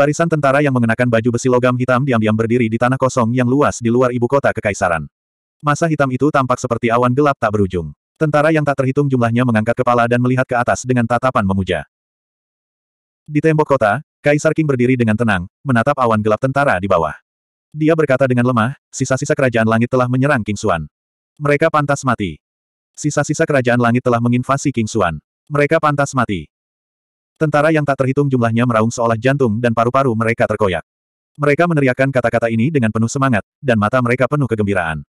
Barisan tentara yang mengenakan baju besi logam hitam diam-diam berdiri di tanah kosong yang luas di luar ibu kota kekaisaran. Masa hitam itu tampak seperti awan gelap tak berujung. Tentara yang tak terhitung jumlahnya mengangkat kepala dan melihat ke atas dengan tatapan memuja. Di tembok kota, Kaisar King berdiri dengan tenang, menatap awan gelap tentara di bawah. Dia berkata dengan lemah, sisa-sisa kerajaan langit telah menyerang King Xuan. Mereka pantas mati. Sisa-sisa kerajaan langit telah menginvasi King Xuan. Mereka pantas mati. Tentara yang tak terhitung jumlahnya meraung seolah jantung dan paru-paru mereka terkoyak. Mereka meneriakkan kata-kata ini dengan penuh semangat, dan mata mereka penuh kegembiraan.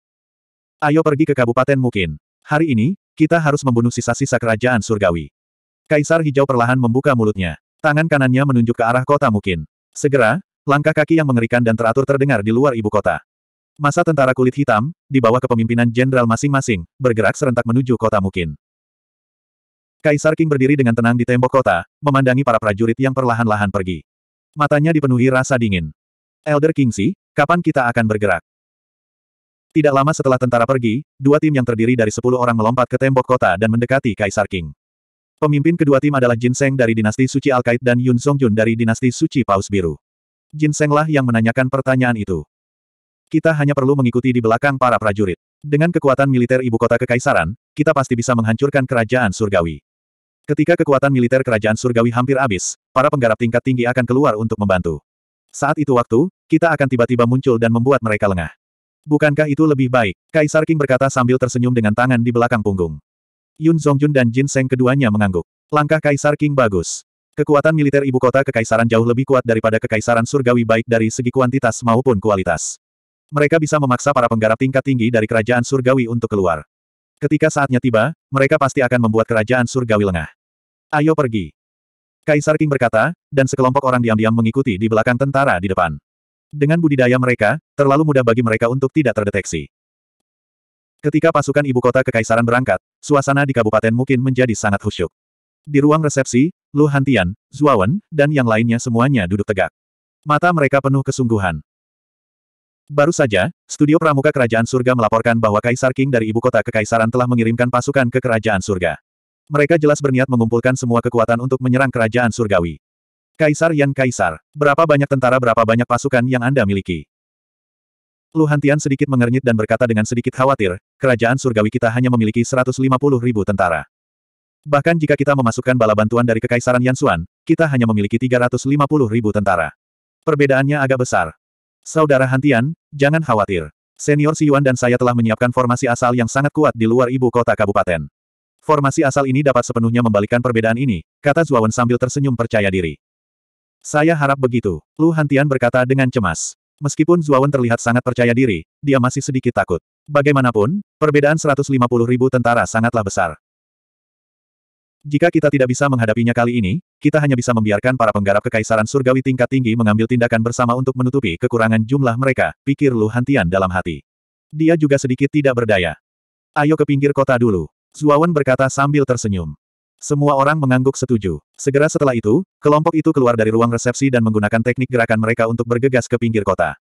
Ayo pergi ke kabupaten Mukin. Hari ini, kita harus membunuh sisa-sisa kerajaan surgawi. Kaisar Hijau perlahan membuka mulutnya. Tangan kanannya menunjuk ke arah kota Mukin. Segera, langkah kaki yang mengerikan dan teratur terdengar di luar ibu kota. Masa tentara kulit hitam, di bawah kepemimpinan jenderal masing-masing, bergerak serentak menuju kota Mukin. Kaisar King berdiri dengan tenang di tembok kota, memandangi para prajurit yang perlahan-lahan pergi. Matanya dipenuhi rasa dingin. Elder King, si, kapan kita akan bergerak? Tidak lama setelah tentara pergi, dua tim yang terdiri dari sepuluh orang melompat ke tembok kota dan mendekati Kaisar King. Pemimpin kedua tim adalah Jin Seng dari dinasti Suci Alkait dan Yun Songjun dari dinasti Suci Paus Biru. Jin Seng lah yang menanyakan pertanyaan itu. Kita hanya perlu mengikuti di belakang para prajurit. Dengan kekuatan militer ibu kota kekaisaran, kita pasti bisa menghancurkan kerajaan surgawi. Ketika kekuatan militer kerajaan surgawi hampir habis, para penggarap tingkat tinggi akan keluar untuk membantu. Saat itu waktu, kita akan tiba-tiba muncul dan membuat mereka lengah. Bukankah itu lebih baik? Kaisar King berkata sambil tersenyum dengan tangan di belakang punggung. Yun Zhongjun dan Jin Seng keduanya mengangguk. Langkah Kaisar King bagus. Kekuatan militer ibu kota kekaisaran jauh lebih kuat daripada kekaisaran surgawi baik dari segi kuantitas maupun kualitas. Mereka bisa memaksa para penggarap tingkat tinggi dari kerajaan surgawi untuk keluar. Ketika saatnya tiba, mereka pasti akan membuat kerajaan surgawi lengah. Ayo pergi. Kaisar King berkata, dan sekelompok orang diam-diam mengikuti di belakang tentara di depan. Dengan budidaya mereka, terlalu mudah bagi mereka untuk tidak terdeteksi. Ketika pasukan ibu kota kekaisaran berangkat, suasana di kabupaten mungkin menjadi sangat khusyuk. Di ruang resepsi, Lu Hantian, Zuawan, dan yang lainnya semuanya duduk tegak. Mata mereka penuh kesungguhan. Baru saja, studio pramuka kerajaan surga melaporkan bahwa Kaisar King dari ibu kota kekaisaran telah mengirimkan pasukan ke kerajaan surga. Mereka jelas berniat mengumpulkan semua kekuatan untuk menyerang kerajaan surgawi. Kaisar Yan Kaisar, berapa banyak tentara berapa banyak pasukan yang Anda miliki? Luhantian sedikit mengernyit dan berkata dengan sedikit khawatir, kerajaan surgawi kita hanya memiliki 150 ribu tentara. Bahkan jika kita memasukkan bala bantuan dari Kekaisaran Yansuan, kita hanya memiliki 350 ribu tentara. Perbedaannya agak besar. Saudara Hantian, jangan khawatir. Senior Si Yuan dan saya telah menyiapkan formasi asal yang sangat kuat di luar ibu kota kabupaten. Formasi asal ini dapat sepenuhnya membalikkan perbedaan ini, kata Zuawan sambil tersenyum percaya diri. Saya harap begitu, Lu Hantian berkata dengan cemas. Meskipun Zuawan terlihat sangat percaya diri, dia masih sedikit takut. Bagaimanapun, perbedaan 150 ribu tentara sangatlah besar. Jika kita tidak bisa menghadapinya kali ini, kita hanya bisa membiarkan para penggarap kekaisaran surgawi tingkat tinggi mengambil tindakan bersama untuk menutupi kekurangan jumlah mereka, pikir Lu Hantian dalam hati. Dia juga sedikit tidak berdaya. Ayo ke pinggir kota dulu. Zuawan berkata sambil tersenyum. Semua orang mengangguk setuju. Segera setelah itu, kelompok itu keluar dari ruang resepsi dan menggunakan teknik gerakan mereka untuk bergegas ke pinggir kota.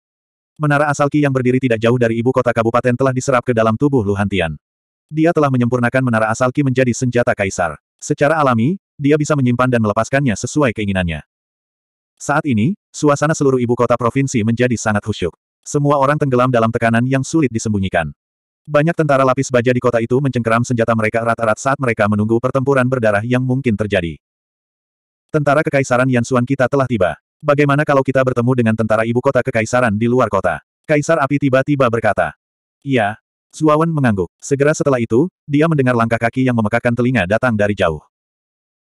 Menara asal Qi yang berdiri tidak jauh dari ibu kota kabupaten telah diserap ke dalam tubuh Luhantian. Dia telah menyempurnakan menara asal Qi menjadi senjata kaisar. Secara alami, dia bisa menyimpan dan melepaskannya sesuai keinginannya. Saat ini, suasana seluruh ibu kota provinsi menjadi sangat khusyuk. Semua orang tenggelam dalam tekanan yang sulit disembunyikan. Banyak tentara lapis baja di kota itu mencengkeram senjata mereka erat-erat saat mereka menunggu pertempuran berdarah yang mungkin terjadi. Tentara Kekaisaran Yan Yansuan kita telah tiba. Bagaimana kalau kita bertemu dengan tentara ibu kota Kekaisaran di luar kota? Kaisar Api tiba-tiba berkata. Iya. Zuawan mengangguk. Segera setelah itu, dia mendengar langkah kaki yang memekakan telinga datang dari jauh.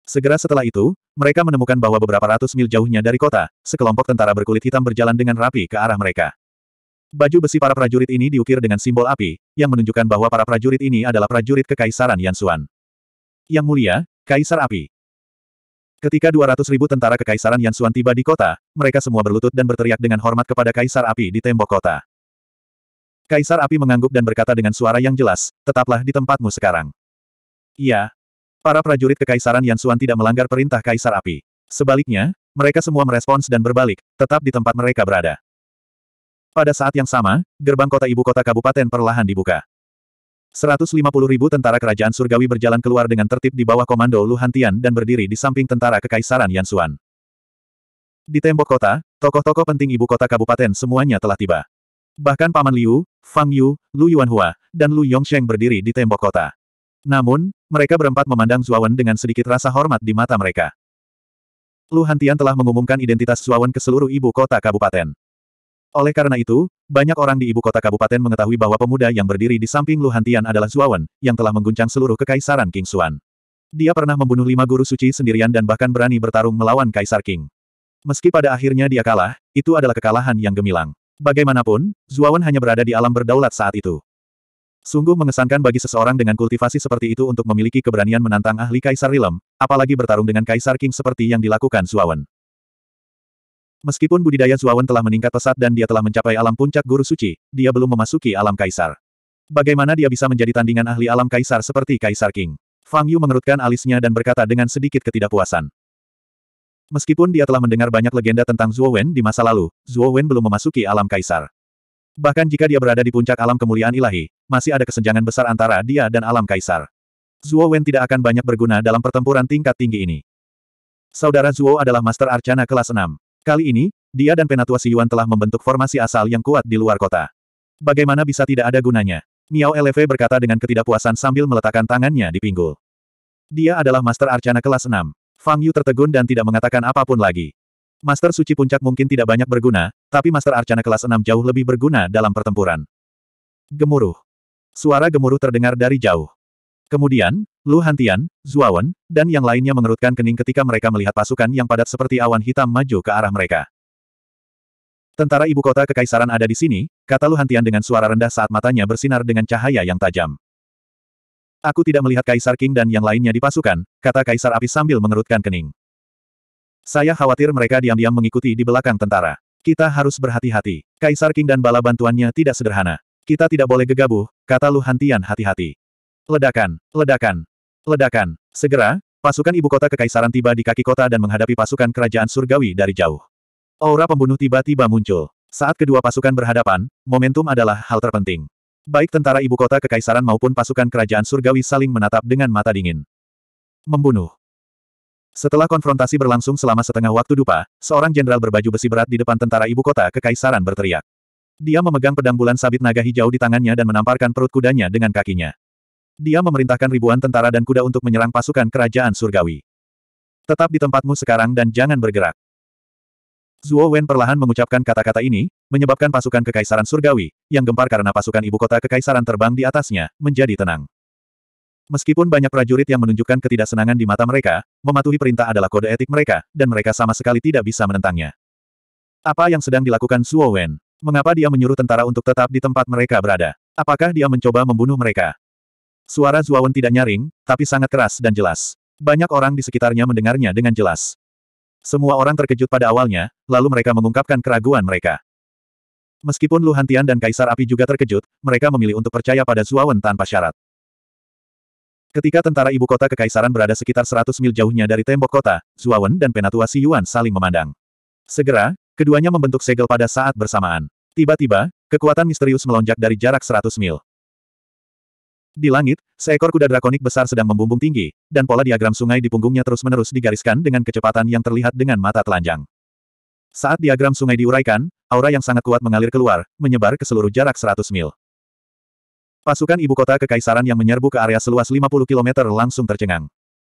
Segera setelah itu, mereka menemukan bahwa beberapa ratus mil jauhnya dari kota, sekelompok tentara berkulit hitam berjalan dengan rapi ke arah mereka. Baju besi para prajurit ini diukir dengan simbol api, yang menunjukkan bahwa para prajurit ini adalah prajurit kekaisaran Yansuan. Yang mulia, Kaisar Api. Ketika 200 ribu tentara kekaisaran Yansuan tiba di kota, mereka semua berlutut dan berteriak dengan hormat kepada Kaisar Api di tembok kota. Kaisar Api mengangguk dan berkata dengan suara yang jelas, tetaplah di tempatmu sekarang. Iya. Para prajurit kekaisaran Yansuan tidak melanggar perintah Kaisar Api. Sebaliknya, mereka semua merespons dan berbalik, tetap di tempat mereka berada. Pada saat yang sama, gerbang kota ibu kota kabupaten perlahan dibuka. 150 ribu tentara kerajaan surgawi berjalan keluar dengan tertib di bawah komando Luhantian dan berdiri di samping tentara kekaisaran Yansuan. Di tembok kota, tokoh-tokoh penting ibu kota kabupaten semuanya telah tiba. Bahkan Paman Liu, Fang Yu, Lu Yuanhua, dan Lu Yongsheng berdiri di tembok kota. Namun, mereka berempat memandang Zuawan dengan sedikit rasa hormat di mata mereka. Lu Hantian telah mengumumkan identitas Zuawan ke seluruh ibu kota kabupaten. Oleh karena itu, banyak orang di ibu kota kabupaten mengetahui bahwa pemuda yang berdiri di samping Lu Hantian adalah Zuawan, yang telah mengguncang seluruh kekaisaran King Xuan. Dia pernah membunuh lima guru suci sendirian dan bahkan berani bertarung melawan Kaisar King. Meski pada akhirnya dia kalah, itu adalah kekalahan yang gemilang. Bagaimanapun, Zuawan hanya berada di alam berdaulat saat itu. Sungguh mengesankan bagi seseorang dengan kultivasi seperti itu untuk memiliki keberanian menantang ahli Kaisar Rilem, apalagi bertarung dengan Kaisar King seperti yang dilakukan Zuawan. Meskipun budidaya Zuawan telah meningkat pesat dan dia telah mencapai alam puncak guru suci, dia belum memasuki alam kaisar. Bagaimana dia bisa menjadi tandingan ahli alam kaisar seperti Kaisar King? Fang Yu mengerutkan alisnya dan berkata dengan sedikit ketidakpuasan. Meskipun dia telah mendengar banyak legenda tentang Zuo Wen di masa lalu, Zuo Wen belum memasuki alam kaisar. Bahkan jika dia berada di puncak alam kemuliaan ilahi, masih ada kesenjangan besar antara dia dan alam kaisar. Zuo Wen tidak akan banyak berguna dalam pertempuran tingkat tinggi ini. Saudara Zhuo adalah Master Arcana kelas 6. Kali ini, dia dan Penatua Siyuan telah membentuk formasi asal yang kuat di luar kota. Bagaimana bisa tidak ada gunanya? Miao Lv berkata dengan ketidakpuasan sambil meletakkan tangannya di pinggul. Dia adalah Master Arcana kelas 6. Fang Yu tertegun dan tidak mengatakan apapun lagi. Master Suci Puncak mungkin tidak banyak berguna, tapi Master Arcana kelas 6 jauh lebih berguna dalam pertempuran. Gemuruh. Suara gemuruh terdengar dari jauh. Kemudian, Lu Hantian, Zuawan, dan yang lainnya mengerutkan kening ketika mereka melihat pasukan yang padat seperti awan hitam maju ke arah mereka. Tentara ibu kota kekaisaran ada di sini, kata Lu Hantian dengan suara rendah saat matanya bersinar dengan cahaya yang tajam. Aku tidak melihat Kaisar King dan yang lainnya di pasukan, kata Kaisar Api sambil mengerutkan kening. Saya khawatir mereka diam-diam mengikuti di belakang tentara. Kita harus berhati-hati. Kaisar King dan bala bantuannya tidak sederhana. Kita tidak boleh gegabah, kata Lu Hantian hati-hati. Ledakan, ledakan, ledakan. Segera, pasukan ibu kota kekaisaran tiba di kaki kota dan menghadapi pasukan kerajaan surgawi dari jauh. Aura pembunuh tiba-tiba muncul. Saat kedua pasukan berhadapan, momentum adalah hal terpenting. Baik tentara ibu kota kekaisaran maupun pasukan kerajaan surgawi saling menatap dengan mata dingin. Membunuh. Setelah konfrontasi berlangsung selama setengah waktu dupa, seorang jenderal berbaju besi berat di depan tentara ibu kota kekaisaran berteriak. Dia memegang pedang bulan sabit naga hijau di tangannya dan menamparkan perut kudanya dengan kakinya. Dia memerintahkan ribuan tentara dan kuda untuk menyerang pasukan kerajaan surgawi. Tetap di tempatmu sekarang dan jangan bergerak. Zuo Wen perlahan mengucapkan kata-kata ini, menyebabkan pasukan kekaisaran surgawi, yang gempar karena pasukan ibu kota kekaisaran terbang di atasnya, menjadi tenang. Meskipun banyak prajurit yang menunjukkan ketidaksenangan di mata mereka, mematuhi perintah adalah kode etik mereka, dan mereka sama sekali tidak bisa menentangnya. Apa yang sedang dilakukan Zuo Wen? Mengapa dia menyuruh tentara untuk tetap di tempat mereka berada? Apakah dia mencoba membunuh mereka? Suara Zuawan tidak nyaring, tapi sangat keras dan jelas. Banyak orang di sekitarnya mendengarnya dengan jelas. Semua orang terkejut pada awalnya, lalu mereka mengungkapkan keraguan mereka. Meskipun Lu Hantian dan Kaisar Api juga terkejut, mereka memilih untuk percaya pada Zuawan tanpa syarat. Ketika tentara ibu kota kekaisaran berada sekitar 100 mil jauhnya dari tembok kota, Zuawan dan Penatua Yuan saling memandang. Segera, keduanya membentuk segel pada saat bersamaan. Tiba-tiba, kekuatan misterius melonjak dari jarak 100 mil. Di langit, seekor kuda drakonik besar sedang membumbung tinggi, dan pola diagram sungai di punggungnya terus-menerus digariskan dengan kecepatan yang terlihat dengan mata telanjang. Saat diagram sungai diuraikan, aura yang sangat kuat mengalir keluar, menyebar ke seluruh jarak 100 mil. Pasukan ibu kota kekaisaran yang menyerbu ke area seluas 50 km langsung tercengang.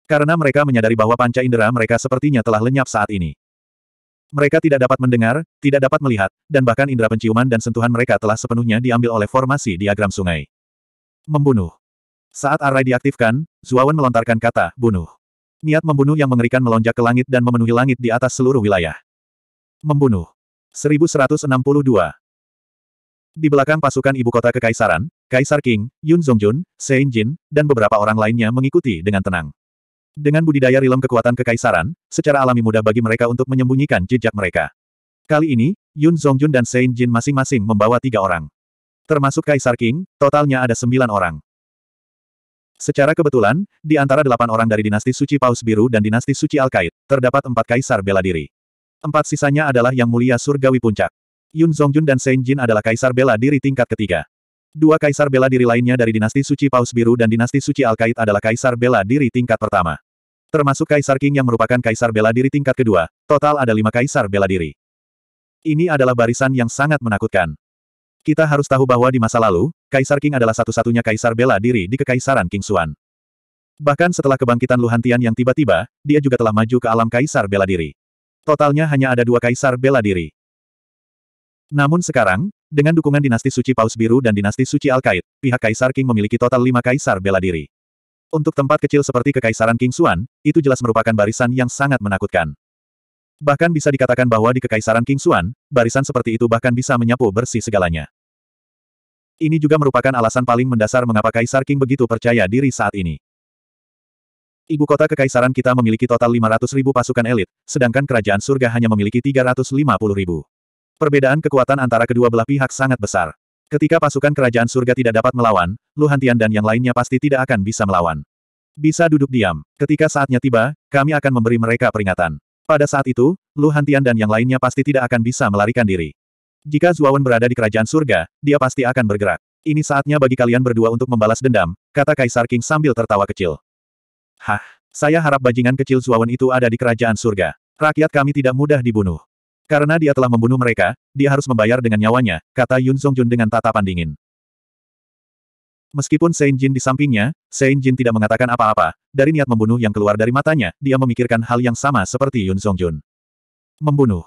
Karena mereka menyadari bahwa panca indera mereka sepertinya telah lenyap saat ini. Mereka tidak dapat mendengar, tidak dapat melihat, dan bahkan indera penciuman dan sentuhan mereka telah sepenuhnya diambil oleh formasi diagram sungai. Membunuh. Saat arai diaktifkan, Zuawan melontarkan kata, bunuh. Niat membunuh yang mengerikan melonjak ke langit dan memenuhi langit di atas seluruh wilayah. Membunuh. 1162. Di belakang pasukan ibu kota kekaisaran, Kaisar King, Yun Zongjun, Sein Jin, dan beberapa orang lainnya mengikuti dengan tenang. Dengan budidaya rilem kekuatan kekaisaran, secara alami mudah bagi mereka untuk menyembunyikan jejak mereka. Kali ini, Yun Zongjun dan Sein Jin masing-masing membawa tiga orang. Termasuk Kaisar King, totalnya ada sembilan orang. Secara kebetulan, di antara delapan orang dari dinasti suci Paus Biru dan dinasti suci Alkait, terdapat empat kaisar bela diri. Empat sisanya adalah Yang Mulia Surgawi Puncak. Yun Zongjun dan Shen Jin adalah kaisar bela diri tingkat ketiga. Dua kaisar bela diri lainnya dari dinasti suci Paus Biru dan dinasti suci Alkait adalah kaisar bela diri tingkat pertama. Termasuk Kaisar King yang merupakan kaisar bela diri tingkat kedua, total ada lima kaisar bela diri. Ini adalah barisan yang sangat menakutkan. Kita harus tahu bahwa di masa lalu, Kaisar King adalah satu-satunya kaisar bela diri di Kekaisaran King Xuan. Bahkan setelah kebangkitan Luhantian yang tiba-tiba, dia juga telah maju ke alam kaisar bela diri. Totalnya hanya ada dua kaisar bela diri. Namun sekarang, dengan dukungan dinasti suci Paus Biru dan dinasti suci Alkait, pihak Kaisar King memiliki total lima kaisar bela diri. Untuk tempat kecil seperti Kekaisaran King Xuan, itu jelas merupakan barisan yang sangat menakutkan. Bahkan bisa dikatakan bahwa di Kekaisaran King Xuan, barisan seperti itu bahkan bisa menyapu bersih segalanya. Ini juga merupakan alasan paling mendasar mengapa Kaisar King begitu percaya diri saat ini. Ibu kota kekaisaran kita memiliki total 500 ribu pasukan elit, sedangkan kerajaan surga hanya memiliki 350 ribu. Perbedaan kekuatan antara kedua belah pihak sangat besar. Ketika pasukan kerajaan surga tidak dapat melawan, Luhantian dan yang lainnya pasti tidak akan bisa melawan. Bisa duduk diam. Ketika saatnya tiba, kami akan memberi mereka peringatan. Pada saat itu, Luhantian dan yang lainnya pasti tidak akan bisa melarikan diri. Jika Zuawan berada di kerajaan surga, dia pasti akan bergerak. Ini saatnya bagi kalian berdua untuk membalas dendam, kata Kaisar King sambil tertawa kecil. Hah, saya harap bajingan kecil Zuawan itu ada di kerajaan surga. Rakyat kami tidak mudah dibunuh. Karena dia telah membunuh mereka, dia harus membayar dengan nyawanya, kata Yun Songjun dengan tatapan dingin. Meskipun Sein Jin di sampingnya, Sein Jin tidak mengatakan apa-apa, dari niat membunuh yang keluar dari matanya, dia memikirkan hal yang sama seperti Yun Songjun. Membunuh.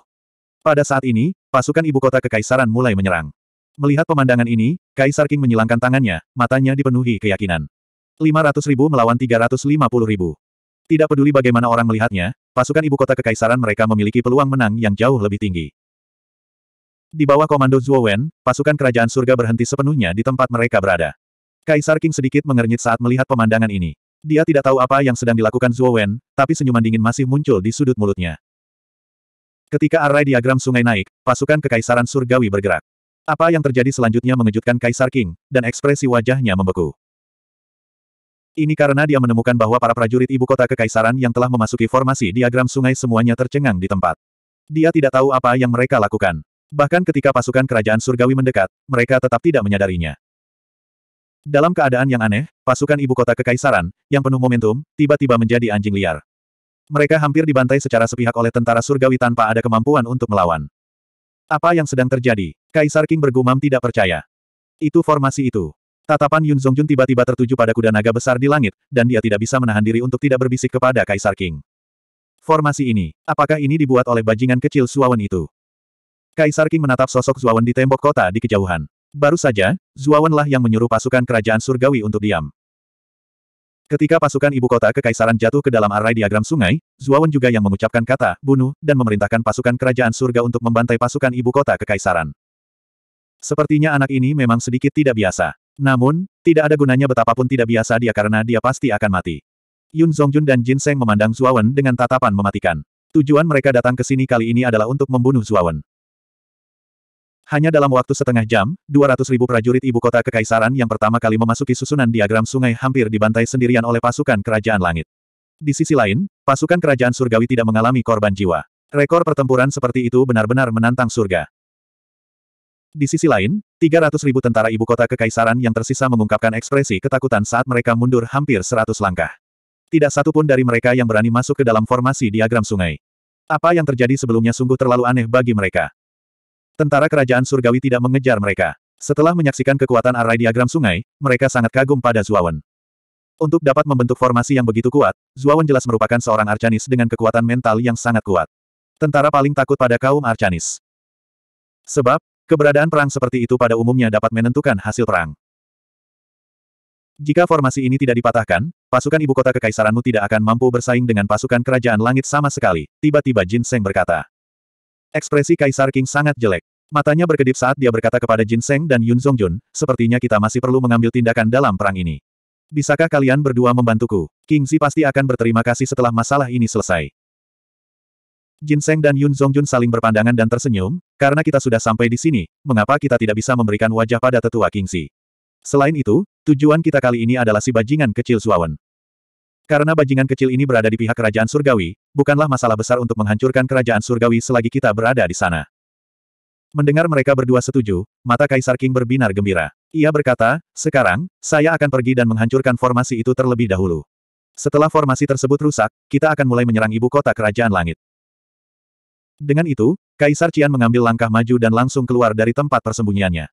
Pada saat ini, Pasukan ibu kota kekaisaran mulai menyerang. Melihat pemandangan ini, Kaisar King menyilangkan tangannya, matanya dipenuhi keyakinan. 500 ribu melawan 350 ribu. Tidak peduli bagaimana orang melihatnya, pasukan ibu kota kekaisaran mereka memiliki peluang menang yang jauh lebih tinggi. Di bawah komando Zhuo Wen, pasukan kerajaan surga berhenti sepenuhnya di tempat mereka berada. Kaisar King sedikit mengernyit saat melihat pemandangan ini. Dia tidak tahu apa yang sedang dilakukan Zhuo Wen, tapi senyuman dingin masih muncul di sudut mulutnya. Ketika array diagram sungai naik, pasukan kekaisaran surgawi bergerak. Apa yang terjadi selanjutnya mengejutkan Kaisar King, dan ekspresi wajahnya membeku. Ini karena dia menemukan bahwa para prajurit ibu kota kekaisaran yang telah memasuki formasi diagram sungai semuanya tercengang di tempat. Dia tidak tahu apa yang mereka lakukan. Bahkan ketika pasukan kerajaan surgawi mendekat, mereka tetap tidak menyadarinya. Dalam keadaan yang aneh, pasukan ibu kota kekaisaran, yang penuh momentum, tiba-tiba menjadi anjing liar. Mereka hampir dibantai secara sepihak oleh tentara surgawi tanpa ada kemampuan untuk melawan. Apa yang sedang terjadi? Kaisar King bergumam tidak percaya. Itu formasi itu. Tatapan Yun Zongjun tiba-tiba tertuju pada kuda naga besar di langit, dan dia tidak bisa menahan diri untuk tidak berbisik kepada Kaisar King. Formasi ini, apakah ini dibuat oleh bajingan kecil Zuawan itu? Kaisar King menatap sosok Zuawan di tembok kota di kejauhan. Baru saja, Zuawanlah yang menyuruh pasukan kerajaan surgawi untuk diam. Ketika pasukan ibu kota kekaisaran jatuh ke dalam array diagram sungai, Zuawan juga yang mengucapkan kata, bunuh, dan memerintahkan pasukan kerajaan surga untuk membantai pasukan ibu kota kekaisaran. Sepertinya anak ini memang sedikit tidak biasa. Namun, tidak ada gunanya betapapun tidak biasa dia karena dia pasti akan mati. Yun Zongjun dan Jin Seng memandang Zuawan dengan tatapan mematikan. Tujuan mereka datang ke sini kali ini adalah untuk membunuh Zuawan. Hanya dalam waktu setengah jam, 200 ribu prajurit ibu kota kekaisaran yang pertama kali memasuki susunan diagram sungai hampir dibantai sendirian oleh pasukan kerajaan langit. Di sisi lain, pasukan kerajaan surgawi tidak mengalami korban jiwa. Rekor pertempuran seperti itu benar-benar menantang surga. Di sisi lain, 300 ribu tentara ibu kota kekaisaran yang tersisa mengungkapkan ekspresi ketakutan saat mereka mundur hampir 100 langkah. Tidak satu pun dari mereka yang berani masuk ke dalam formasi diagram sungai. Apa yang terjadi sebelumnya sungguh terlalu aneh bagi mereka. Tentara kerajaan surgawi tidak mengejar mereka. Setelah menyaksikan kekuatan arai diagram sungai, mereka sangat kagum pada Zuawan. Untuk dapat membentuk formasi yang begitu kuat, Zuawan jelas merupakan seorang Arcanis dengan kekuatan mental yang sangat kuat. Tentara paling takut pada kaum Arcanis. Sebab, keberadaan perang seperti itu pada umumnya dapat menentukan hasil perang. Jika formasi ini tidak dipatahkan, pasukan ibu kota kekaisaranmu tidak akan mampu bersaing dengan pasukan kerajaan langit sama sekali, tiba-tiba Jin Seng berkata. Ekspresi Kaisar King sangat jelek. Matanya berkedip saat dia berkata kepada Jin Seng dan Yun Zongjun, sepertinya kita masih perlu mengambil tindakan dalam perang ini. Bisakah kalian berdua membantuku? King Zi pasti akan berterima kasih setelah masalah ini selesai. Jin Seng dan Yun Zongjun saling berpandangan dan tersenyum, karena kita sudah sampai di sini, mengapa kita tidak bisa memberikan wajah pada tetua King Zi? Selain itu, tujuan kita kali ini adalah si bajingan kecil Zuawan. Karena bajingan kecil ini berada di pihak kerajaan surgawi, bukanlah masalah besar untuk menghancurkan kerajaan surgawi selagi kita berada di sana. Mendengar mereka berdua setuju, mata Kaisar King berbinar gembira. Ia berkata, sekarang, saya akan pergi dan menghancurkan formasi itu terlebih dahulu. Setelah formasi tersebut rusak, kita akan mulai menyerang ibu kota kerajaan langit. Dengan itu, Kaisar Cian mengambil langkah maju dan langsung keluar dari tempat persembunyiannya.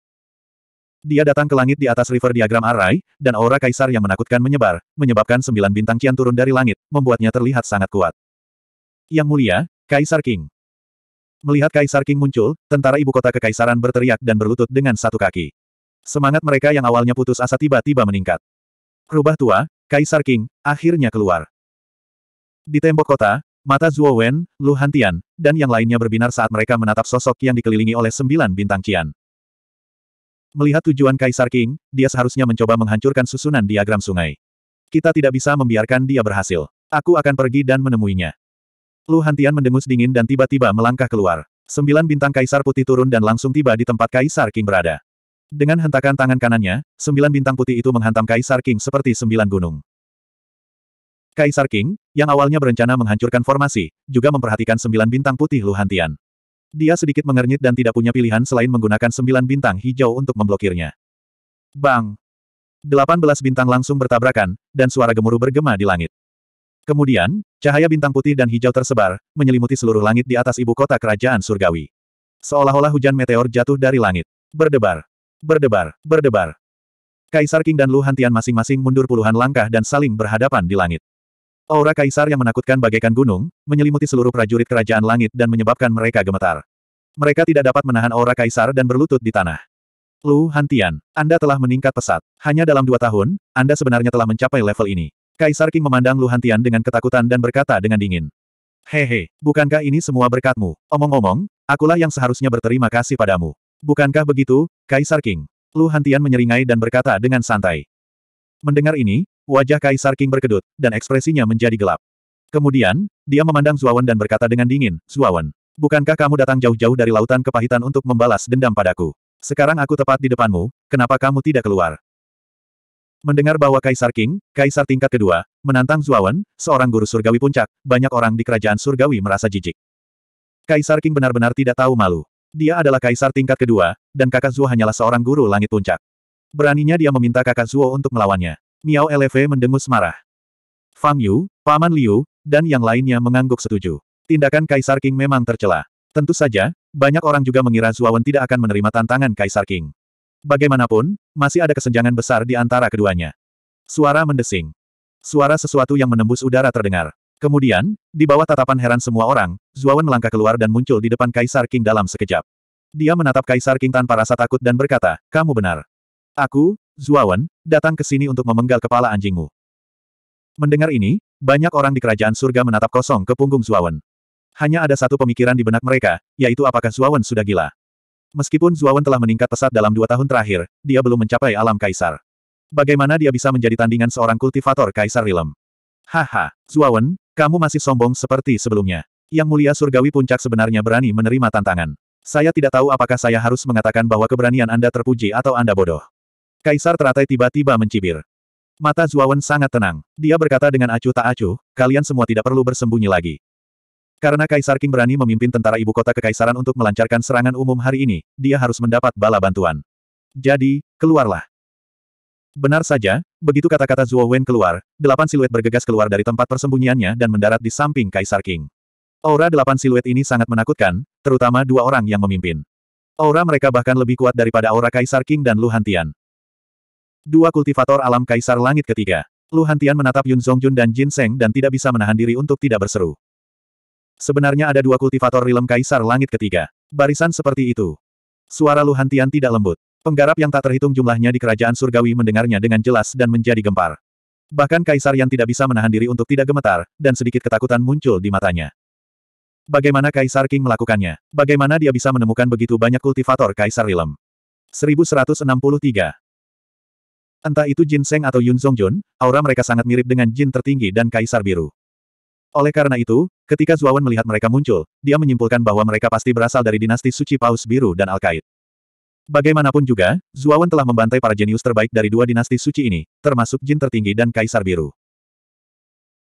Dia datang ke langit di atas river diagram Arai, dan aura Kaisar yang menakutkan menyebar, menyebabkan sembilan bintang Cian turun dari langit, membuatnya terlihat sangat kuat. Yang mulia, Kaisar King. Melihat Kaisar King muncul, tentara ibu kota kekaisaran berteriak dan berlutut dengan satu kaki. Semangat mereka yang awalnya putus asa tiba-tiba meningkat. Rubah tua, Kaisar King, akhirnya keluar. Di tembok kota, mata Zhuo Wen, Lu Hantian, dan yang lainnya berbinar saat mereka menatap sosok yang dikelilingi oleh sembilan bintang cian. Melihat tujuan Kaisar King, dia seharusnya mencoba menghancurkan susunan diagram sungai. Kita tidak bisa membiarkan dia berhasil. Aku akan pergi dan menemuinya. Lu Hantian mendengus dingin dan tiba-tiba melangkah keluar. Sembilan bintang kaisar putih turun dan langsung tiba di tempat kaisar King berada. Dengan hentakan tangan kanannya, sembilan bintang putih itu menghantam kaisar King seperti sembilan gunung. Kaisar King, yang awalnya berencana menghancurkan formasi, juga memperhatikan sembilan bintang putih Lu Hantian. Dia sedikit mengernyit dan tidak punya pilihan selain menggunakan sembilan bintang hijau untuk memblokirnya. Bang! Delapan belas bintang langsung bertabrakan, dan suara gemuruh bergema di langit. Kemudian, cahaya bintang putih dan hijau tersebar, menyelimuti seluruh langit di atas ibu kota kerajaan surgawi. Seolah-olah hujan meteor jatuh dari langit. Berdebar. Berdebar. Berdebar. Kaisar King dan Lu Hantian masing-masing mundur puluhan langkah dan saling berhadapan di langit. Aura kaisar yang menakutkan bagaikan gunung, menyelimuti seluruh prajurit kerajaan langit dan menyebabkan mereka gemetar. Mereka tidak dapat menahan aura kaisar dan berlutut di tanah. Lu Hantian, Anda telah meningkat pesat. Hanya dalam dua tahun, Anda sebenarnya telah mencapai level ini. Kaisar King memandang Lu Hantian dengan ketakutan dan berkata dengan dingin. Hehe, bukankah ini semua berkatmu? Omong-omong, akulah yang seharusnya berterima kasih padamu. Bukankah begitu, Kaisar King? Lu Hantian menyeringai dan berkata dengan santai. Mendengar ini, wajah Kaisar King berkedut, dan ekspresinya menjadi gelap. Kemudian, dia memandang Zuawan dan berkata dengan dingin, Zuawan, bukankah kamu datang jauh-jauh dari lautan kepahitan untuk membalas dendam padaku? Sekarang aku tepat di depanmu, kenapa kamu tidak keluar? Mendengar bahwa Kaisar King, Kaisar tingkat kedua, menantang Zuawan, seorang guru surgawi puncak, banyak orang di kerajaan surgawi merasa jijik. Kaisar King benar-benar tidak tahu malu. Dia adalah kaisar tingkat kedua, dan kakak Zuo hanyalah seorang guru langit puncak. Beraninya dia meminta kakak Zuo untuk melawannya. Miao LV mendengus marah. Fang Yu, Paman Liu, dan yang lainnya mengangguk setuju. Tindakan Kaisar King memang tercela. Tentu saja, banyak orang juga mengira Zuawan tidak akan menerima tantangan Kaisar King. Bagaimanapun, masih ada kesenjangan besar di antara keduanya. Suara mendesing. Suara sesuatu yang menembus udara terdengar. Kemudian, di bawah tatapan heran semua orang, Zuawan melangkah keluar dan muncul di depan Kaisar King dalam sekejap. Dia menatap Kaisar King tanpa rasa takut dan berkata, kamu benar. Aku, Zuawan, datang ke sini untuk memenggal kepala anjingmu. Mendengar ini, banyak orang di kerajaan surga menatap kosong ke punggung Zuawan. Hanya ada satu pemikiran di benak mereka, yaitu apakah Zuawan sudah gila. Meskipun Zuawan telah meningkat pesat dalam dua tahun terakhir, dia belum mencapai alam kaisar. Bagaimana dia bisa menjadi tandingan seorang kultivator kaisar Rilem? Haha, Zuawan, kamu masih sombong seperti sebelumnya. Yang mulia surgawi puncak sebenarnya berani menerima tantangan. Saya tidak tahu apakah saya harus mengatakan bahwa keberanian Anda terpuji atau Anda bodoh. Kaisar teratai tiba-tiba mencibir. Mata Zuawan sangat tenang. Dia berkata dengan acuh tak acuh, kalian semua tidak perlu bersembunyi lagi. Karena Kaisar King berani memimpin tentara ibu kota kekaisaran untuk melancarkan serangan umum hari ini, dia harus mendapat bala bantuan. Jadi, keluarlah. Benar saja, begitu kata-kata Zhuo Wen keluar, delapan siluet bergegas keluar dari tempat persembunyiannya dan mendarat di samping Kaisar King. Aura delapan siluet ini sangat menakutkan, terutama dua orang yang memimpin. Aura mereka bahkan lebih kuat daripada aura Kaisar King dan Lu Hantian. Dua kultivator alam Kaisar Langit ketiga. Lu Hantian menatap Yun Zhongjun dan Jin Seng dan tidak bisa menahan diri untuk tidak berseru. Sebenarnya ada dua kultivator rilem kaisar langit ketiga. Barisan seperti itu. Suara Luhantian tidak lembut. Penggarap yang tak terhitung jumlahnya di kerajaan surgawi mendengarnya dengan jelas dan menjadi gempar. Bahkan kaisar yang tidak bisa menahan diri untuk tidak gemetar, dan sedikit ketakutan muncul di matanya. Bagaimana Kaisar King melakukannya? Bagaimana dia bisa menemukan begitu banyak kultivator Kaisar Rilem? 1163 Entah itu Jin Seng atau Yun Zongjun, aura mereka sangat mirip dengan Jin tertinggi dan Kaisar Biru. Oleh karena itu, ketika Zuawan melihat mereka muncul, dia menyimpulkan bahwa mereka pasti berasal dari dinasti suci Paus Biru dan Al-Qaid. Bagaimanapun juga, Zuawan telah membantai para jenius terbaik dari dua dinasti suci ini, termasuk jin tertinggi dan Kaisar Biru.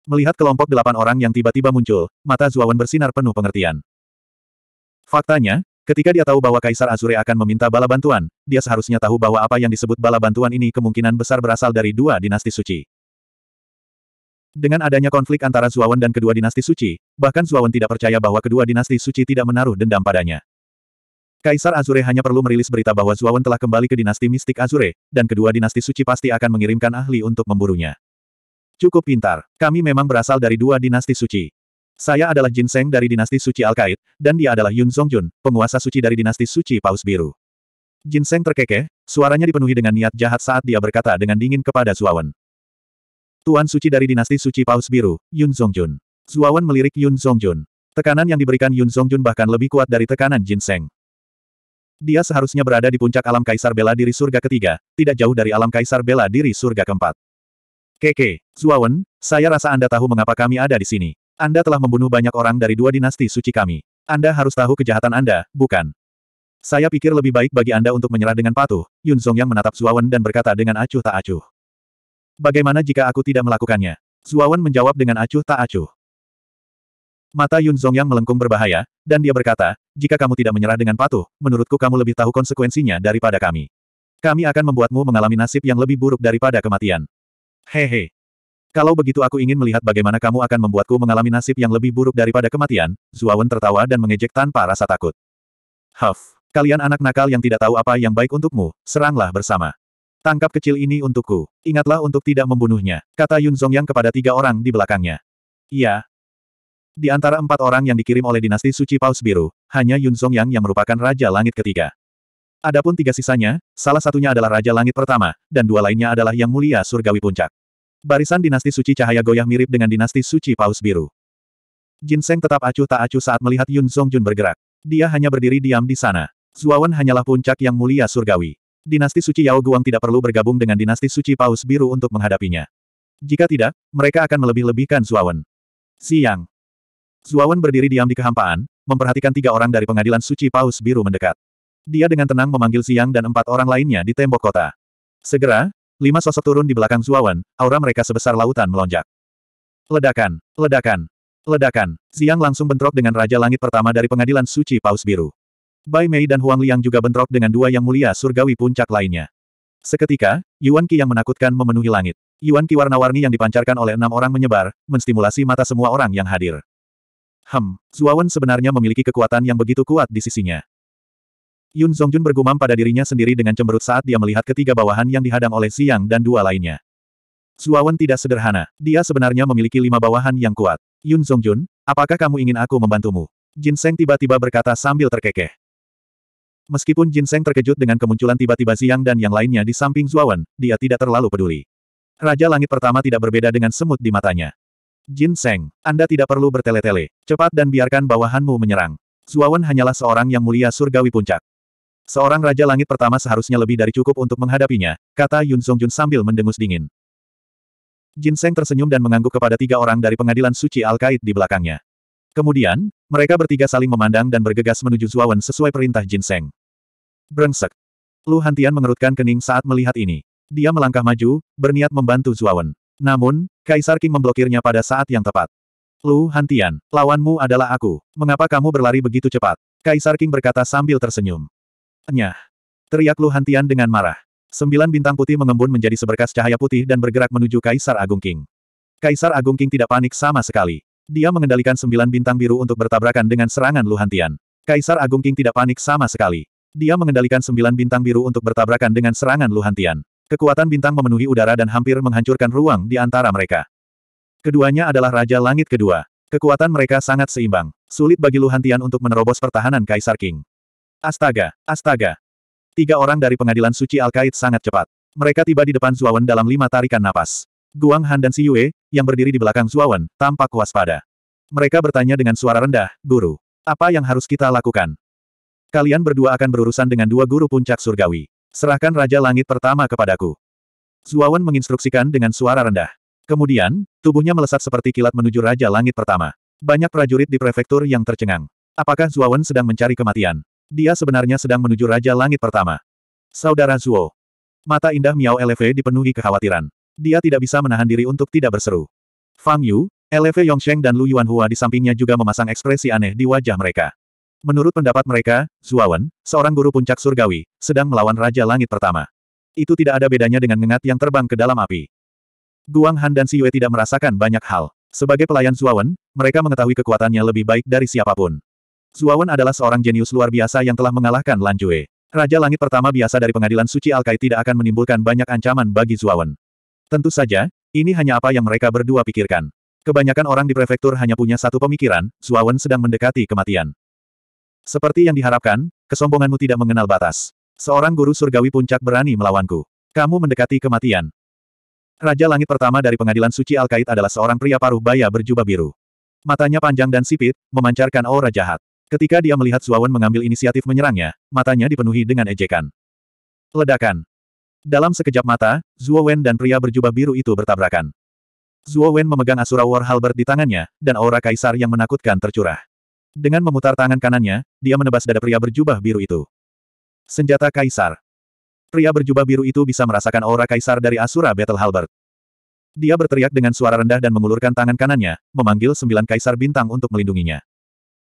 Melihat kelompok delapan orang yang tiba-tiba muncul, mata Zuawan bersinar penuh pengertian. Faktanya, ketika dia tahu bahwa Kaisar Azure akan meminta bala bantuan, dia seharusnya tahu bahwa apa yang disebut bala bantuan ini kemungkinan besar berasal dari dua dinasti suci. Dengan adanya konflik antara Zuawan dan kedua dinasti suci, bahkan Zuawan tidak percaya bahwa kedua dinasti suci tidak menaruh dendam padanya. Kaisar Azure hanya perlu merilis berita bahwa Zuawan telah kembali ke dinasti mistik Azure, dan kedua dinasti suci pasti akan mengirimkan ahli untuk memburunya. Cukup pintar, kami memang berasal dari dua dinasti suci. Saya adalah Jin Seng dari dinasti suci Alkait, dan dia adalah Yun Songjun, penguasa suci dari dinasti suci Paus Biru. Jin Seng terkekeh, suaranya dipenuhi dengan niat jahat saat dia berkata dengan dingin kepada Zuawan. Tuan Suci dari dinasti Suci Paus Biru, Yun Zongjun. Zuawan melirik Yun Zongjun. Tekanan yang diberikan Yun Zongjun bahkan lebih kuat dari tekanan Jin Seng. Dia seharusnya berada di puncak alam kaisar bela diri surga ketiga, tidak jauh dari alam kaisar bela diri surga keempat. Keke, Zuawan, saya rasa Anda tahu mengapa kami ada di sini. Anda telah membunuh banyak orang dari dua dinasti suci kami. Anda harus tahu kejahatan Anda, bukan? Saya pikir lebih baik bagi Anda untuk menyerah dengan patuh, Yun Zong yang menatap Zuawan dan berkata dengan acuh tak acuh. Bagaimana jika aku tidak melakukannya? Zuawan menjawab dengan acuh tak acuh. Mata Yun Zhongyang melengkung berbahaya, dan dia berkata, jika kamu tidak menyerah dengan patuh, menurutku kamu lebih tahu konsekuensinya daripada kami. Kami akan membuatmu mengalami nasib yang lebih buruk daripada kematian. Hehe. Kalau begitu aku ingin melihat bagaimana kamu akan membuatku mengalami nasib yang lebih buruk daripada kematian, Zuawan tertawa dan mengejek tanpa rasa takut. Huff, kalian anak nakal yang tidak tahu apa yang baik untukmu, seranglah bersama. Tangkap kecil ini untukku. Ingatlah untuk tidak membunuhnya, kata Yun Zong yang kepada tiga orang di belakangnya. Iya. Di antara empat orang yang dikirim oleh dinasti suci Paus Biru, hanya Yun Zong yang merupakan Raja Langit ketiga. Adapun tiga sisanya, salah satunya adalah Raja Langit pertama, dan dua lainnya adalah Yang Mulia Surgawi Puncak. Barisan dinasti suci cahaya goyah mirip dengan dinasti suci Paus Biru. Jin Seng tetap acuh tak acuh saat melihat Yun Zong Jun bergerak. Dia hanya berdiri diam di sana. Zuawan hanyalah puncak yang mulia surgawi dinasti suci Yao Guang tidak perlu bergabung dengan dinasti suci Paus Biru untuk menghadapinya. Jika tidak, mereka akan melebih-lebihkan Zuawan. Siang. Zuawan berdiri diam di kehampaan, memperhatikan tiga orang dari pengadilan suci Paus Biru mendekat. Dia dengan tenang memanggil Siang dan empat orang lainnya di tembok kota. Segera, lima sosok turun di belakang Zuawan, aura mereka sebesar lautan melonjak. Ledakan, ledakan, ledakan. Siang langsung bentrok dengan Raja Langit pertama dari pengadilan suci Paus Biru. Bai Mei dan Huang Liang juga bentrok dengan dua yang mulia surgawi puncak lainnya. Seketika, Yuan Qi yang menakutkan memenuhi langit. Yuan Qi warna-warni yang dipancarkan oleh enam orang menyebar, menstimulasi mata semua orang yang hadir. Hem, Zuawan sebenarnya memiliki kekuatan yang begitu kuat di sisinya. Yun Zongjun bergumam pada dirinya sendiri dengan cemberut saat dia melihat ketiga bawahan yang dihadang oleh Siang dan dua lainnya. Zuawan tidak sederhana, dia sebenarnya memiliki lima bawahan yang kuat. Yun Zongjun, apakah kamu ingin aku membantumu? Jin Seng tiba-tiba berkata sambil terkekeh. Meskipun Jin Seng terkejut dengan kemunculan tiba-tiba Ziang dan yang lainnya di samping Zuawan, dia tidak terlalu peduli. Raja Langit pertama tidak berbeda dengan semut di matanya. Jin Seng, Anda tidak perlu bertele-tele. Cepat dan biarkan bawahanmu menyerang. Zuawan hanyalah seorang yang mulia surgawi puncak. Seorang Raja Langit pertama seharusnya lebih dari cukup untuk menghadapinya, kata Yun Song Jun sambil mendengus dingin. Jin Seng tersenyum dan mengangguk kepada tiga orang dari pengadilan suci al kaid di belakangnya. Kemudian, mereka bertiga saling memandang dan bergegas menuju Zuawan sesuai perintah Jin Seng. Brengsek. Lu Hantian mengerutkan kening saat melihat ini. Dia melangkah maju, berniat membantu Zuawan. Namun, Kaisar King memblokirnya pada saat yang tepat. Lu Hantian, lawanmu adalah aku. Mengapa kamu berlari begitu cepat? Kaisar King berkata sambil tersenyum. Nyah. Teriak Lu Hantian dengan marah. Sembilan bintang putih mengembun menjadi seberkas cahaya putih dan bergerak menuju Kaisar Agung King. Kaisar Agung King tidak panik sama sekali. Dia mengendalikan sembilan bintang biru untuk bertabrakan dengan serangan Lu Hantian. Kaisar Agung King tidak panik sama sekali. Dia mengendalikan sembilan bintang biru untuk bertabrakan dengan serangan Luhantian. Kekuatan bintang memenuhi udara dan hampir menghancurkan ruang di antara mereka. Keduanya adalah Raja Langit Kedua. Kekuatan mereka sangat seimbang. Sulit bagi Luhantian untuk menerobos pertahanan Kaisar King. Astaga, astaga. Tiga orang dari pengadilan suci Al-Kaid sangat cepat. Mereka tiba di depan Zuawan dalam lima tarikan napas. Guang Han dan Si Yue, yang berdiri di belakang Zuawan, tampak waspada. Mereka bertanya dengan suara rendah, Guru, apa yang harus kita lakukan? Kalian berdua akan berurusan dengan dua guru puncak surgawi. Serahkan Raja Langit pertama kepadaku. Zuawan menginstruksikan dengan suara rendah. Kemudian, tubuhnya melesat seperti kilat menuju Raja Langit pertama. Banyak prajurit di prefektur yang tercengang. Apakah Zuawan sedang mencari kematian? Dia sebenarnya sedang menuju Raja Langit pertama. Saudara Zuo. Mata indah Miao Lv dipenuhi kekhawatiran. Dia tidak bisa menahan diri untuk tidak berseru. Fang Yu, Lv Yongsheng dan Lu Yuanhua di sampingnya juga memasang ekspresi aneh di wajah mereka. Menurut pendapat mereka, Zuawan, seorang guru puncak surgawi, sedang melawan Raja Langit pertama. Itu tidak ada bedanya dengan ngengat yang terbang ke dalam api. Guang Han dan Yue tidak merasakan banyak hal. Sebagai pelayan Zuawan, mereka mengetahui kekuatannya lebih baik dari siapapun. Zuawan adalah seorang jenius luar biasa yang telah mengalahkan Lan Jue. Raja Langit pertama biasa dari pengadilan suci Alkai tidak akan menimbulkan banyak ancaman bagi Zuawan. Tentu saja, ini hanya apa yang mereka berdua pikirkan. Kebanyakan orang di prefektur hanya punya satu pemikiran, Zuawan sedang mendekati kematian. Seperti yang diharapkan, kesombonganmu tidak mengenal batas. Seorang guru surgawi puncak berani melawanku. Kamu mendekati kematian. Raja Langit pertama dari pengadilan suci al Al-Kait adalah seorang pria paruh baya berjubah biru. Matanya panjang dan sipit, memancarkan aura jahat. Ketika dia melihat Zuawan mengambil inisiatif menyerangnya, matanya dipenuhi dengan ejekan. Ledakan. Dalam sekejap mata, Wen dan pria berjubah biru itu bertabrakan. Wen memegang Asura War Halberd di tangannya, dan aura kaisar yang menakutkan tercurah. Dengan memutar tangan kanannya, dia menebas dada pria berjubah biru itu. Senjata Kaisar. Pria berjubah biru itu bisa merasakan aura Kaisar dari Asura Battle Halberd. Dia berteriak dengan suara rendah dan mengulurkan tangan kanannya, memanggil sembilan Kaisar Bintang untuk melindunginya.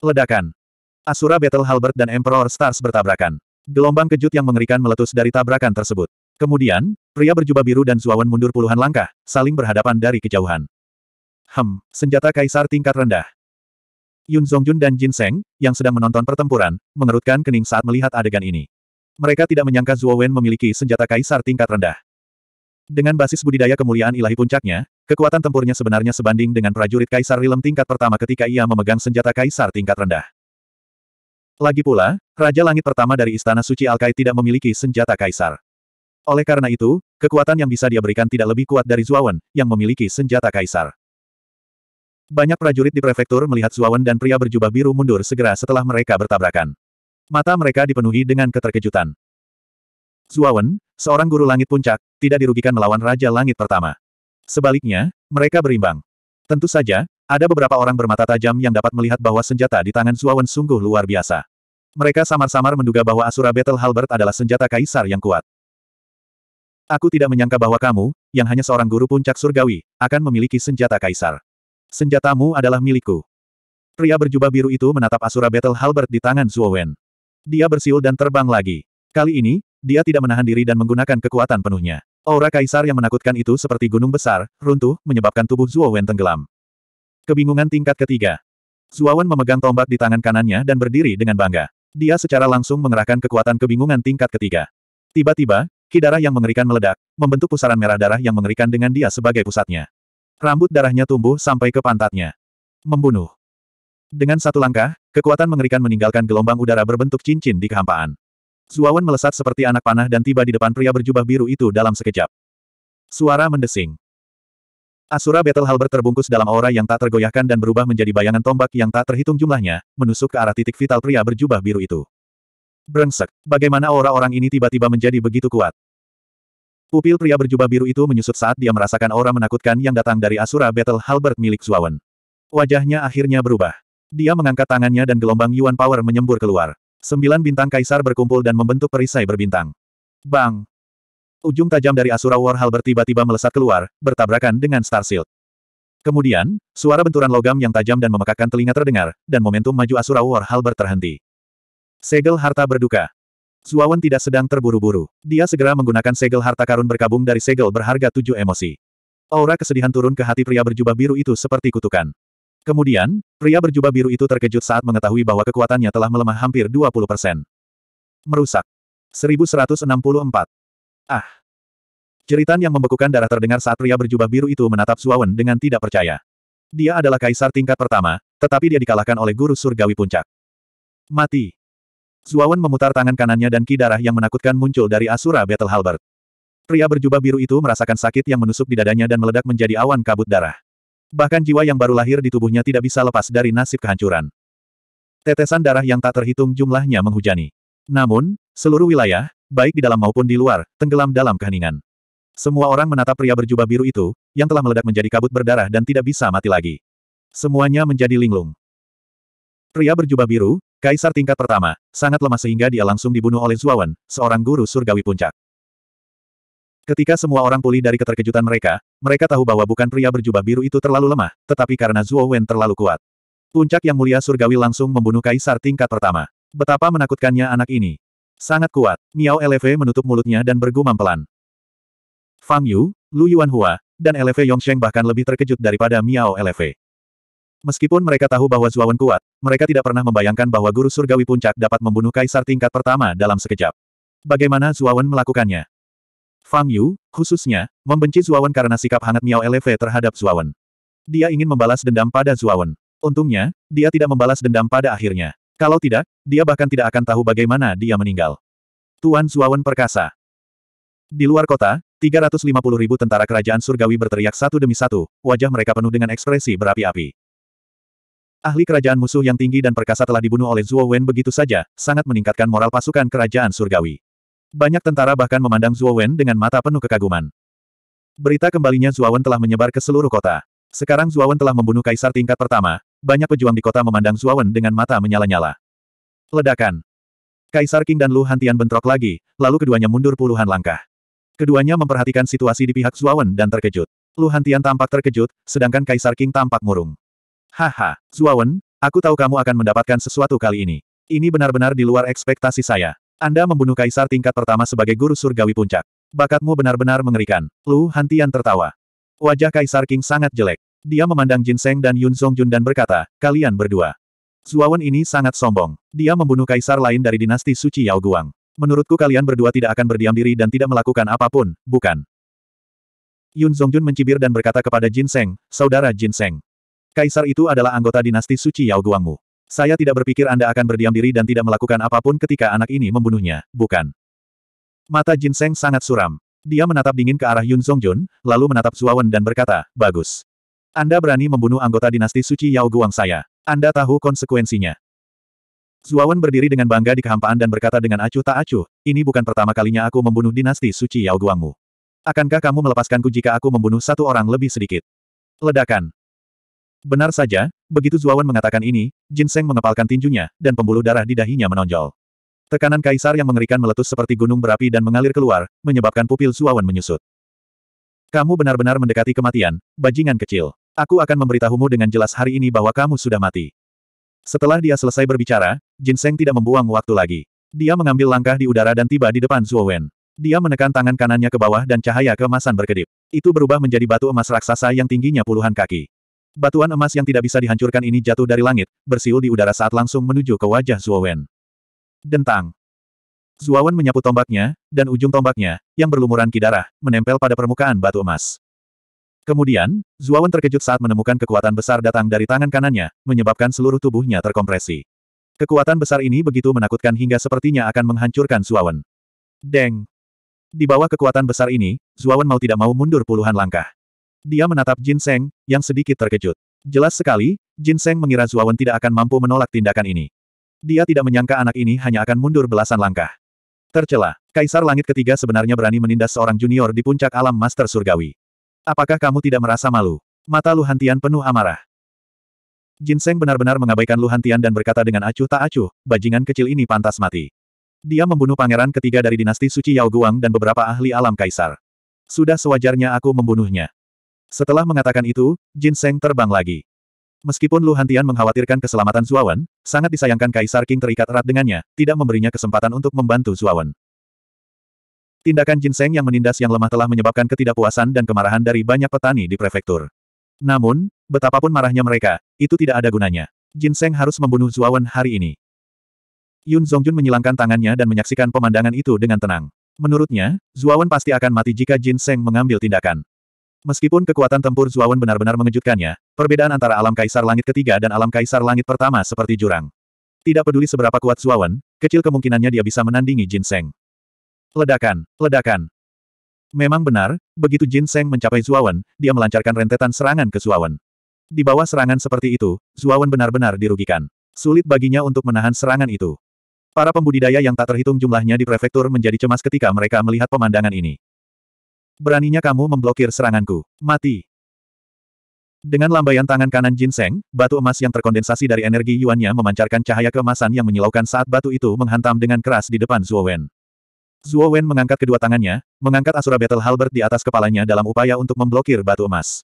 Ledakan. Asura Battle Halberd dan Emperor Stars bertabrakan. Gelombang kejut yang mengerikan meletus dari tabrakan tersebut. Kemudian, pria berjubah biru dan Zuawan mundur puluhan langkah, saling berhadapan dari kejauhan. Hem, senjata kaisar tingkat rendah. Yun Zongjun dan Jin Seng, yang sedang menonton pertempuran, mengerutkan kening saat melihat adegan ini. Mereka tidak menyangka Zuo Wen memiliki senjata kaisar tingkat rendah. Dengan basis budidaya kemuliaan ilahi puncaknya, kekuatan tempurnya sebenarnya sebanding dengan prajurit kaisar Rilem tingkat pertama ketika ia memegang senjata kaisar tingkat rendah. Lagi pula, Raja Langit pertama dari Istana Suci Alkai tidak memiliki senjata kaisar. Oleh karena itu, kekuatan yang bisa dia berikan tidak lebih kuat dari Zuo Wen yang memiliki senjata kaisar. Banyak prajurit di prefektur melihat Zuawan dan pria berjubah biru mundur segera setelah mereka bertabrakan. Mata mereka dipenuhi dengan keterkejutan. Zuawan, seorang guru langit puncak, tidak dirugikan melawan Raja Langit pertama. Sebaliknya, mereka berimbang. Tentu saja, ada beberapa orang bermata tajam yang dapat melihat bahwa senjata di tangan Zuawan sungguh luar biasa. Mereka samar-samar menduga bahwa Asura Battle Halbert adalah senjata kaisar yang kuat. Aku tidak menyangka bahwa kamu, yang hanya seorang guru puncak surgawi, akan memiliki senjata kaisar. Senjatamu adalah milikku. Pria berjubah biru itu menatap Asura Battle Halberd di tangan Zuo Wen. Dia bersiul dan terbang lagi. Kali ini, dia tidak menahan diri dan menggunakan kekuatan penuhnya. Aura kaisar yang menakutkan itu seperti gunung besar, runtuh, menyebabkan tubuh Zuo Wen tenggelam. Kebingungan tingkat ketiga. Zuo Wen memegang tombak di tangan kanannya dan berdiri dengan bangga. Dia secara langsung mengerahkan kekuatan kebingungan tingkat ketiga. Tiba-tiba, ki yang mengerikan meledak, membentuk pusaran merah darah yang mengerikan dengan dia sebagai pusatnya. Rambut darahnya tumbuh sampai ke pantatnya. Membunuh. Dengan satu langkah, kekuatan mengerikan meninggalkan gelombang udara berbentuk cincin di kehampaan. Zuawan melesat seperti anak panah dan tiba di depan pria berjubah biru itu dalam sekejap. Suara mendesing. Asura Battle Halber terbungkus dalam aura yang tak tergoyahkan dan berubah menjadi bayangan tombak yang tak terhitung jumlahnya, menusuk ke arah titik vital pria berjubah biru itu. Brengsek, bagaimana aura orang ini tiba-tiba menjadi begitu kuat? Pupil pria berjubah biru itu menyusut saat dia merasakan aura menakutkan yang datang dari Asura Battle Halberd milik Zuawan. Wajahnya akhirnya berubah. Dia mengangkat tangannya dan gelombang Yuan Power menyembur keluar. Sembilan bintang kaisar berkumpul dan membentuk perisai berbintang. Bang! Ujung tajam dari Asura War Halberd tiba-tiba melesat keluar, bertabrakan dengan Star Shield. Kemudian, suara benturan logam yang tajam dan memekakkan telinga terdengar, dan momentum maju Asura War Halberd terhenti. Segel harta berduka. Zuawan tidak sedang terburu-buru. Dia segera menggunakan segel harta karun berkabung dari segel berharga tujuh emosi. Aura kesedihan turun ke hati pria berjubah biru itu seperti kutukan. Kemudian, pria berjubah biru itu terkejut saat mengetahui bahwa kekuatannya telah melemah hampir 20 persen. Merusak. 1164. Ah. Jeritan yang membekukan darah terdengar saat pria berjubah biru itu menatap Suawen dengan tidak percaya. Dia adalah kaisar tingkat pertama, tetapi dia dikalahkan oleh guru surgawi puncak. Mati. Zuawan memutar tangan kanannya dan ki darah yang menakutkan muncul dari Asura Battle Halberd. Pria berjubah biru itu merasakan sakit yang menusuk di dadanya dan meledak menjadi awan kabut darah. Bahkan jiwa yang baru lahir di tubuhnya tidak bisa lepas dari nasib kehancuran. Tetesan darah yang tak terhitung jumlahnya menghujani. Namun, seluruh wilayah, baik di dalam maupun di luar, tenggelam dalam keheningan. Semua orang menatap pria berjubah biru itu, yang telah meledak menjadi kabut berdarah dan tidak bisa mati lagi. Semuanya menjadi linglung. Pria berjubah biru, Kaisar tingkat pertama, sangat lemah sehingga dia langsung dibunuh oleh Zuawan, seorang guru surgawi puncak. Ketika semua orang pulih dari keterkejutan mereka, mereka tahu bahwa bukan pria berjubah biru itu terlalu lemah, tetapi karena Zuo terlalu kuat. Puncak yang mulia surgawi langsung membunuh kaisar tingkat pertama. Betapa menakutkannya anak ini. Sangat kuat, Miao Eleve menutup mulutnya dan bergumam pelan. Fang Yu, Lu Hua, dan Eleve Yongsheng bahkan lebih terkejut daripada Miao Eleve. Meskipun mereka tahu bahwa Zuawan kuat, mereka tidak pernah membayangkan bahwa guru surgawi puncak dapat membunuh kaisar tingkat pertama dalam sekejap. Bagaimana Zuawan melakukannya? Fang Yu, khususnya, membenci Zuawan karena sikap hangat Miao Eleve terhadap Zuawan. Dia ingin membalas dendam pada Zuawan. Untungnya, dia tidak membalas dendam pada akhirnya. Kalau tidak, dia bahkan tidak akan tahu bagaimana dia meninggal. Tuan Zuawan perkasa. Di luar kota, 350 ribu tentara kerajaan surgawi berteriak satu demi satu, wajah mereka penuh dengan ekspresi berapi-api. Ahli kerajaan musuh yang tinggi dan perkasa telah dibunuh oleh Zhuo Wen begitu saja, sangat meningkatkan moral pasukan kerajaan surgawi. Banyak tentara bahkan memandang Zhuo Wen dengan mata penuh kekaguman. Berita kembalinya Zhuo Wen telah menyebar ke seluruh kota. Sekarang Zhuo Wen telah membunuh kaisar tingkat pertama, banyak pejuang di kota memandang Zhuo Wen dengan mata menyala-nyala. Ledakan. Kaisar King dan Lu Hantian bentrok lagi, lalu keduanya mundur puluhan langkah. Keduanya memperhatikan situasi di pihak Zhuo Wen dan terkejut. Lu Hantian tampak terkejut, sedangkan Kaisar King tampak murung. Haha, Zuawan, aku tahu kamu akan mendapatkan sesuatu kali ini. Ini benar-benar di luar ekspektasi saya. Anda membunuh kaisar tingkat pertama sebagai guru surgawi puncak. Bakatmu benar-benar mengerikan. Lu Hantian tertawa. Wajah Kaisar King sangat jelek. Dia memandang Jin Seng dan Yun Jun dan berkata, kalian berdua. Zuawan ini sangat sombong. Dia membunuh kaisar lain dari dinasti suci Yao Guang. Menurutku kalian berdua tidak akan berdiam diri dan tidak melakukan apapun, bukan? Yun Zongjun mencibir dan berkata kepada Jin Seng, saudara Jin Seng. Kaisar itu adalah anggota dinasti suci Yao Guangmu. Saya tidak berpikir Anda akan berdiam diri dan tidak melakukan apapun ketika anak ini membunuhnya, bukan? Mata Jin Seng sangat suram. Dia menatap dingin ke arah Yun Zongjun, lalu menatap Suawan dan berkata, Bagus. Anda berani membunuh anggota dinasti suci Yao Guang saya. Anda tahu konsekuensinya. Zuawan berdiri dengan bangga di kehampaan dan berkata dengan acuh tak acuh, ini bukan pertama kalinya aku membunuh dinasti suci Yao Guangmu. Akankah kamu melepaskanku jika aku membunuh satu orang lebih sedikit? Ledakan. Benar saja, begitu Zuawan mengatakan ini, Jin Seng mengepalkan tinjunya, dan pembuluh darah di dahinya menonjol. Tekanan kaisar yang mengerikan meletus seperti gunung berapi dan mengalir keluar, menyebabkan pupil Zuawan menyusut. Kamu benar-benar mendekati kematian, bajingan kecil. Aku akan memberitahumu dengan jelas hari ini bahwa kamu sudah mati. Setelah dia selesai berbicara, Jin tidak membuang waktu lagi. Dia mengambil langkah di udara dan tiba di depan Zuowen. Dia menekan tangan kanannya ke bawah dan cahaya keemasan berkedip. Itu berubah menjadi batu emas raksasa yang tingginya puluhan kaki. Batuan emas yang tidak bisa dihancurkan ini jatuh dari langit, bersiul di udara saat langsung menuju ke wajah Zuowen. Dentang. Zuowen menyapu tombaknya, dan ujung tombaknya, yang berlumuran darah menempel pada permukaan batu emas. Kemudian, Zuowen terkejut saat menemukan kekuatan besar datang dari tangan kanannya, menyebabkan seluruh tubuhnya terkompresi. Kekuatan besar ini begitu menakutkan hingga sepertinya akan menghancurkan Zuowen. Deng! Di bawah kekuatan besar ini, Zuowen mau tidak mau mundur puluhan langkah. Dia menatap Jin Seng, yang sedikit terkejut. Jelas sekali, Jin Seng mengira Zuawan tidak akan mampu menolak tindakan ini. Dia tidak menyangka anak ini hanya akan mundur belasan langkah. Tercela, Kaisar Langit ketiga sebenarnya berani menindas seorang junior di puncak alam Master Surgawi. Apakah kamu tidak merasa malu? Mata Lu Hantian penuh amarah. Jin Seng benar-benar mengabaikan Lu Hantian dan berkata dengan acuh tak acuh, bajingan kecil ini pantas mati. Dia membunuh pangeran ketiga dari dinasti suci Yao Guang dan beberapa ahli alam kaisar. Sudah sewajarnya aku membunuhnya. Setelah mengatakan itu, Jin Seng terbang lagi. Meskipun Lu Hantian mengkhawatirkan keselamatan Zuawan, sangat disayangkan Kaisar King terikat erat dengannya, tidak memberinya kesempatan untuk membantu Zuawan. Tindakan Jin Seng yang menindas yang lemah telah menyebabkan ketidakpuasan dan kemarahan dari banyak petani di prefektur. Namun, betapapun marahnya mereka, itu tidak ada gunanya. Jin Seng harus membunuh Zuawan hari ini. Yun Zongjun menyilangkan tangannya dan menyaksikan pemandangan itu dengan tenang. Menurutnya, Zuawan pasti akan mati jika Jin Seng mengambil tindakan. Meskipun kekuatan tempur Zuawan benar-benar mengejutkannya, perbedaan antara alam kaisar langit ketiga dan alam kaisar langit pertama seperti jurang. Tidak peduli seberapa kuat Zuawan, kecil kemungkinannya dia bisa menandingi Jin Seng. Ledakan, ledakan. Memang benar, begitu Jin Seng mencapai Zuawan, dia melancarkan rentetan serangan ke Zuawan. Di bawah serangan seperti itu, Zuawan benar-benar dirugikan. Sulit baginya untuk menahan serangan itu. Para pembudidaya yang tak terhitung jumlahnya di prefektur menjadi cemas ketika mereka melihat pemandangan ini. Beraninya kamu memblokir seranganku. Mati. Dengan lambaian tangan kanan Jin Seng, batu emas yang terkondensasi dari energi yuannya memancarkan cahaya keemasan yang menyilaukan saat batu itu menghantam dengan keras di depan Zhuo Wen. Zhuo Wen mengangkat kedua tangannya, mengangkat Asura Battle Halbert di atas kepalanya dalam upaya untuk memblokir batu emas.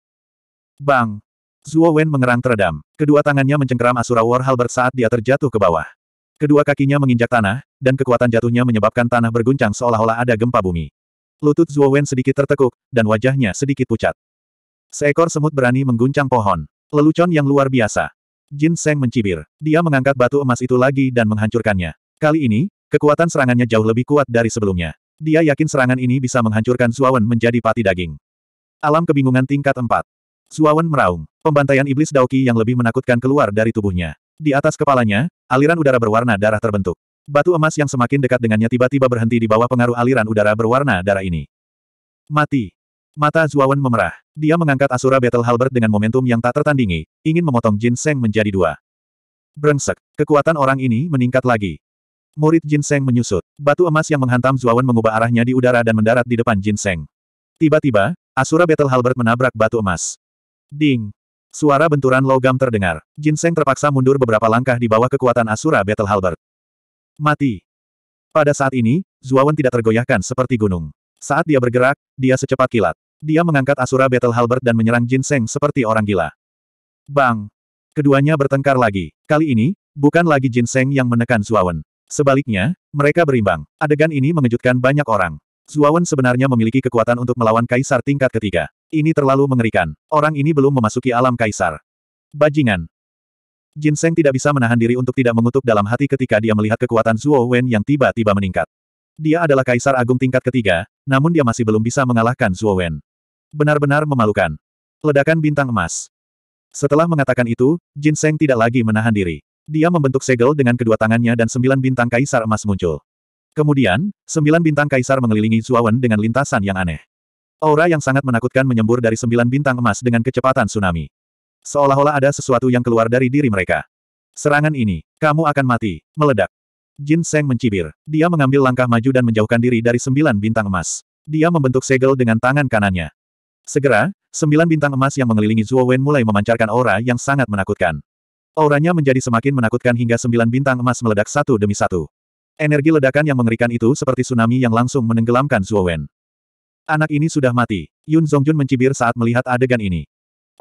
Bang! Zhuo Wen mengerang teredam. Kedua tangannya mencengkeram Asura War Halbert saat dia terjatuh ke bawah. Kedua kakinya menginjak tanah, dan kekuatan jatuhnya menyebabkan tanah berguncang seolah-olah ada gempa bumi. Lutut Zhuo sedikit tertekuk, dan wajahnya sedikit pucat. Seekor semut berani mengguncang pohon. Lelucon yang luar biasa. Jin Seng mencibir. Dia mengangkat batu emas itu lagi dan menghancurkannya. Kali ini, kekuatan serangannya jauh lebih kuat dari sebelumnya. Dia yakin serangan ini bisa menghancurkan Zuawan menjadi pati daging. Alam kebingungan tingkat 4. Zuawan meraung. Pembantaian iblis Daoki yang lebih menakutkan keluar dari tubuhnya. Di atas kepalanya, aliran udara berwarna darah terbentuk. Batu emas yang semakin dekat dengannya tiba-tiba berhenti di bawah pengaruh aliran udara berwarna darah ini. Mati. Mata Zuawan memerah. Dia mengangkat Asura Battle Halbert dengan momentum yang tak tertandingi, ingin memotong Jin Seng menjadi dua. Brengsek. Kekuatan orang ini meningkat lagi. Murid Jin Seng menyusut. Batu emas yang menghantam Zuawan mengubah arahnya di udara dan mendarat di depan Jin Seng. Tiba-tiba, Asura Battle Halbert menabrak batu emas. Ding. Suara benturan logam terdengar. Jin Seng terpaksa mundur beberapa langkah di bawah kekuatan Asura Battle Halbert. Mati. Pada saat ini, Zuawan tidak tergoyahkan seperti gunung. Saat dia bergerak, dia secepat kilat. Dia mengangkat Asura Battle Halberd dan menyerang Jin Seng seperti orang gila. Bang! Keduanya bertengkar lagi. Kali ini, bukan lagi Jin Seng yang menekan Zuawan. Sebaliknya, mereka berimbang. Adegan ini mengejutkan banyak orang. Zuawan sebenarnya memiliki kekuatan untuk melawan Kaisar tingkat ketiga. Ini terlalu mengerikan. Orang ini belum memasuki alam Kaisar. Bajingan! Jinseng tidak bisa menahan diri untuk tidak mengutuk dalam hati ketika dia melihat kekuatan Zuo Wen yang tiba-tiba meningkat. Dia adalah kaisar agung tingkat ketiga, namun dia masih belum bisa mengalahkan Zuo Wen. Benar-benar memalukan. Ledakan bintang emas. Setelah mengatakan itu, Jin Seng tidak lagi menahan diri. Dia membentuk segel dengan kedua tangannya dan sembilan bintang kaisar emas muncul. Kemudian, sembilan bintang kaisar mengelilingi Zuo Wen dengan lintasan yang aneh. Aura yang sangat menakutkan menyembur dari sembilan bintang emas dengan kecepatan tsunami. Seolah-olah ada sesuatu yang keluar dari diri mereka. Serangan ini, kamu akan mati, meledak. Jin Seng mencibir. Dia mengambil langkah maju dan menjauhkan diri dari sembilan bintang emas. Dia membentuk segel dengan tangan kanannya. Segera, sembilan bintang emas yang mengelilingi Zuo Wen mulai memancarkan aura yang sangat menakutkan. Auranya menjadi semakin menakutkan hingga sembilan bintang emas meledak satu demi satu. Energi ledakan yang mengerikan itu seperti tsunami yang langsung menenggelamkan Zuo Wen. Anak ini sudah mati. Yun Zongjun mencibir saat melihat adegan ini.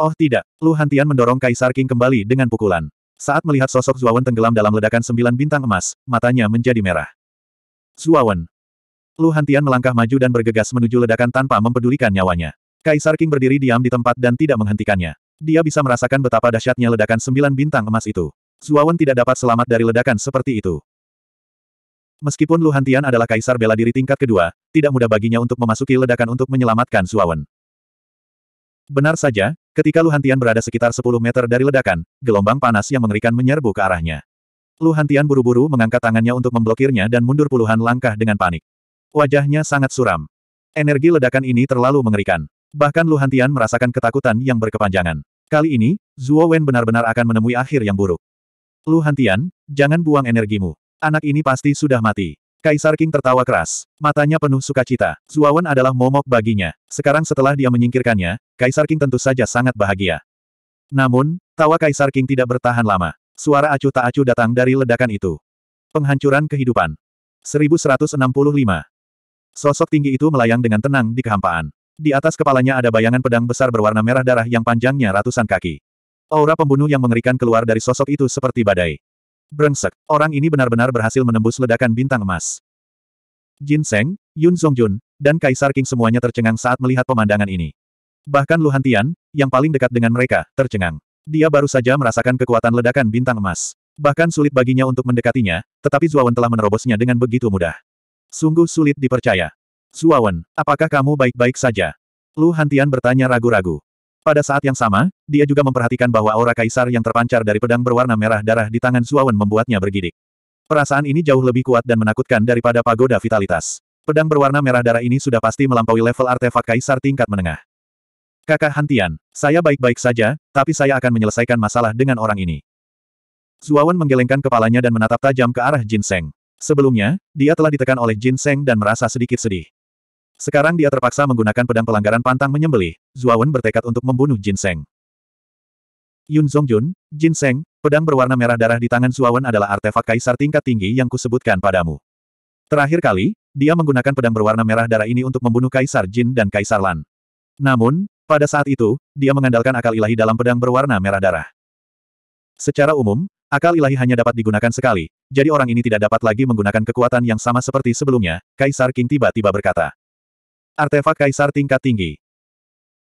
Oh tidak, Lu Hantian mendorong Kaisar King kembali dengan pukulan. Saat melihat sosok Zuawan tenggelam dalam ledakan sembilan bintang emas, matanya menjadi merah. Zuawan. Lu Hantian melangkah maju dan bergegas menuju ledakan tanpa mempedulikan nyawanya. Kaisar King berdiri diam di tempat dan tidak menghentikannya. Dia bisa merasakan betapa dahsyatnya ledakan sembilan bintang emas itu. Zuawan tidak dapat selamat dari ledakan seperti itu. Meskipun Lu Hantian adalah kaisar bela diri tingkat kedua, tidak mudah baginya untuk memasuki ledakan untuk menyelamatkan Zuawan. Benar saja, Ketika Luhantian berada sekitar 10 meter dari ledakan, gelombang panas yang mengerikan menyerbu ke arahnya. Luhantian buru-buru mengangkat tangannya untuk memblokirnya dan mundur puluhan langkah dengan panik. Wajahnya sangat suram. Energi ledakan ini terlalu mengerikan. Bahkan Luhantian merasakan ketakutan yang berkepanjangan. Kali ini, Zuo Wen benar-benar akan menemui akhir yang buruk. Luhantian, jangan buang energimu. Anak ini pasti sudah mati. Kaisar King tertawa keras. Matanya penuh sukacita. Zuawan adalah momok baginya. Sekarang setelah dia menyingkirkannya, Kaisar King tentu saja sangat bahagia. Namun, tawa Kaisar King tidak bertahan lama. Suara acuh tak acuh datang dari ledakan itu. Penghancuran kehidupan. 1165. Sosok tinggi itu melayang dengan tenang di kehampaan. Di atas kepalanya ada bayangan pedang besar berwarna merah darah yang panjangnya ratusan kaki. Aura pembunuh yang mengerikan keluar dari sosok itu seperti badai. Brengsek, orang ini benar-benar berhasil menembus ledakan bintang emas. Jin Seng, Yun Zongjun, dan Kaisar King semuanya tercengang saat melihat pemandangan ini. Bahkan Lu Hantian, yang paling dekat dengan mereka, tercengang. Dia baru saja merasakan kekuatan ledakan bintang emas. Bahkan sulit baginya untuk mendekatinya, tetapi Zuawan telah menerobosnya dengan begitu mudah. Sungguh sulit dipercaya. Zuawan, apakah kamu baik-baik saja? Lu Hantian bertanya ragu-ragu. Pada saat yang sama, dia juga memperhatikan bahwa aura kaisar yang terpancar dari pedang berwarna merah darah di tangan Zuawan membuatnya bergidik. Perasaan ini jauh lebih kuat dan menakutkan daripada pagoda vitalitas. Pedang berwarna merah darah ini sudah pasti melampaui level artefak kaisar tingkat menengah. Kakak Hantian, saya baik-baik saja, tapi saya akan menyelesaikan masalah dengan orang ini. Zuawan menggelengkan kepalanya dan menatap tajam ke arah Jin Seng. Sebelumnya, dia telah ditekan oleh Jin Seng dan merasa sedikit sedih. Sekarang dia terpaksa menggunakan pedang pelanggaran pantang menyembelih. Zuawan bertekad untuk membunuh Jin Seng. Yun Zongjun, Jin Seng, pedang berwarna merah darah di tangan Zuawan adalah artefak kaisar tingkat tinggi yang kusebutkan padamu. Terakhir kali, dia menggunakan pedang berwarna merah darah ini untuk membunuh Kaisar Jin dan Kaisar Lan. Namun, pada saat itu, dia mengandalkan akal ilahi dalam pedang berwarna merah darah. Secara umum, akal ilahi hanya dapat digunakan sekali, jadi orang ini tidak dapat lagi menggunakan kekuatan yang sama seperti sebelumnya, Kaisar King tiba-tiba berkata. Artefak Kaisar tingkat tinggi.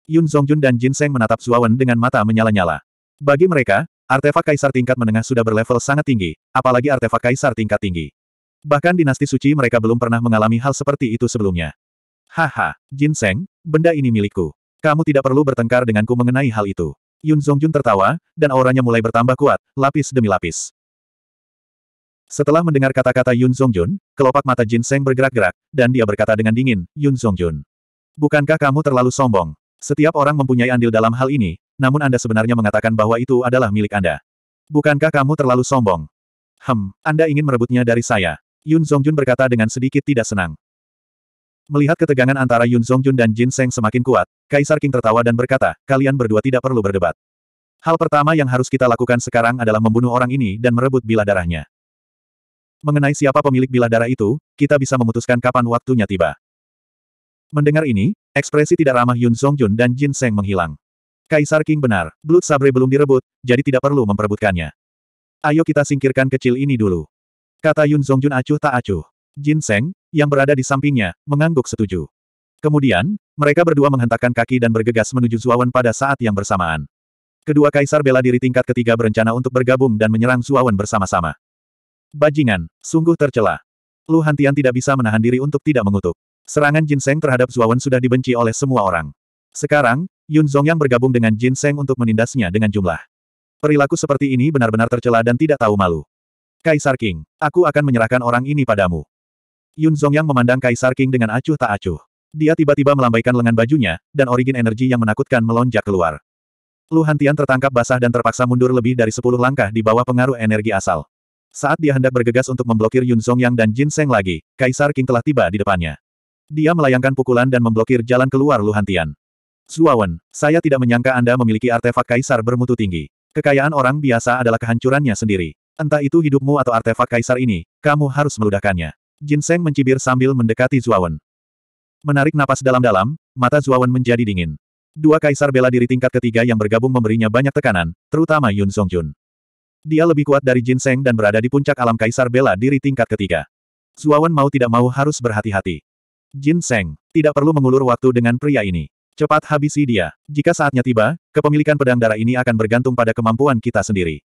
Yun Zongjun dan Jin Seng menatap Zuawan dengan mata menyala-nyala. Bagi mereka, artefak Kaisar tingkat menengah sudah berlevel sangat tinggi, apalagi artefak Kaisar tingkat tinggi. Bahkan dinasti suci mereka belum pernah mengalami hal seperti itu sebelumnya. Haha, Jin Seng, benda ini milikku. Kamu tidak perlu bertengkar denganku mengenai hal itu. Yun Zongjun tertawa, dan auranya mulai bertambah kuat, lapis demi lapis. Setelah mendengar kata-kata Yun Songjun, kelopak mata Jin Seng bergerak-gerak, dan dia berkata dengan dingin, Yun Songjun. Bukankah kamu terlalu sombong? Setiap orang mempunyai andil dalam hal ini, namun Anda sebenarnya mengatakan bahwa itu adalah milik Anda. Bukankah kamu terlalu sombong? Hem, Anda ingin merebutnya dari saya. Yun Zhongjun berkata dengan sedikit tidak senang. Melihat ketegangan antara Yun Zhongjun dan Jin Seng semakin kuat, Kaisar King tertawa dan berkata, kalian berdua tidak perlu berdebat. Hal pertama yang harus kita lakukan sekarang adalah membunuh orang ini dan merebut bila darahnya. Mengenai siapa pemilik bilah darah itu, kita bisa memutuskan kapan waktunya tiba. Mendengar ini, ekspresi tidak ramah Yun Zhongjun dan Jin Seng menghilang. Kaisar King benar, Blood Sabre belum direbut, jadi tidak perlu memperebutkannya. Ayo kita singkirkan kecil ini dulu. Kata Yun Zhongjun acuh tak acuh. Jin Seng, yang berada di sampingnya, mengangguk setuju. Kemudian, mereka berdua menghentakkan kaki dan bergegas menuju Zuawan pada saat yang bersamaan. Kedua kaisar bela diri tingkat ketiga berencana untuk bergabung dan menyerang Zuawan bersama-sama. Bajingan, sungguh tercela. Lu Hantian tidak bisa menahan diri untuk tidak mengutuk. Serangan Jin Jinseng terhadap Zuawan sudah dibenci oleh semua orang. Sekarang, Yun Zhongyang bergabung dengan Jin Jinseng untuk menindasnya dengan jumlah. Perilaku seperti ini benar-benar tercela dan tidak tahu malu. Kaisar King, aku akan menyerahkan orang ini padamu. Yun Zhongyang memandang Kaisar King dengan acuh tak acuh. Dia tiba-tiba melambaikan lengan bajunya, dan origin energi yang menakutkan melonjak keluar. Lu Hantian tertangkap basah dan terpaksa mundur lebih dari sepuluh langkah di bawah pengaruh energi asal. Saat dia hendak bergegas untuk memblokir Yun Yang dan Jin Seng lagi, Kaisar King telah tiba di depannya. Dia melayangkan pukulan dan memblokir jalan keluar Luhantian. Zuawan, saya tidak menyangka Anda memiliki artefak Kaisar bermutu tinggi. Kekayaan orang biasa adalah kehancurannya sendiri. Entah itu hidupmu atau artefak Kaisar ini, kamu harus meludahkannya. Jin Seng mencibir sambil mendekati Zuawan. Menarik napas dalam-dalam, mata Zuawan menjadi dingin. Dua Kaisar bela diri tingkat ketiga yang bergabung memberinya banyak tekanan, terutama Yun Jun. Dia lebih kuat dari ginseng dan berada di puncak alam kaisar bela diri tingkat ketiga. Zuawan mau tidak mau harus berhati-hati. Ginseng, tidak perlu mengulur waktu dengan pria ini. Cepat habisi dia. Jika saatnya tiba, kepemilikan pedang darah ini akan bergantung pada kemampuan kita sendiri.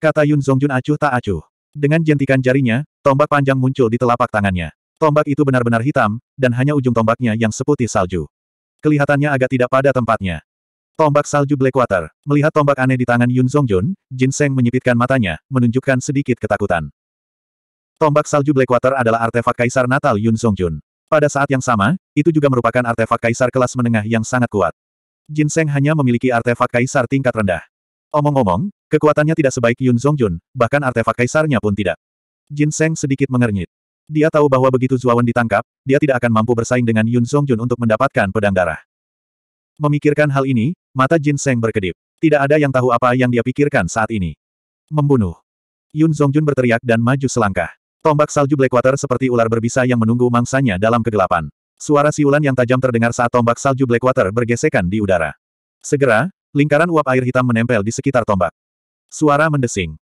Kata Yun Zongjun acuh tak acuh. Dengan jentikan jarinya, tombak panjang muncul di telapak tangannya. Tombak itu benar-benar hitam, dan hanya ujung tombaknya yang seputih salju. Kelihatannya agak tidak pada tempatnya. Tombak salju Blackwater. Melihat tombak aneh di tangan Yun Zongjun, Jin Seng menyipitkan matanya, menunjukkan sedikit ketakutan. Tombak salju Blackwater adalah artefak kaisar natal Yun Zongjun. Pada saat yang sama, itu juga merupakan artefak kaisar kelas menengah yang sangat kuat. Jin Seng hanya memiliki artefak kaisar tingkat rendah. Omong-omong, kekuatannya tidak sebaik Yun Zongjun, bahkan artefak kaisarnya pun tidak. Jin Seng sedikit mengernyit. Dia tahu bahwa begitu Zuawan ditangkap, dia tidak akan mampu bersaing dengan Yun Songjun untuk mendapatkan pedang darah. Memikirkan hal ini, Mata Jin Seng berkedip. Tidak ada yang tahu apa yang dia pikirkan saat ini. Membunuh. Yun Zongjun berteriak dan maju selangkah. Tombak salju Blackwater seperti ular berbisa yang menunggu mangsanya dalam kegelapan. Suara siulan yang tajam terdengar saat tombak salju Blackwater bergesekan di udara. Segera, lingkaran uap air hitam menempel di sekitar tombak. Suara mendesing.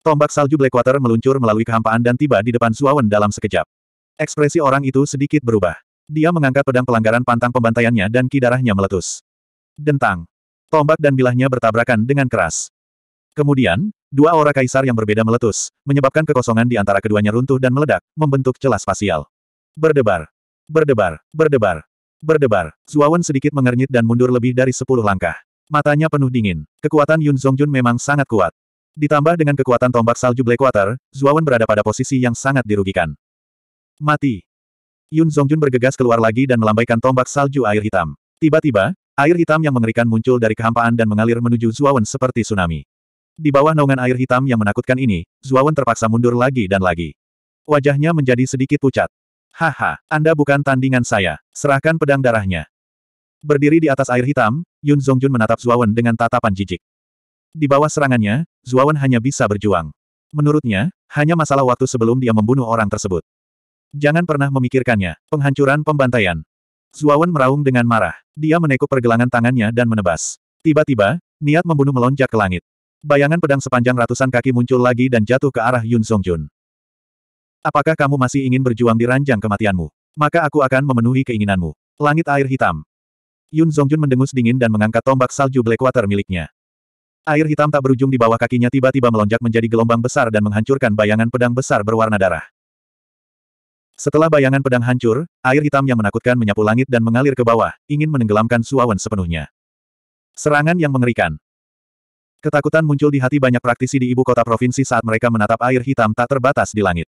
Tombak salju Blackwater meluncur melalui kehampaan dan tiba di depan Zuawan dalam sekejap. Ekspresi orang itu sedikit berubah. Dia mengangkat pedang pelanggaran pantang pembantaiannya dan kidarahnya meletus. Dentang. Tombak dan bilahnya bertabrakan dengan keras. Kemudian, dua aura kaisar yang berbeda meletus, menyebabkan kekosongan di antara keduanya runtuh dan meledak, membentuk celah spasial. Berdebar. Berdebar. Berdebar. Berdebar. Zuawan sedikit mengernyit dan mundur lebih dari sepuluh langkah. Matanya penuh dingin. Kekuatan Yun Zongjun memang sangat kuat. Ditambah dengan kekuatan tombak salju Blackwater, Zuawan berada pada posisi yang sangat dirugikan. Mati. Yun Zongjun bergegas keluar lagi dan melambaikan tombak salju air hitam. Tiba-tiba, Air hitam yang mengerikan muncul dari kehampaan dan mengalir menuju Zuawan seperti tsunami. Di bawah naungan air hitam yang menakutkan ini, Zuawan terpaksa mundur lagi dan lagi. Wajahnya menjadi sedikit pucat. Haha, Anda bukan tandingan saya. Serahkan pedang darahnya. Berdiri di atas air hitam, Yun Zongjun menatap Zuawan dengan tatapan jijik. Di bawah serangannya, Zuawan hanya bisa berjuang. Menurutnya, hanya masalah waktu sebelum dia membunuh orang tersebut. Jangan pernah memikirkannya, penghancuran pembantaian. Zuawan meraung dengan marah. Dia menekuk pergelangan tangannya dan menebas. Tiba-tiba, niat membunuh melonjak ke langit. Bayangan pedang sepanjang ratusan kaki muncul lagi dan jatuh ke arah Yun Songjun. Apakah kamu masih ingin berjuang di ranjang kematianmu? Maka aku akan memenuhi keinginanmu. Langit air hitam. Yun Zongjun mendengus dingin dan mengangkat tombak salju Blackwater miliknya. Air hitam tak berujung di bawah kakinya tiba-tiba melonjak menjadi gelombang besar dan menghancurkan bayangan pedang besar berwarna darah. Setelah bayangan pedang hancur, air hitam yang menakutkan menyapu langit dan mengalir ke bawah, ingin menenggelamkan Suawan sepenuhnya. Serangan yang mengerikan. Ketakutan muncul di hati banyak praktisi di ibu kota provinsi saat mereka menatap air hitam tak terbatas di langit.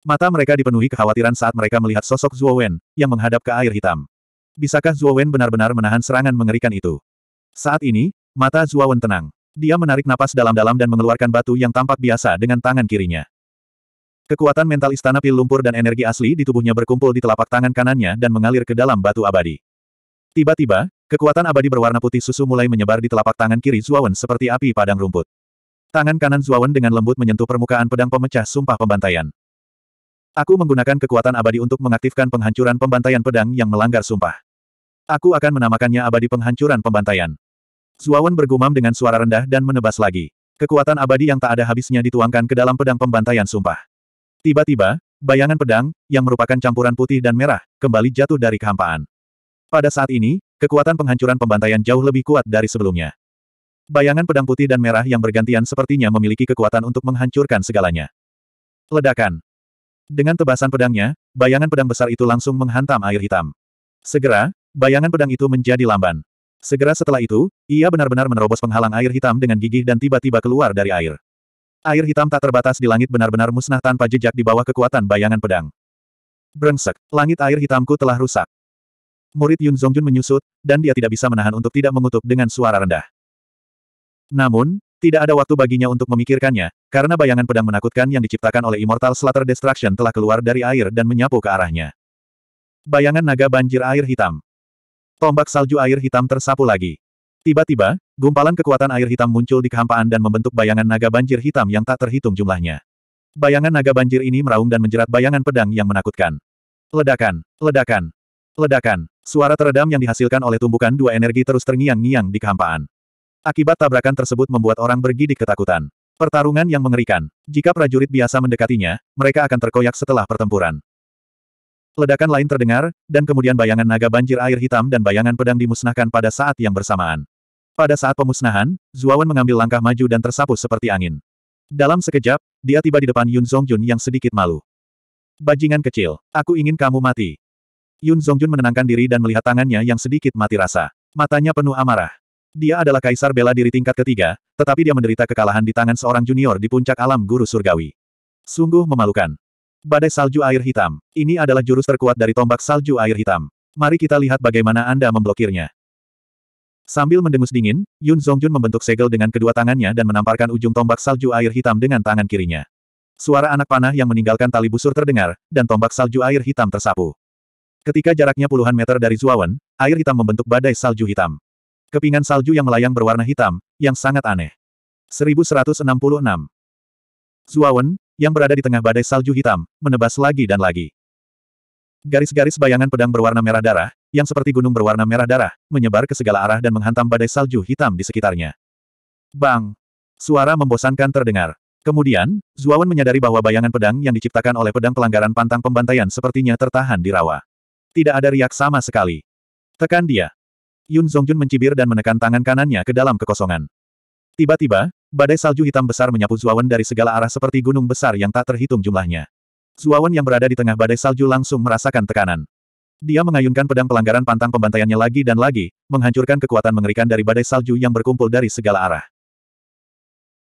Mata mereka dipenuhi kekhawatiran saat mereka melihat sosok Zuo Wen, yang menghadap ke air hitam. Bisakah Zuo Wen benar-benar menahan serangan mengerikan itu? Saat ini, mata Zuo Wen tenang. Dia menarik napas dalam-dalam dan mengeluarkan batu yang tampak biasa dengan tangan kirinya. Kekuatan mental istana pil lumpur dan energi asli di tubuhnya berkumpul di telapak tangan kanannya dan mengalir ke dalam batu abadi. Tiba-tiba, kekuatan abadi berwarna putih susu mulai menyebar di telapak tangan kiri Zuawan seperti api padang rumput. Tangan kanan Zuawan dengan lembut menyentuh permukaan pedang pemecah sumpah pembantaian. Aku menggunakan kekuatan abadi untuk mengaktifkan penghancuran pembantaian pedang yang melanggar sumpah. Aku akan menamakannya abadi penghancuran pembantaian. Zuawan bergumam dengan suara rendah dan menebas lagi. Kekuatan abadi yang tak ada habisnya dituangkan ke dalam pedang pembantaian sumpah. Tiba-tiba, bayangan pedang, yang merupakan campuran putih dan merah, kembali jatuh dari kehampaan. Pada saat ini, kekuatan penghancuran pembantaian jauh lebih kuat dari sebelumnya. Bayangan pedang putih dan merah yang bergantian sepertinya memiliki kekuatan untuk menghancurkan segalanya. Ledakan. Dengan tebasan pedangnya, bayangan pedang besar itu langsung menghantam air hitam. Segera, bayangan pedang itu menjadi lamban. Segera setelah itu, ia benar-benar menerobos penghalang air hitam dengan gigih dan tiba-tiba keluar dari air. Air hitam tak terbatas di langit benar-benar musnah tanpa jejak di bawah kekuatan bayangan pedang. Brengsek, langit air hitamku telah rusak. Murid Yun Zongjun menyusut, dan dia tidak bisa menahan untuk tidak mengutuk dengan suara rendah. Namun, tidak ada waktu baginya untuk memikirkannya, karena bayangan pedang menakutkan yang diciptakan oleh Immortal Slater Destruction telah keluar dari air dan menyapu ke arahnya. Bayangan naga banjir air hitam. Tombak salju air hitam tersapu lagi. Tiba-tiba, gumpalan kekuatan air hitam muncul di kehampaan dan membentuk bayangan naga banjir hitam yang tak terhitung jumlahnya. Bayangan naga banjir ini meraung dan menjerat bayangan pedang yang menakutkan. Ledakan, ledakan, ledakan. Suara teredam yang dihasilkan oleh tumbukan dua energi terus terngiang-ngiang di kehampaan. Akibat tabrakan tersebut membuat orang bergidik ketakutan. Pertarungan yang mengerikan. Jika prajurit biasa mendekatinya, mereka akan terkoyak setelah pertempuran. Ledakan lain terdengar, dan kemudian bayangan naga banjir air hitam dan bayangan pedang dimusnahkan pada saat yang bersamaan. Pada saat pemusnahan, Zuawan mengambil langkah maju dan tersapu seperti angin. Dalam sekejap, dia tiba di depan Yun Zongjun yang sedikit malu. Bajingan kecil, aku ingin kamu mati. Yun Zongjun menenangkan diri dan melihat tangannya yang sedikit mati rasa. Matanya penuh amarah. Dia adalah kaisar bela diri tingkat ketiga, tetapi dia menderita kekalahan di tangan seorang junior di puncak alam guru surgawi. Sungguh memalukan. Badai salju air hitam. Ini adalah jurus terkuat dari tombak salju air hitam. Mari kita lihat bagaimana Anda memblokirnya. Sambil mendengus dingin, Yun Zongjun membentuk segel dengan kedua tangannya dan menamparkan ujung tombak salju air hitam dengan tangan kirinya. Suara anak panah yang meninggalkan tali busur terdengar, dan tombak salju air hitam tersapu. Ketika jaraknya puluhan meter dari Zuawan, air hitam membentuk badai salju hitam. Kepingan salju yang melayang berwarna hitam, yang sangat aneh. 1166 Zuawan, yang berada di tengah badai salju hitam, menebas lagi dan lagi. Garis-garis bayangan pedang berwarna merah darah, yang seperti gunung berwarna merah darah, menyebar ke segala arah dan menghantam badai salju hitam di sekitarnya. Bang! Suara membosankan terdengar. Kemudian, Zuawan menyadari bahwa bayangan pedang yang diciptakan oleh pedang pelanggaran pantang pembantaian sepertinya tertahan di rawa. Tidak ada riak sama sekali. Tekan dia. Yun Zongjun mencibir dan menekan tangan kanannya ke dalam kekosongan. Tiba-tiba, badai salju hitam besar menyapu Zuawan dari segala arah seperti gunung besar yang tak terhitung jumlahnya. Zuawan yang berada di tengah badai salju langsung merasakan tekanan. Dia mengayunkan pedang pelanggaran pantang pembantaiannya lagi dan lagi, menghancurkan kekuatan mengerikan dari badai salju yang berkumpul dari segala arah.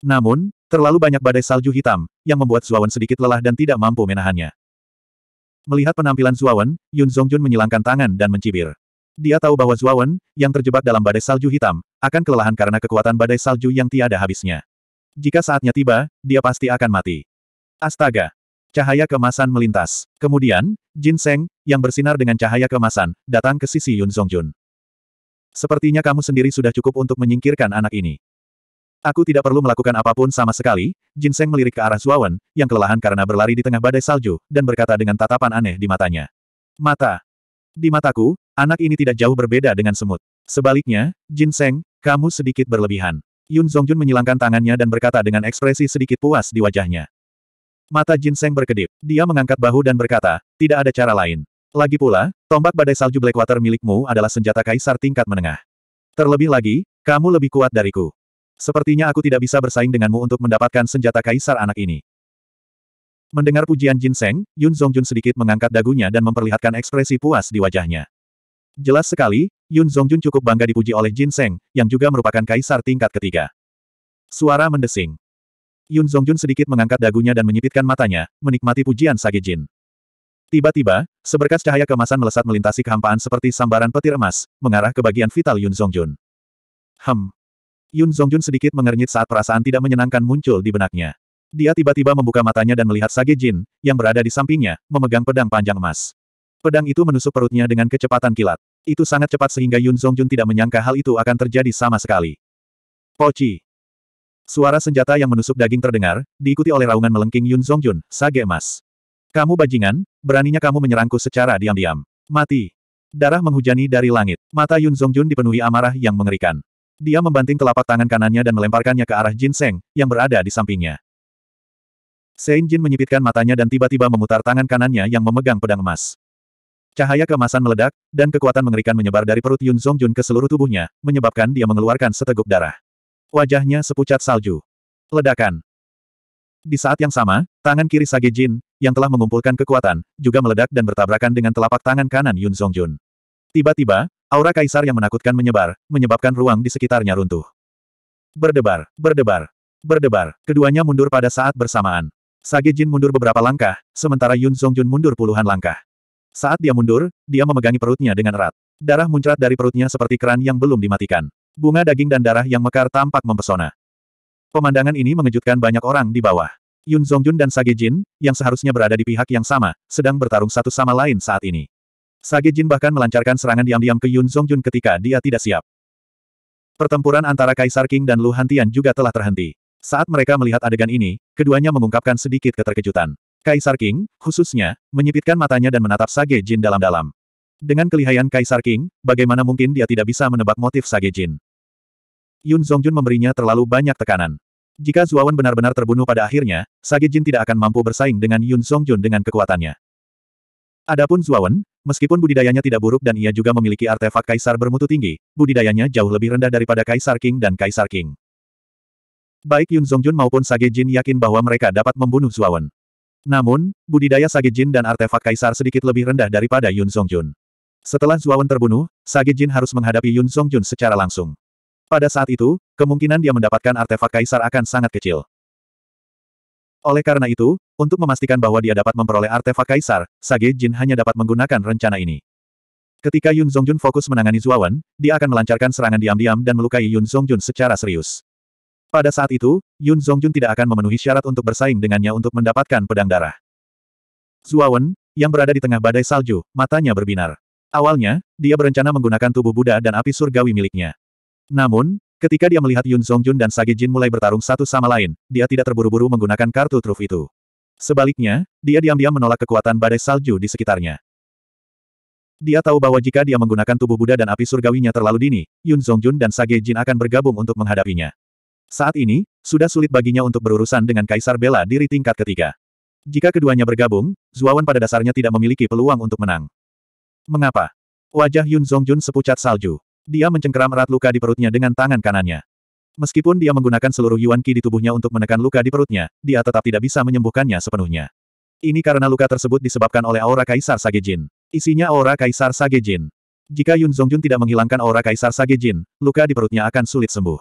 Namun, terlalu banyak badai salju hitam, yang membuat Zuawan sedikit lelah dan tidak mampu menahannya. Melihat penampilan Zuawan, Yun Zongjun menyilangkan tangan dan mencibir. Dia tahu bahwa Zuawan, yang terjebak dalam badai salju hitam, akan kelelahan karena kekuatan badai salju yang tiada habisnya. Jika saatnya tiba, dia pasti akan mati. Astaga! Cahaya kemasan melintas. Kemudian, Jin Seng, yang bersinar dengan cahaya kemasan, datang ke sisi Yun Zongjun. Sepertinya kamu sendiri sudah cukup untuk menyingkirkan anak ini. Aku tidak perlu melakukan apapun sama sekali, Jin Seng melirik ke arah Zuawan, yang kelelahan karena berlari di tengah badai salju, dan berkata dengan tatapan aneh di matanya. Mata. Di mataku, anak ini tidak jauh berbeda dengan semut. Sebaliknya, Jin Seng, kamu sedikit berlebihan. Yun Zongjun menyilangkan tangannya dan berkata dengan ekspresi sedikit puas di wajahnya. Mata Seng berkedip. Dia mengangkat bahu dan berkata, tidak ada cara lain. Lagi pula, tombak badai salju Blackwater milikmu adalah senjata kaisar tingkat menengah. Terlebih lagi, kamu lebih kuat dariku. Sepertinya aku tidak bisa bersaing denganmu untuk mendapatkan senjata kaisar anak ini. Mendengar pujian Seng, Yun Zongjun sedikit mengangkat dagunya dan memperlihatkan ekspresi puas di wajahnya. Jelas sekali, Yun Zongjun cukup bangga dipuji oleh Seng, yang juga merupakan kaisar tingkat ketiga. Suara mendesing. Yun Zongjun sedikit mengangkat dagunya dan menyipitkan matanya, menikmati pujian Sage Jin. Tiba-tiba, seberkas cahaya kemasan melesat melintasi kehampaan seperti sambaran petir emas, mengarah ke bagian vital Yun Zongjun. Hem. Yun Zongjun sedikit mengernyit saat perasaan tidak menyenangkan muncul di benaknya. Dia tiba-tiba membuka matanya dan melihat Sage Jin, yang berada di sampingnya, memegang pedang panjang emas. Pedang itu menusuk perutnya dengan kecepatan kilat. Itu sangat cepat sehingga Yun Zongjun tidak menyangka hal itu akan terjadi sama sekali. Poci. Suara senjata yang menusuk daging terdengar, diikuti oleh raungan melengking Yun Zongjun, sage emas. Kamu bajingan, beraninya kamu menyerangku secara diam-diam. Mati. Darah menghujani dari langit. Mata Yun Zongjun dipenuhi amarah yang mengerikan. Dia membanting telapak tangan kanannya dan melemparkannya ke arah Jin Seng, yang berada di sampingnya. Sein Jin menyipitkan matanya dan tiba-tiba memutar tangan kanannya yang memegang pedang emas. Cahaya keemasan meledak, dan kekuatan mengerikan menyebar dari perut Yun Zongjun ke seluruh tubuhnya, menyebabkan dia mengeluarkan seteguk darah. Wajahnya sepucat salju. Ledakan. Di saat yang sama, tangan kiri Sage Jin, yang telah mengumpulkan kekuatan, juga meledak dan bertabrakan dengan telapak tangan kanan Yun Zongjun. Tiba-tiba, aura kaisar yang menakutkan menyebar, menyebabkan ruang di sekitarnya runtuh. Berdebar, berdebar, berdebar, keduanya mundur pada saat bersamaan. Sage Jin mundur beberapa langkah, sementara Yun Zongjun mundur puluhan langkah. Saat dia mundur, dia memegangi perutnya dengan erat. Darah muncrat dari perutnya seperti keran yang belum dimatikan. Bunga daging dan darah yang mekar tampak mempesona. Pemandangan ini mengejutkan banyak orang di bawah. Yun Zongjun dan Sage Jin, yang seharusnya berada di pihak yang sama, sedang bertarung satu sama lain saat ini. Sage Jin bahkan melancarkan serangan diam-diam ke Yun Zongjun ketika dia tidak siap. Pertempuran antara Kaisar King dan Lu Hantian juga telah terhenti. Saat mereka melihat adegan ini, keduanya mengungkapkan sedikit keterkejutan. Kaisar King, khususnya, menyipitkan matanya dan menatap Sage Jin dalam-dalam. Dengan kelihaian Kaisar King, bagaimana mungkin dia tidak bisa menebak motif Sage Jin? Yun Zongjun memberinya terlalu banyak tekanan. Jika Zuawan benar-benar terbunuh pada akhirnya, Sage Jin tidak akan mampu bersaing dengan Yun Songjun dengan kekuatannya. Adapun Zuawan, meskipun budidayanya tidak buruk dan ia juga memiliki artefak Kaisar bermutu tinggi, budidayanya jauh lebih rendah daripada Kaisar King dan Kaisar King. Baik Yun Zongjun maupun Sage Jin yakin bahwa mereka dapat membunuh Zuawan. Namun, budidaya Sage Jin dan artefak Kaisar sedikit lebih rendah daripada Yun Zongjun. Setelah Zuawan terbunuh, Sage Jin harus menghadapi Yun Zongjun secara langsung. Pada saat itu, kemungkinan dia mendapatkan artefak kaisar akan sangat kecil. Oleh karena itu, untuk memastikan bahwa dia dapat memperoleh artefak kaisar, Sage Jin hanya dapat menggunakan rencana ini. Ketika Yun Zongjun fokus menangani Zuawan, dia akan melancarkan serangan diam-diam dan melukai Yun Zongjun secara serius. Pada saat itu, Yun Zongjun tidak akan memenuhi syarat untuk bersaing dengannya untuk mendapatkan pedang darah. Zuawan, yang berada di tengah badai salju, matanya berbinar. Awalnya, dia berencana menggunakan tubuh Buddha dan api surgawi miliknya. Namun, ketika dia melihat Yun Songjun dan Sage Jin mulai bertarung satu sama lain, dia tidak terburu-buru menggunakan kartu truf itu. Sebaliknya, dia diam-diam menolak kekuatan badai salju di sekitarnya. Dia tahu bahwa jika dia menggunakan tubuh Buddha dan api surgawinya terlalu dini, Yun Zongjun dan Sage Jin akan bergabung untuk menghadapinya. Saat ini, sudah sulit baginya untuk berurusan dengan Kaisar Bela diri tingkat ketiga. Jika keduanya bergabung, Zuawan pada dasarnya tidak memiliki peluang untuk menang. Mengapa? Wajah Yun Zongjun sepucat salju. Dia mencengkeram erat luka di perutnya dengan tangan kanannya. Meskipun dia menggunakan seluruh Yuan Qi di tubuhnya untuk menekan luka di perutnya, dia tetap tidak bisa menyembuhkannya sepenuhnya. Ini karena luka tersebut disebabkan oleh aura Kaisar Sage Jin. Isinya aura Kaisar Sage Jin. Jika Yun Zongjun tidak menghilangkan aura Kaisar Sage Jin, luka di perutnya akan sulit sembuh.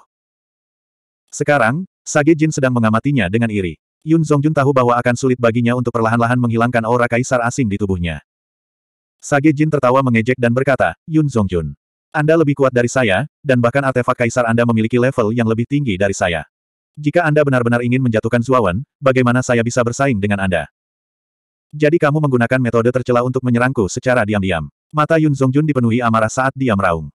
Sekarang, Sage Jin sedang mengamatinya dengan iri. Yun Zongjun tahu bahwa akan sulit baginya untuk perlahan-lahan menghilangkan aura Kaisar asing di tubuhnya. Sage Jin tertawa mengejek dan berkata, Yun Zongjun. Anda lebih kuat dari saya, dan bahkan artefak kaisar Anda memiliki level yang lebih tinggi dari saya. Jika Anda benar-benar ingin menjatuhkan Zuawan, bagaimana saya bisa bersaing dengan Anda? Jadi kamu menggunakan metode tercela untuk menyerangku secara diam-diam. Mata Yun Zongjun dipenuhi amarah saat dia meraung.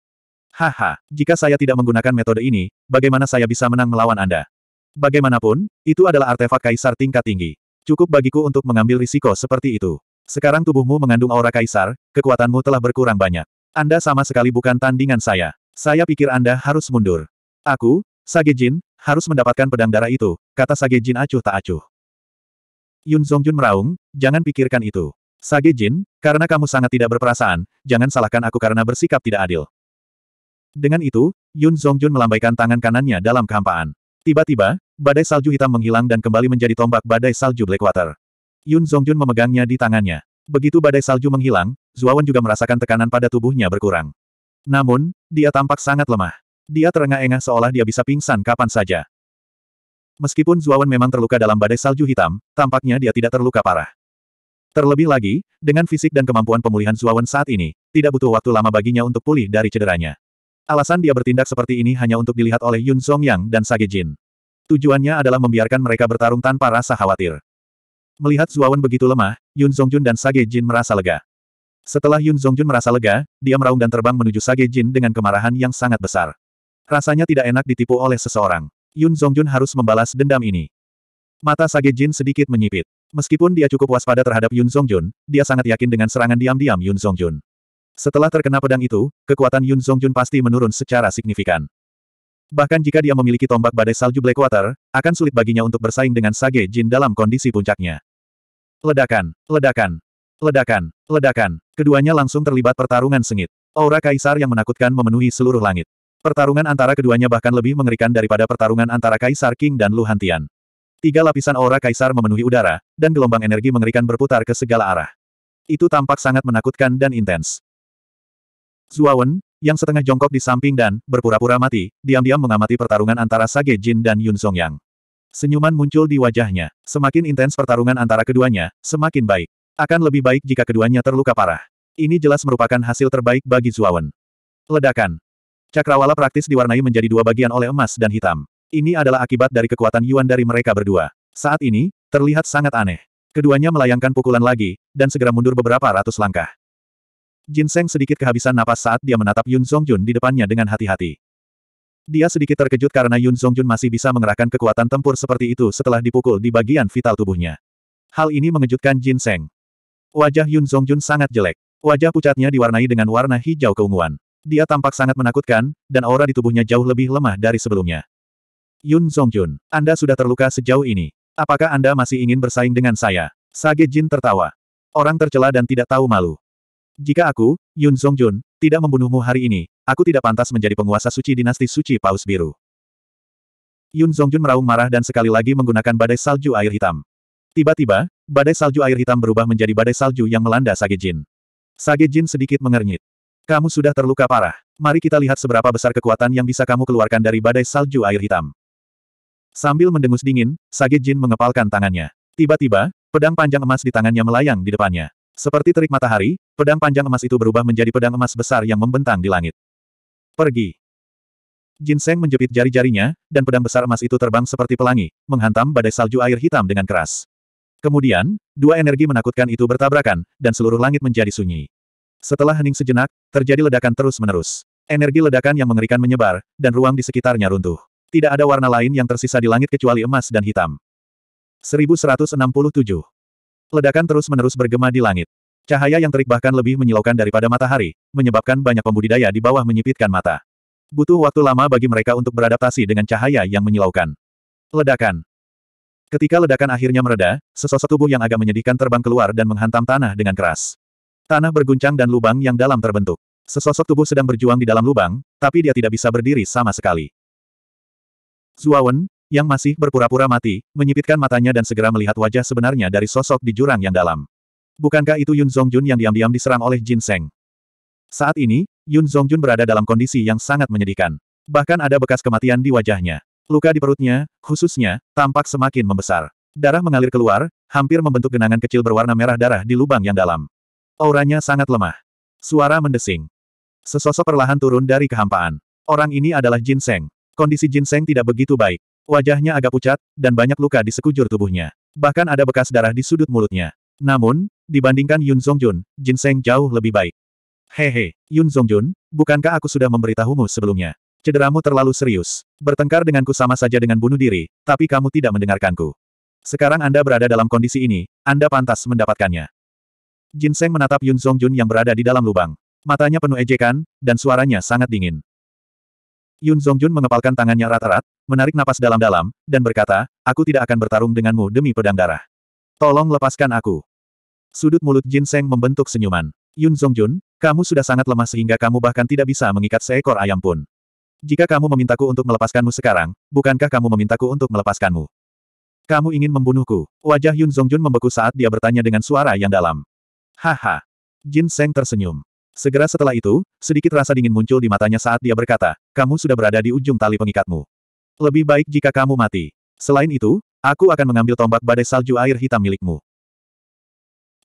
Haha, jika saya tidak menggunakan metode ini, bagaimana saya bisa menang melawan Anda? Bagaimanapun, itu adalah artefak kaisar tingkat tinggi. Cukup bagiku untuk mengambil risiko seperti itu. Sekarang tubuhmu mengandung aura kaisar, kekuatanmu telah berkurang banyak. Anda sama sekali bukan tandingan saya. Saya pikir Anda harus mundur. Aku, Sage Jin, harus mendapatkan pedang darah itu, kata Sage Jin acuh tak acuh. Yun Zongjun meraung, jangan pikirkan itu. Sage Jin. karena kamu sangat tidak berperasaan, jangan salahkan aku karena bersikap tidak adil. Dengan itu, Yun Zongjun melambaikan tangan kanannya dalam kehampaan. Tiba-tiba, badai salju hitam menghilang dan kembali menjadi tombak badai salju Blackwater. Yun Zhongjun memegangnya di tangannya. Begitu badai salju menghilang, Zuawan juga merasakan tekanan pada tubuhnya berkurang. Namun, dia tampak sangat lemah. Dia terengah-engah seolah dia bisa pingsan kapan saja. Meskipun Zuawan memang terluka dalam badai salju hitam, tampaknya dia tidak terluka parah. Terlebih lagi, dengan fisik dan kemampuan pemulihan Zuawan saat ini, tidak butuh waktu lama baginya untuk pulih dari cederanya. Alasan dia bertindak seperti ini hanya untuk dilihat oleh Yun Yang dan Sage Jin. Tujuannya adalah membiarkan mereka bertarung tanpa rasa khawatir. Melihat Zuawan begitu lemah, Yun Zongjun dan Sage Jin merasa lega. Setelah Yun Zongjun merasa lega, dia meraung dan terbang menuju Sage Jin dengan kemarahan yang sangat besar. Rasanya tidak enak ditipu oleh seseorang. Yun Zongjun harus membalas dendam ini. Mata Sage Jin sedikit menyipit. Meskipun dia cukup waspada terhadap Yun Zongjun, dia sangat yakin dengan serangan diam-diam Yun Zongjun. Setelah terkena pedang itu, kekuatan Yun Zongjun pasti menurun secara signifikan. Bahkan jika dia memiliki tombak badai salju Blackwater, akan sulit baginya untuk bersaing dengan Sage Jin dalam kondisi puncaknya. Ledakan, ledakan, ledakan, ledakan. Keduanya langsung terlibat pertarungan sengit. Aura kaisar yang menakutkan memenuhi seluruh langit. Pertarungan antara keduanya bahkan lebih mengerikan daripada pertarungan antara Kaisar King dan Luhantian. Tiga lapisan aura kaisar memenuhi udara, dan gelombang energi mengerikan berputar ke segala arah. Itu tampak sangat menakutkan dan intens. Zuawan, yang setengah jongkok di samping dan, berpura-pura mati, diam-diam mengamati pertarungan antara Sage Jin dan Yun Song Yang. Senyuman muncul di wajahnya. Semakin intens pertarungan antara keduanya, semakin baik. Akan lebih baik jika keduanya terluka parah. Ini jelas merupakan hasil terbaik bagi Zuawan. Ledakan. Cakrawala praktis diwarnai menjadi dua bagian oleh emas dan hitam. Ini adalah akibat dari kekuatan Yuan dari mereka berdua. Saat ini, terlihat sangat aneh. Keduanya melayangkan pukulan lagi, dan segera mundur beberapa ratus langkah. Jin Seng sedikit kehabisan napas saat dia menatap Yun Zongjun di depannya dengan hati-hati. Dia sedikit terkejut karena Yun Zongjun masih bisa mengerahkan kekuatan tempur seperti itu setelah dipukul di bagian vital tubuhnya. Hal ini mengejutkan Jin Seng. Wajah Yun Zongjun sangat jelek. Wajah pucatnya diwarnai dengan warna hijau keunguan. Dia tampak sangat menakutkan, dan aura di tubuhnya jauh lebih lemah dari sebelumnya. Yun Zongjun, Anda sudah terluka sejauh ini. Apakah Anda masih ingin bersaing dengan saya? Sage Jin tertawa. Orang tercela dan tidak tahu malu. Jika aku, Yun Zongjun, tidak membunuhmu hari ini, aku tidak pantas menjadi penguasa suci dinasti suci Paus Biru. Yun Zongjun meraung marah dan sekali lagi menggunakan badai salju air hitam. Tiba-tiba, badai salju air hitam berubah menjadi badai salju yang melanda Sage Jin. Sage Jin sedikit mengernyit. Kamu sudah terluka parah. Mari kita lihat seberapa besar kekuatan yang bisa kamu keluarkan dari badai salju air hitam. Sambil mendengus dingin, Sage Jin mengepalkan tangannya. Tiba-tiba, pedang panjang emas di tangannya melayang di depannya. Seperti terik matahari, pedang panjang emas itu berubah menjadi pedang emas besar yang membentang di langit. Pergi. Jin Seng menjepit jari-jarinya, dan pedang besar emas itu terbang seperti pelangi, menghantam badai salju air hitam dengan keras. Kemudian, dua energi menakutkan itu bertabrakan, dan seluruh langit menjadi sunyi. Setelah hening sejenak, terjadi ledakan terus-menerus. Energi ledakan yang mengerikan menyebar, dan ruang di sekitarnya runtuh. Tidak ada warna lain yang tersisa di langit kecuali emas dan hitam. 1167 Ledakan terus-menerus bergema di langit. Cahaya yang terik bahkan lebih menyilaukan daripada matahari, menyebabkan banyak pembudidaya di bawah menyipitkan mata. Butuh waktu lama bagi mereka untuk beradaptasi dengan cahaya yang menyilaukan. Ledakan. Ketika ledakan akhirnya mereda, sesosok tubuh yang agak menyedihkan terbang keluar dan menghantam tanah dengan keras. Tanah berguncang dan lubang yang dalam terbentuk. Sesosok tubuh sedang berjuang di dalam lubang, tapi dia tidak bisa berdiri sama sekali. Zuawan, yang masih berpura-pura mati, menyipitkan matanya dan segera melihat wajah sebenarnya dari sosok di jurang yang dalam. Bukankah itu Yun Zongjun yang diam-diam diserang oleh Jin Seng? Saat ini, Yun Zongjun berada dalam kondisi yang sangat menyedihkan. Bahkan ada bekas kematian di wajahnya. Luka di perutnya, khususnya, tampak semakin membesar. Darah mengalir keluar, hampir membentuk genangan kecil berwarna merah darah di lubang yang dalam. Auranya sangat lemah. Suara mendesing. Sesosok perlahan turun dari kehampaan. Orang ini adalah Jin Seng. Kondisi Jin Seng tidak begitu baik. Wajahnya agak pucat, dan banyak luka di sekujur tubuhnya. Bahkan ada bekas darah di sudut mulutnya. Namun, dibandingkan Yun Zongjun, Jin Seng jauh lebih baik. Hehe, Yun Zongjun, bukankah aku sudah memberitahumu sebelumnya? Cederamu terlalu serius. Bertengkar denganku sama saja dengan bunuh diri, tapi kamu tidak mendengarkanku. Sekarang Anda berada dalam kondisi ini, Anda pantas mendapatkannya. Jin Seng menatap Yun Zongjun yang berada di dalam lubang. Matanya penuh ejekan, dan suaranya sangat dingin. Yun Zongjun mengepalkan tangannya rata-rat, menarik napas dalam-dalam, dan berkata, aku tidak akan bertarung denganmu demi pedang darah. Tolong lepaskan aku. Sudut mulut Jin Seng membentuk senyuman. Yun Zongjun, kamu sudah sangat lemah sehingga kamu bahkan tidak bisa mengikat seekor ayam pun. Jika kamu memintaku untuk melepaskanmu sekarang, bukankah kamu memintaku untuk melepaskanmu? Kamu ingin membunuhku? Wajah Yun Zongjun membeku saat dia bertanya dengan suara yang dalam. Haha. Jin Seng tersenyum. Segera setelah itu, sedikit rasa dingin muncul di matanya saat dia berkata, kamu sudah berada di ujung tali pengikatmu. Lebih baik jika kamu mati. Selain itu, aku akan mengambil tombak badai salju air hitam milikmu.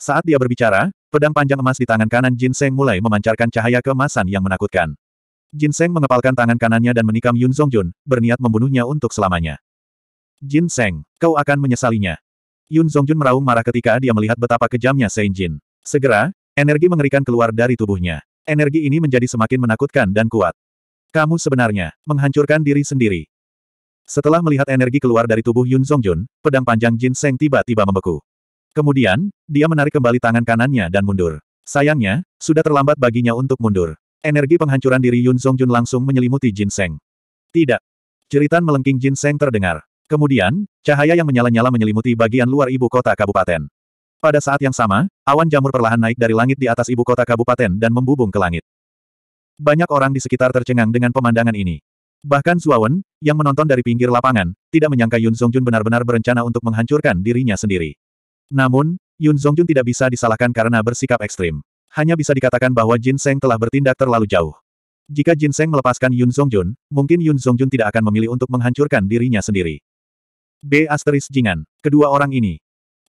Saat dia berbicara, pedang panjang emas di tangan kanan Jin Seng mulai memancarkan cahaya kemasan yang menakutkan. Jin Seng mengepalkan tangan kanannya dan menikam Yun Jun, berniat membunuhnya untuk selamanya. Jin Seng, kau akan menyesalinya. Yun Jun meraung marah ketika dia melihat betapa kejamnya Sein Jin. Segera, Energi mengerikan keluar dari tubuhnya. Energi ini menjadi semakin menakutkan dan kuat. Kamu sebenarnya menghancurkan diri sendiri. Setelah melihat energi keluar dari tubuh Yun Zongjun, pedang panjang Jin Seng tiba-tiba membeku. Kemudian, dia menarik kembali tangan kanannya dan mundur. Sayangnya, sudah terlambat baginya untuk mundur. Energi penghancuran diri Yun Zongjun langsung menyelimuti Jin Seng. Tidak. Ceritan melengking Jin Seng terdengar. Kemudian, cahaya yang menyala-nyala menyelimuti bagian luar ibu kota kabupaten. Pada saat yang sama, awan jamur perlahan naik dari langit di atas ibu kota kabupaten dan membubung ke langit. Banyak orang di sekitar tercengang dengan pemandangan ini. Bahkan Suawen, yang menonton dari pinggir lapangan, tidak menyangka Yun Zhongjun benar-benar berencana untuk menghancurkan dirinya sendiri. Namun, Yun Zhongjun tidak bisa disalahkan karena bersikap ekstrim. Hanya bisa dikatakan bahwa Jin Seng telah bertindak terlalu jauh. Jika Jin Seng melepaskan Yun Zhongjun, mungkin Yun Zhongjun tidak akan memilih untuk menghancurkan dirinya sendiri. B. Asteris Jingan. Kedua orang ini,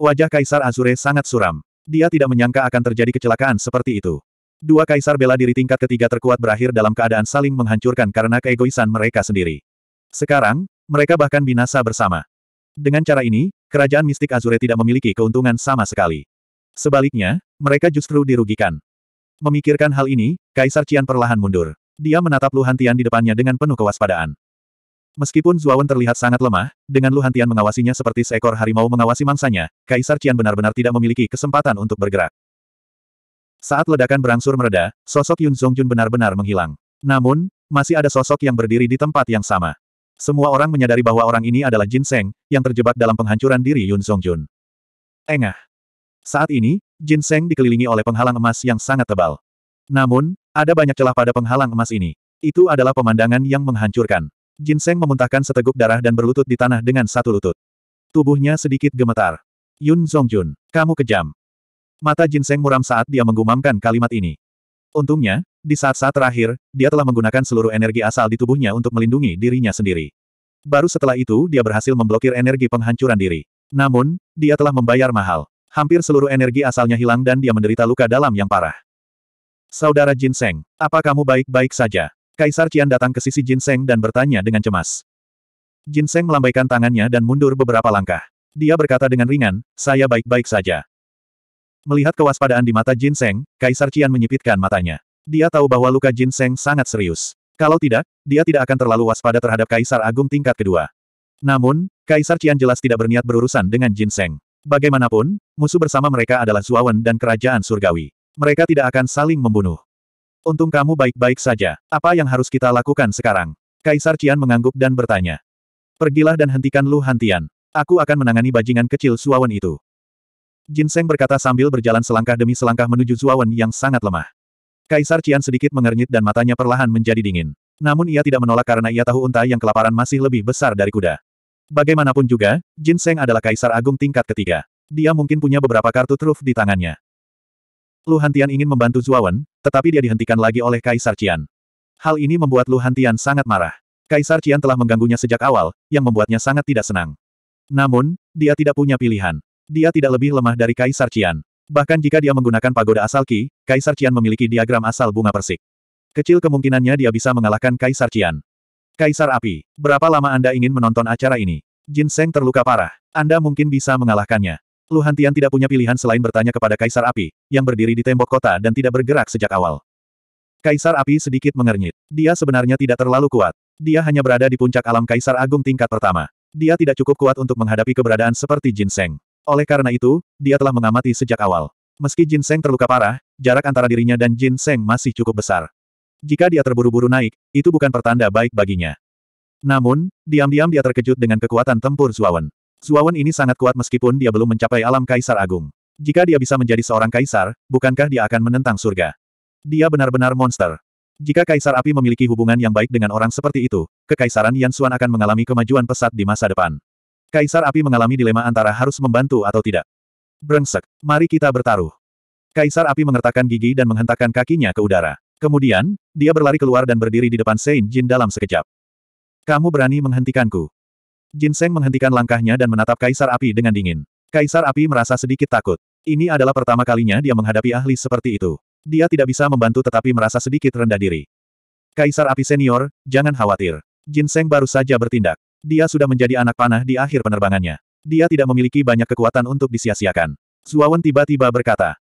Wajah Kaisar Azure sangat suram. Dia tidak menyangka akan terjadi kecelakaan seperti itu. Dua kaisar bela diri tingkat ketiga terkuat berakhir dalam keadaan saling menghancurkan karena keegoisan mereka sendiri. Sekarang, mereka bahkan binasa bersama. Dengan cara ini, kerajaan mistik Azure tidak memiliki keuntungan sama sekali. Sebaliknya, mereka justru dirugikan. Memikirkan hal ini, Kaisar Cian perlahan mundur. Dia menatap luhantian di depannya dengan penuh kewaspadaan. Meskipun Zuawan terlihat sangat lemah, dengan Lu Hantian mengawasinya seperti seekor harimau mengawasi mangsanya, Kaisar Qian benar-benar tidak memiliki kesempatan untuk bergerak. Saat ledakan berangsur mereda, sosok Yun Zhongjun benar-benar menghilang. Namun, masih ada sosok yang berdiri di tempat yang sama. Semua orang menyadari bahwa orang ini adalah Jin Seng, yang terjebak dalam penghancuran diri Yun Zongjun. Engah. Saat ini, Jin Seng dikelilingi oleh penghalang emas yang sangat tebal. Namun, ada banyak celah pada penghalang emas ini. Itu adalah pemandangan yang menghancurkan. Jinseng memuntahkan seteguk darah dan berlutut di tanah dengan satu lutut. Tubuhnya sedikit gemetar. Yun Zongjun, kamu kejam. Mata Jinseng muram saat dia menggumamkan kalimat ini. Untungnya, di saat-saat terakhir, dia telah menggunakan seluruh energi asal di tubuhnya untuk melindungi dirinya sendiri. Baru setelah itu dia berhasil memblokir energi penghancuran diri. Namun, dia telah membayar mahal. Hampir seluruh energi asalnya hilang dan dia menderita luka dalam yang parah. Saudara Jinseng, apa kamu baik-baik saja? Kaisar Qian datang ke sisi Jinseng dan bertanya dengan cemas. Jinseng melambaikan tangannya dan mundur beberapa langkah. Dia berkata dengan ringan, saya baik-baik saja. Melihat kewaspadaan di mata Jinseng, Kaisar Qian menyipitkan matanya. Dia tahu bahwa luka Jinseng sangat serius. Kalau tidak, dia tidak akan terlalu waspada terhadap Kaisar Agung tingkat kedua. Namun, Kaisar Qian jelas tidak berniat berurusan dengan Jinseng. Bagaimanapun, musuh bersama mereka adalah Zuawan dan Kerajaan Surgawi. Mereka tidak akan saling membunuh. Untung kamu baik-baik saja. Apa yang harus kita lakukan sekarang? Kaisar Cian mengangguk dan bertanya. Pergilah dan hentikan Lu Hantian. Aku akan menangani bajingan kecil Suawan itu. Jin Jinseng berkata sambil berjalan selangkah demi selangkah menuju Suawan yang sangat lemah. Kaisar Cian sedikit mengernyit dan matanya perlahan menjadi dingin. Namun ia tidak menolak karena ia tahu unta yang kelaparan masih lebih besar dari kuda. Bagaimanapun juga, Jin Jinseng adalah kaisar agung tingkat ketiga. Dia mungkin punya beberapa kartu truf di tangannya. Lu Hantian ingin membantu Zuawan, tetapi dia dihentikan lagi oleh Kaisar Cian. Hal ini membuat Lu Hantian sangat marah. Kaisar Cian telah mengganggunya sejak awal, yang membuatnya sangat tidak senang. Namun, dia tidak punya pilihan. Dia tidak lebih lemah dari Kaisar Cian. Bahkan jika dia menggunakan pagoda asal Qi, Kaisar Cian memiliki diagram asal bunga persik. Kecil kemungkinannya dia bisa mengalahkan Kaisar Cian. Kaisar Api, berapa lama Anda ingin menonton acara ini? Jin Seng terluka parah. Anda mungkin bisa mengalahkannya. Luhan Tian tidak punya pilihan selain bertanya kepada Kaisar Api, yang berdiri di tembok kota dan tidak bergerak sejak awal. Kaisar Api sedikit mengernyit. Dia sebenarnya tidak terlalu kuat. Dia hanya berada di puncak alam Kaisar Agung tingkat pertama. Dia tidak cukup kuat untuk menghadapi keberadaan seperti Jin Seng. Oleh karena itu, dia telah mengamati sejak awal. Meski Jin Seng terluka parah, jarak antara dirinya dan Jin Seng masih cukup besar. Jika dia terburu-buru naik, itu bukan pertanda baik baginya. Namun, diam-diam dia terkejut dengan kekuatan tempur Zuawan. Suawan ini sangat kuat meskipun dia belum mencapai alam kaisar agung. Jika dia bisa menjadi seorang kaisar, bukankah dia akan menentang surga? Dia benar-benar monster. Jika Kaisar Api memiliki hubungan yang baik dengan orang seperti itu, Kekaisaran Yan Suan akan mengalami kemajuan pesat di masa depan. Kaisar Api mengalami dilema antara harus membantu atau tidak. Brengsek, mari kita bertaruh. Kaisar Api mengertakkan gigi dan menghentakkan kakinya ke udara. Kemudian, dia berlari keluar dan berdiri di depan Saint Jin dalam sekejap. Kamu berani menghentikanku. Ginseng menghentikan langkahnya dan menatap Kaisar Api dengan dingin. Kaisar Api merasa sedikit takut. Ini adalah pertama kalinya dia menghadapi ahli seperti itu. Dia tidak bisa membantu tetapi merasa sedikit rendah diri. Kaisar Api Senior, jangan khawatir. Ginseng baru saja bertindak. Dia sudah menjadi anak panah di akhir penerbangannya. Dia tidak memiliki banyak kekuatan untuk disia-siakan. Zuawan tiba-tiba berkata.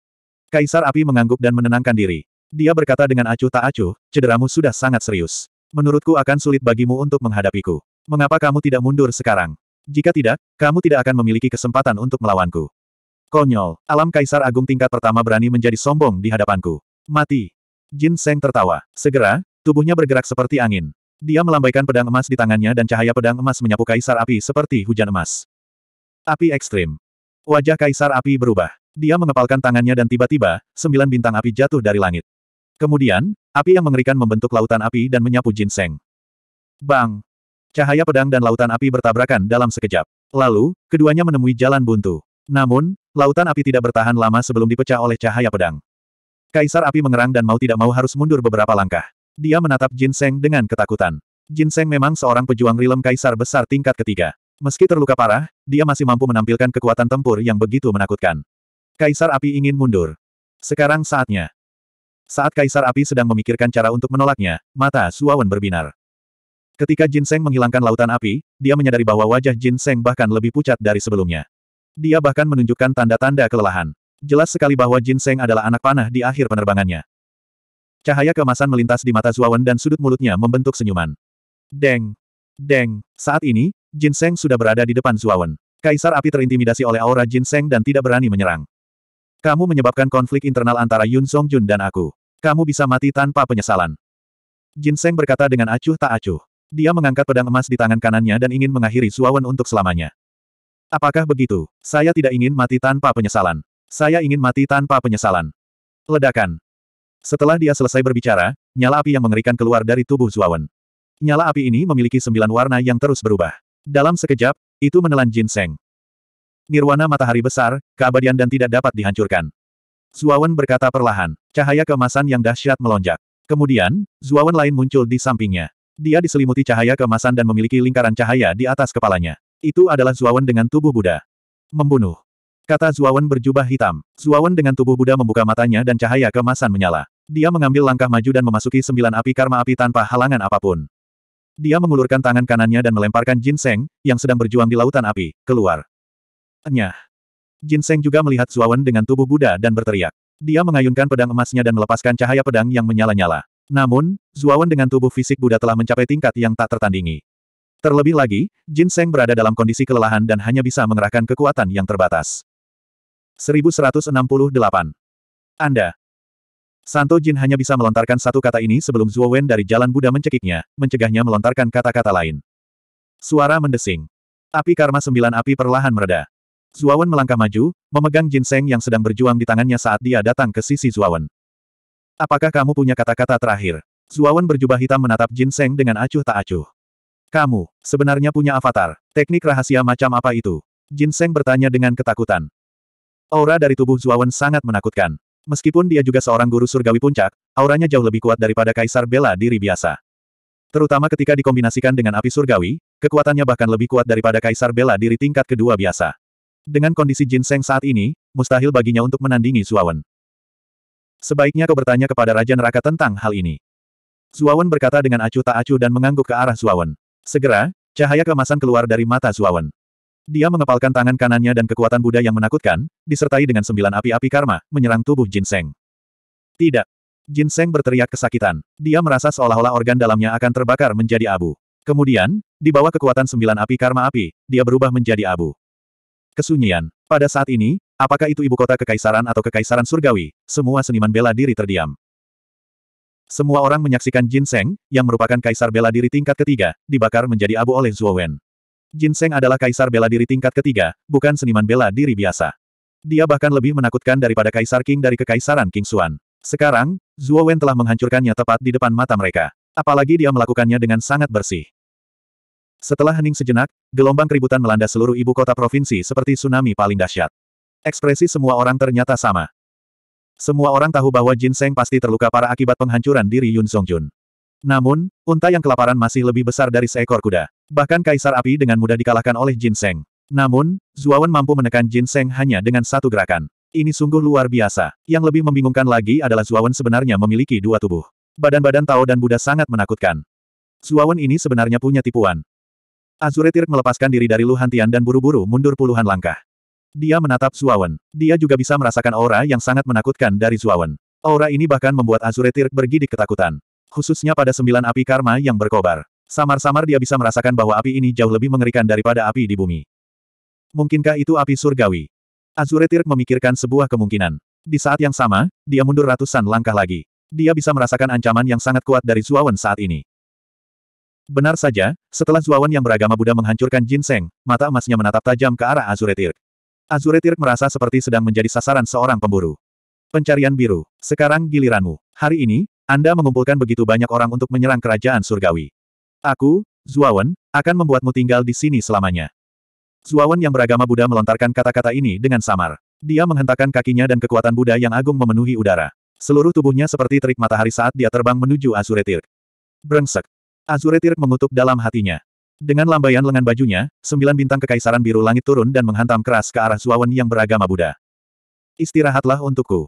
Kaisar Api mengangguk dan menenangkan diri. Dia berkata dengan acuh tak acuh, cederamu sudah sangat serius. Menurutku akan sulit bagimu untuk menghadapiku. Mengapa kamu tidak mundur sekarang? Jika tidak, kamu tidak akan memiliki kesempatan untuk melawanku. Konyol, alam kaisar agung tingkat pertama berani menjadi sombong di hadapanku. Mati. Jin Seng tertawa. Segera, tubuhnya bergerak seperti angin. Dia melambaikan pedang emas di tangannya dan cahaya pedang emas menyapu kaisar api seperti hujan emas. Api ekstrim. Wajah kaisar api berubah. Dia mengepalkan tangannya dan tiba-tiba, sembilan bintang api jatuh dari langit. Kemudian, api yang mengerikan membentuk lautan api dan menyapu Jin Seng. Bang! Cahaya pedang dan lautan api bertabrakan dalam sekejap. Lalu, keduanya menemui jalan buntu. Namun, lautan api tidak bertahan lama sebelum dipecah oleh cahaya pedang. Kaisar api mengerang dan mau tidak mau harus mundur beberapa langkah. Dia menatap Jin Seng dengan ketakutan. Jin Seng memang seorang pejuang rilem kaisar besar tingkat ketiga. Meski terluka parah, dia masih mampu menampilkan kekuatan tempur yang begitu menakutkan. Kaisar api ingin mundur. Sekarang saatnya. Saat kaisar api sedang memikirkan cara untuk menolaknya, mata Suawan berbinar. Ketika Jin Seng menghilangkan lautan api, dia menyadari bahwa wajah Jin Seng bahkan lebih pucat dari sebelumnya. Dia bahkan menunjukkan tanda-tanda kelelahan. Jelas sekali bahwa Jin Seng adalah anak panah di akhir penerbangannya. Cahaya kemasan melintas di mata Zuawan dan sudut mulutnya membentuk senyuman. Deng! Deng! Saat ini, Jin Seng sudah berada di depan Zuawan. Kaisar api terintimidasi oleh aura Jin Seng dan tidak berani menyerang. Kamu menyebabkan konflik internal antara Yun Song Jun dan aku. Kamu bisa mati tanpa penyesalan. Jin Seng berkata dengan acuh tak acuh. Dia mengangkat pedang emas di tangan kanannya dan ingin mengakhiri Suawan untuk selamanya. Apakah begitu? Saya tidak ingin mati tanpa penyesalan. Saya ingin mati tanpa penyesalan. Ledakan. Setelah dia selesai berbicara, nyala api yang mengerikan keluar dari tubuh Zuawan. Nyala api ini memiliki sembilan warna yang terus berubah. Dalam sekejap, itu menelan ginseng. Nirwana matahari besar, keabadian dan tidak dapat dihancurkan. Zuawan berkata perlahan, cahaya keemasan yang dahsyat melonjak. Kemudian, Zuawan lain muncul di sampingnya. Dia diselimuti cahaya kemasan dan memiliki lingkaran cahaya di atas kepalanya. Itu adalah Zuawan dengan tubuh Buddha. Membunuh. Kata Zuawan berjubah hitam. Zuawan dengan tubuh Buddha membuka matanya dan cahaya kemasan menyala. Dia mengambil langkah maju dan memasuki sembilan api karma api tanpa halangan apapun. Dia mengulurkan tangan kanannya dan melemparkan Jin Seng, yang sedang berjuang di lautan api, keluar. Enyah. Seng juga melihat Zuawan dengan tubuh Buddha dan berteriak. Dia mengayunkan pedang emasnya dan melepaskan cahaya pedang yang menyala-nyala. Namun, Zuawan dengan tubuh fisik Buddha telah mencapai tingkat yang tak tertandingi. Terlebih lagi, Jin Seng berada dalam kondisi kelelahan dan hanya bisa mengerahkan kekuatan yang terbatas. 1168. Anda. Santo Jin hanya bisa melontarkan satu kata ini sebelum Wen dari jalan Buddha mencekiknya, mencegahnya melontarkan kata-kata lain. Suara mendesing. Api karma sembilan api perlahan mereda. Zuawan melangkah maju, memegang Jin Seng yang sedang berjuang di tangannya saat dia datang ke sisi Zuawan. Apakah kamu punya kata-kata terakhir? Zuawan berjubah hitam menatap Jin Seng dengan acuh tak acuh. Kamu, sebenarnya punya avatar. Teknik rahasia macam apa itu? Jin Seng bertanya dengan ketakutan. Aura dari tubuh Zuawan sangat menakutkan. Meskipun dia juga seorang guru surgawi puncak, auranya jauh lebih kuat daripada kaisar bela diri biasa. Terutama ketika dikombinasikan dengan api surgawi, kekuatannya bahkan lebih kuat daripada kaisar bela diri tingkat kedua biasa. Dengan kondisi Jin Seng saat ini, mustahil baginya untuk menandingi Zuawan. Sebaiknya kau bertanya kepada Raja Neraka tentang hal ini. Zuawan berkata dengan acuh tak acuh dan mengangguk ke arah Zuawan. Segera, cahaya kemasan keluar dari mata Zuawan. Dia mengepalkan tangan kanannya dan kekuatan Buddha yang menakutkan, disertai dengan sembilan api-api karma, menyerang tubuh Jin Seng. Tidak. Jin Seng berteriak kesakitan. Dia merasa seolah-olah organ dalamnya akan terbakar menjadi abu. Kemudian, di bawah kekuatan sembilan api karma api, dia berubah menjadi abu. Kesunyian. Pada saat ini, Apakah itu ibu kota kekaisaran atau kekaisaran surgawi? Semua seniman bela diri terdiam. Semua orang menyaksikan Jin Seng, yang merupakan kaisar bela diri tingkat ketiga, dibakar menjadi abu oleh Zhuo Wen. Jin Seng adalah kaisar bela diri tingkat ketiga, bukan seniman bela diri biasa. Dia bahkan lebih menakutkan daripada kaisar King dari kekaisaran King Xuan. Sekarang, Zhuo Wen telah menghancurkannya tepat di depan mata mereka. Apalagi dia melakukannya dengan sangat bersih. Setelah hening sejenak, gelombang keributan melanda seluruh ibu kota provinsi seperti tsunami paling dahsyat. Ekspresi semua orang ternyata sama. Semua orang tahu bahwa Jin Seng pasti terluka parah akibat penghancuran diri Yun Songjun. Namun, unta yang kelaparan masih lebih besar dari seekor kuda. Bahkan Kaisar Api dengan mudah dikalahkan oleh Jin Seng. Namun, Zuawan mampu menekan Jin Seng hanya dengan satu gerakan. Ini sungguh luar biasa. Yang lebih membingungkan lagi adalah Zuawan sebenarnya memiliki dua tubuh. Badan-badan Tao dan Buddha sangat menakutkan. Zuawan ini sebenarnya punya tipuan. Azure Tirk melepaskan diri dari Luhantian dan buru-buru mundur puluhan langkah. Dia menatap Zuawan. Dia juga bisa merasakan aura yang sangat menakutkan dari Zuawan. Aura ini bahkan membuat Azure Tirk bergidik ketakutan. Khususnya pada sembilan api karma yang berkobar. Samar-samar dia bisa merasakan bahwa api ini jauh lebih mengerikan daripada api di bumi. Mungkinkah itu api surgawi? Azure Tirk memikirkan sebuah kemungkinan. Di saat yang sama, dia mundur ratusan langkah lagi. Dia bisa merasakan ancaman yang sangat kuat dari Zuawan saat ini. Benar saja, setelah Zuawan yang beragama Buddha menghancurkan Jinseng, mata emasnya menatap tajam ke arah Azure Tirk. Azure Tirk merasa seperti sedang menjadi sasaran seorang pemburu. Pencarian biru. Sekarang giliranmu. Hari ini, Anda mengumpulkan begitu banyak orang untuk menyerang kerajaan surgawi. Aku, Zuawan, akan membuatmu tinggal di sini selamanya. Zuawan yang beragama Buddha melontarkan kata-kata ini dengan samar. Dia menghentakkan kakinya dan kekuatan Buddha yang agung memenuhi udara. Seluruh tubuhnya seperti terik matahari saat dia terbang menuju Azure Tirk. Brengsek. Azure Tirk mengutuk dalam hatinya. Dengan lambaian lengan bajunya, sembilan bintang kekaisaran biru langit turun dan menghantam keras ke arah Zuawan yang beragama Buddha. Istirahatlah untukku.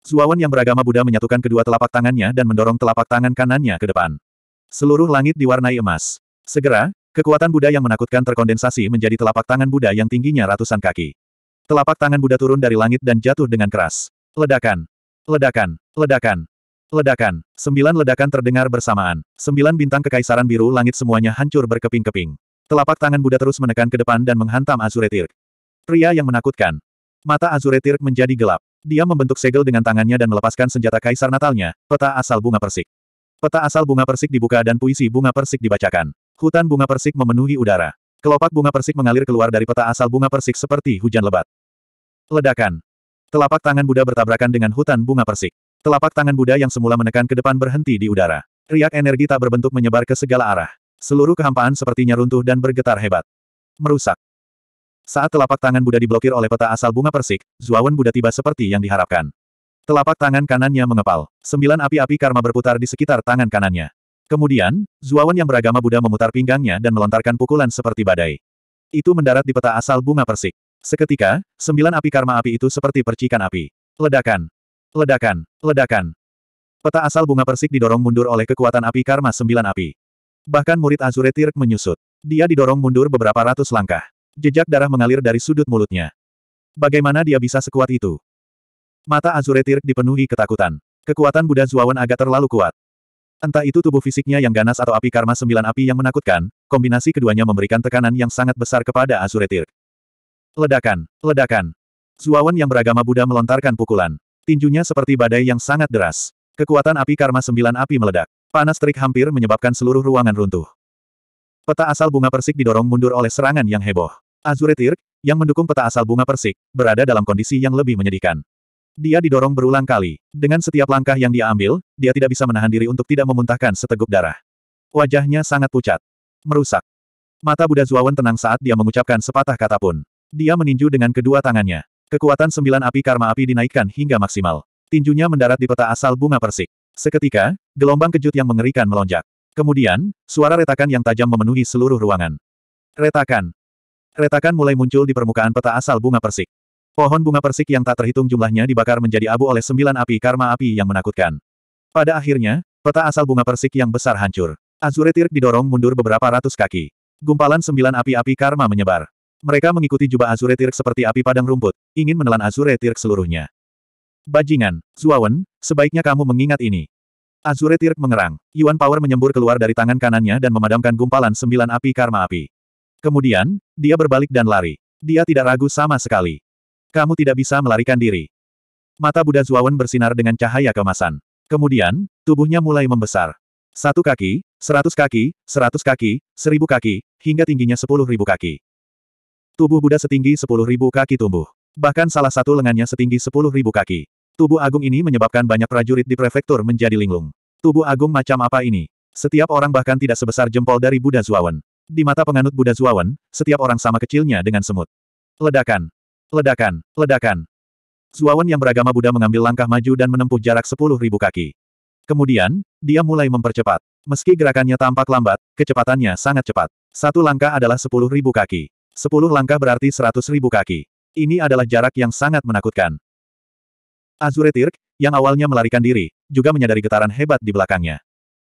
Zuawan yang beragama Buddha menyatukan kedua telapak tangannya dan mendorong telapak tangan kanannya ke depan. Seluruh langit diwarnai emas. Segera, kekuatan Buddha yang menakutkan terkondensasi menjadi telapak tangan Buddha yang tingginya ratusan kaki. Telapak tangan Buddha turun dari langit dan jatuh dengan keras. Ledakan. Ledakan. Ledakan. Ledakan. Sembilan ledakan terdengar bersamaan. Sembilan bintang kekaisaran biru langit semuanya hancur berkeping-keping. Telapak tangan Buddha terus menekan ke depan dan menghantam Azure Tirk. Pria yang menakutkan. Mata Azure Tirk menjadi gelap. Dia membentuk segel dengan tangannya dan melepaskan senjata kaisar natalnya, peta asal bunga persik. Peta asal bunga persik dibuka dan puisi bunga persik dibacakan. Hutan bunga persik memenuhi udara. Kelopak bunga persik mengalir keluar dari peta asal bunga persik seperti hujan lebat. Ledakan. Telapak tangan Buddha bertabrakan dengan hutan bunga persik. Telapak tangan Buddha yang semula menekan ke depan berhenti di udara. Riak energi tak berbentuk menyebar ke segala arah. Seluruh kehampaan sepertinya runtuh dan bergetar hebat. Merusak. Saat telapak tangan Buddha diblokir oleh peta asal bunga persik, Zuawan Buddha tiba seperti yang diharapkan. Telapak tangan kanannya mengepal. Sembilan api-api karma berputar di sekitar tangan kanannya. Kemudian, Zuawan yang beragama Buddha memutar pinggangnya dan melontarkan pukulan seperti badai. Itu mendarat di peta asal bunga persik. Seketika, sembilan api karma api itu seperti percikan api. Ledakan. Ledakan, ledakan. Peta asal bunga persik didorong mundur oleh kekuatan api karma sembilan api. Bahkan murid Azure Tirk menyusut. Dia didorong mundur beberapa ratus langkah. Jejak darah mengalir dari sudut mulutnya. Bagaimana dia bisa sekuat itu? Mata Azure Tirk dipenuhi ketakutan. Kekuatan Buddha Zuawan agak terlalu kuat. Entah itu tubuh fisiknya yang ganas atau api karma sembilan api yang menakutkan, kombinasi keduanya memberikan tekanan yang sangat besar kepada Azure Tirk. Ledakan, ledakan. Zuawan yang beragama Buddha melontarkan pukulan. Tinjunya seperti badai yang sangat deras. Kekuatan api karma sembilan api meledak. Panas terik hampir menyebabkan seluruh ruangan runtuh. Peta asal bunga persik didorong mundur oleh serangan yang heboh. Azure Tirk, yang mendukung peta asal bunga persik, berada dalam kondisi yang lebih menyedihkan. Dia didorong berulang kali. Dengan setiap langkah yang dia ambil, dia tidak bisa menahan diri untuk tidak memuntahkan seteguk darah. Wajahnya sangat pucat. Merusak. Mata Buddha Zuawan tenang saat dia mengucapkan sepatah kata pun. Dia meninju dengan kedua tangannya. Kekuatan sembilan api karma api dinaikkan hingga maksimal. Tinjunya mendarat di peta asal bunga persik. Seketika, gelombang kejut yang mengerikan melonjak. Kemudian, suara retakan yang tajam memenuhi seluruh ruangan. Retakan. Retakan mulai muncul di permukaan peta asal bunga persik. Pohon bunga persik yang tak terhitung jumlahnya dibakar menjadi abu oleh sembilan api karma api yang menakutkan. Pada akhirnya, peta asal bunga persik yang besar hancur. Azure Tirk didorong mundur beberapa ratus kaki. Gumpalan sembilan api-api karma menyebar. Mereka mengikuti jubah Azure Tirk seperti api padang rumput, ingin menelan Azure Tirk seluruhnya. Bajingan, Zuawan, sebaiknya kamu mengingat ini. Azure Tirk mengerang. Yuan Power menyembur keluar dari tangan kanannya dan memadamkan gumpalan sembilan api karma api. Kemudian, dia berbalik dan lari. Dia tidak ragu sama sekali. Kamu tidak bisa melarikan diri. Mata Buddha Zuawan bersinar dengan cahaya kemasan. Kemudian, tubuhnya mulai membesar. Satu kaki, seratus kaki, seratus kaki, seribu kaki, hingga tingginya sepuluh ribu kaki. Tubuh Buddha setinggi sepuluh ribu kaki tumbuh. Bahkan salah satu lengannya setinggi sepuluh ribu kaki. Tubuh agung ini menyebabkan banyak prajurit di prefektur menjadi linglung. Tubuh agung macam apa ini? Setiap orang bahkan tidak sebesar jempol dari Buddha Zuawan. Di mata penganut Buddha Zuawan, setiap orang sama kecilnya dengan semut. Ledakan. Ledakan. Ledakan. Zuawan yang beragama Buddha mengambil langkah maju dan menempuh jarak sepuluh ribu kaki. Kemudian, dia mulai mempercepat. Meski gerakannya tampak lambat, kecepatannya sangat cepat. Satu langkah adalah sepuluh ribu kaki. Sepuluh langkah berarti seratus ribu kaki. Ini adalah jarak yang sangat menakutkan. Azure Tirk, yang awalnya melarikan diri, juga menyadari getaran hebat di belakangnya.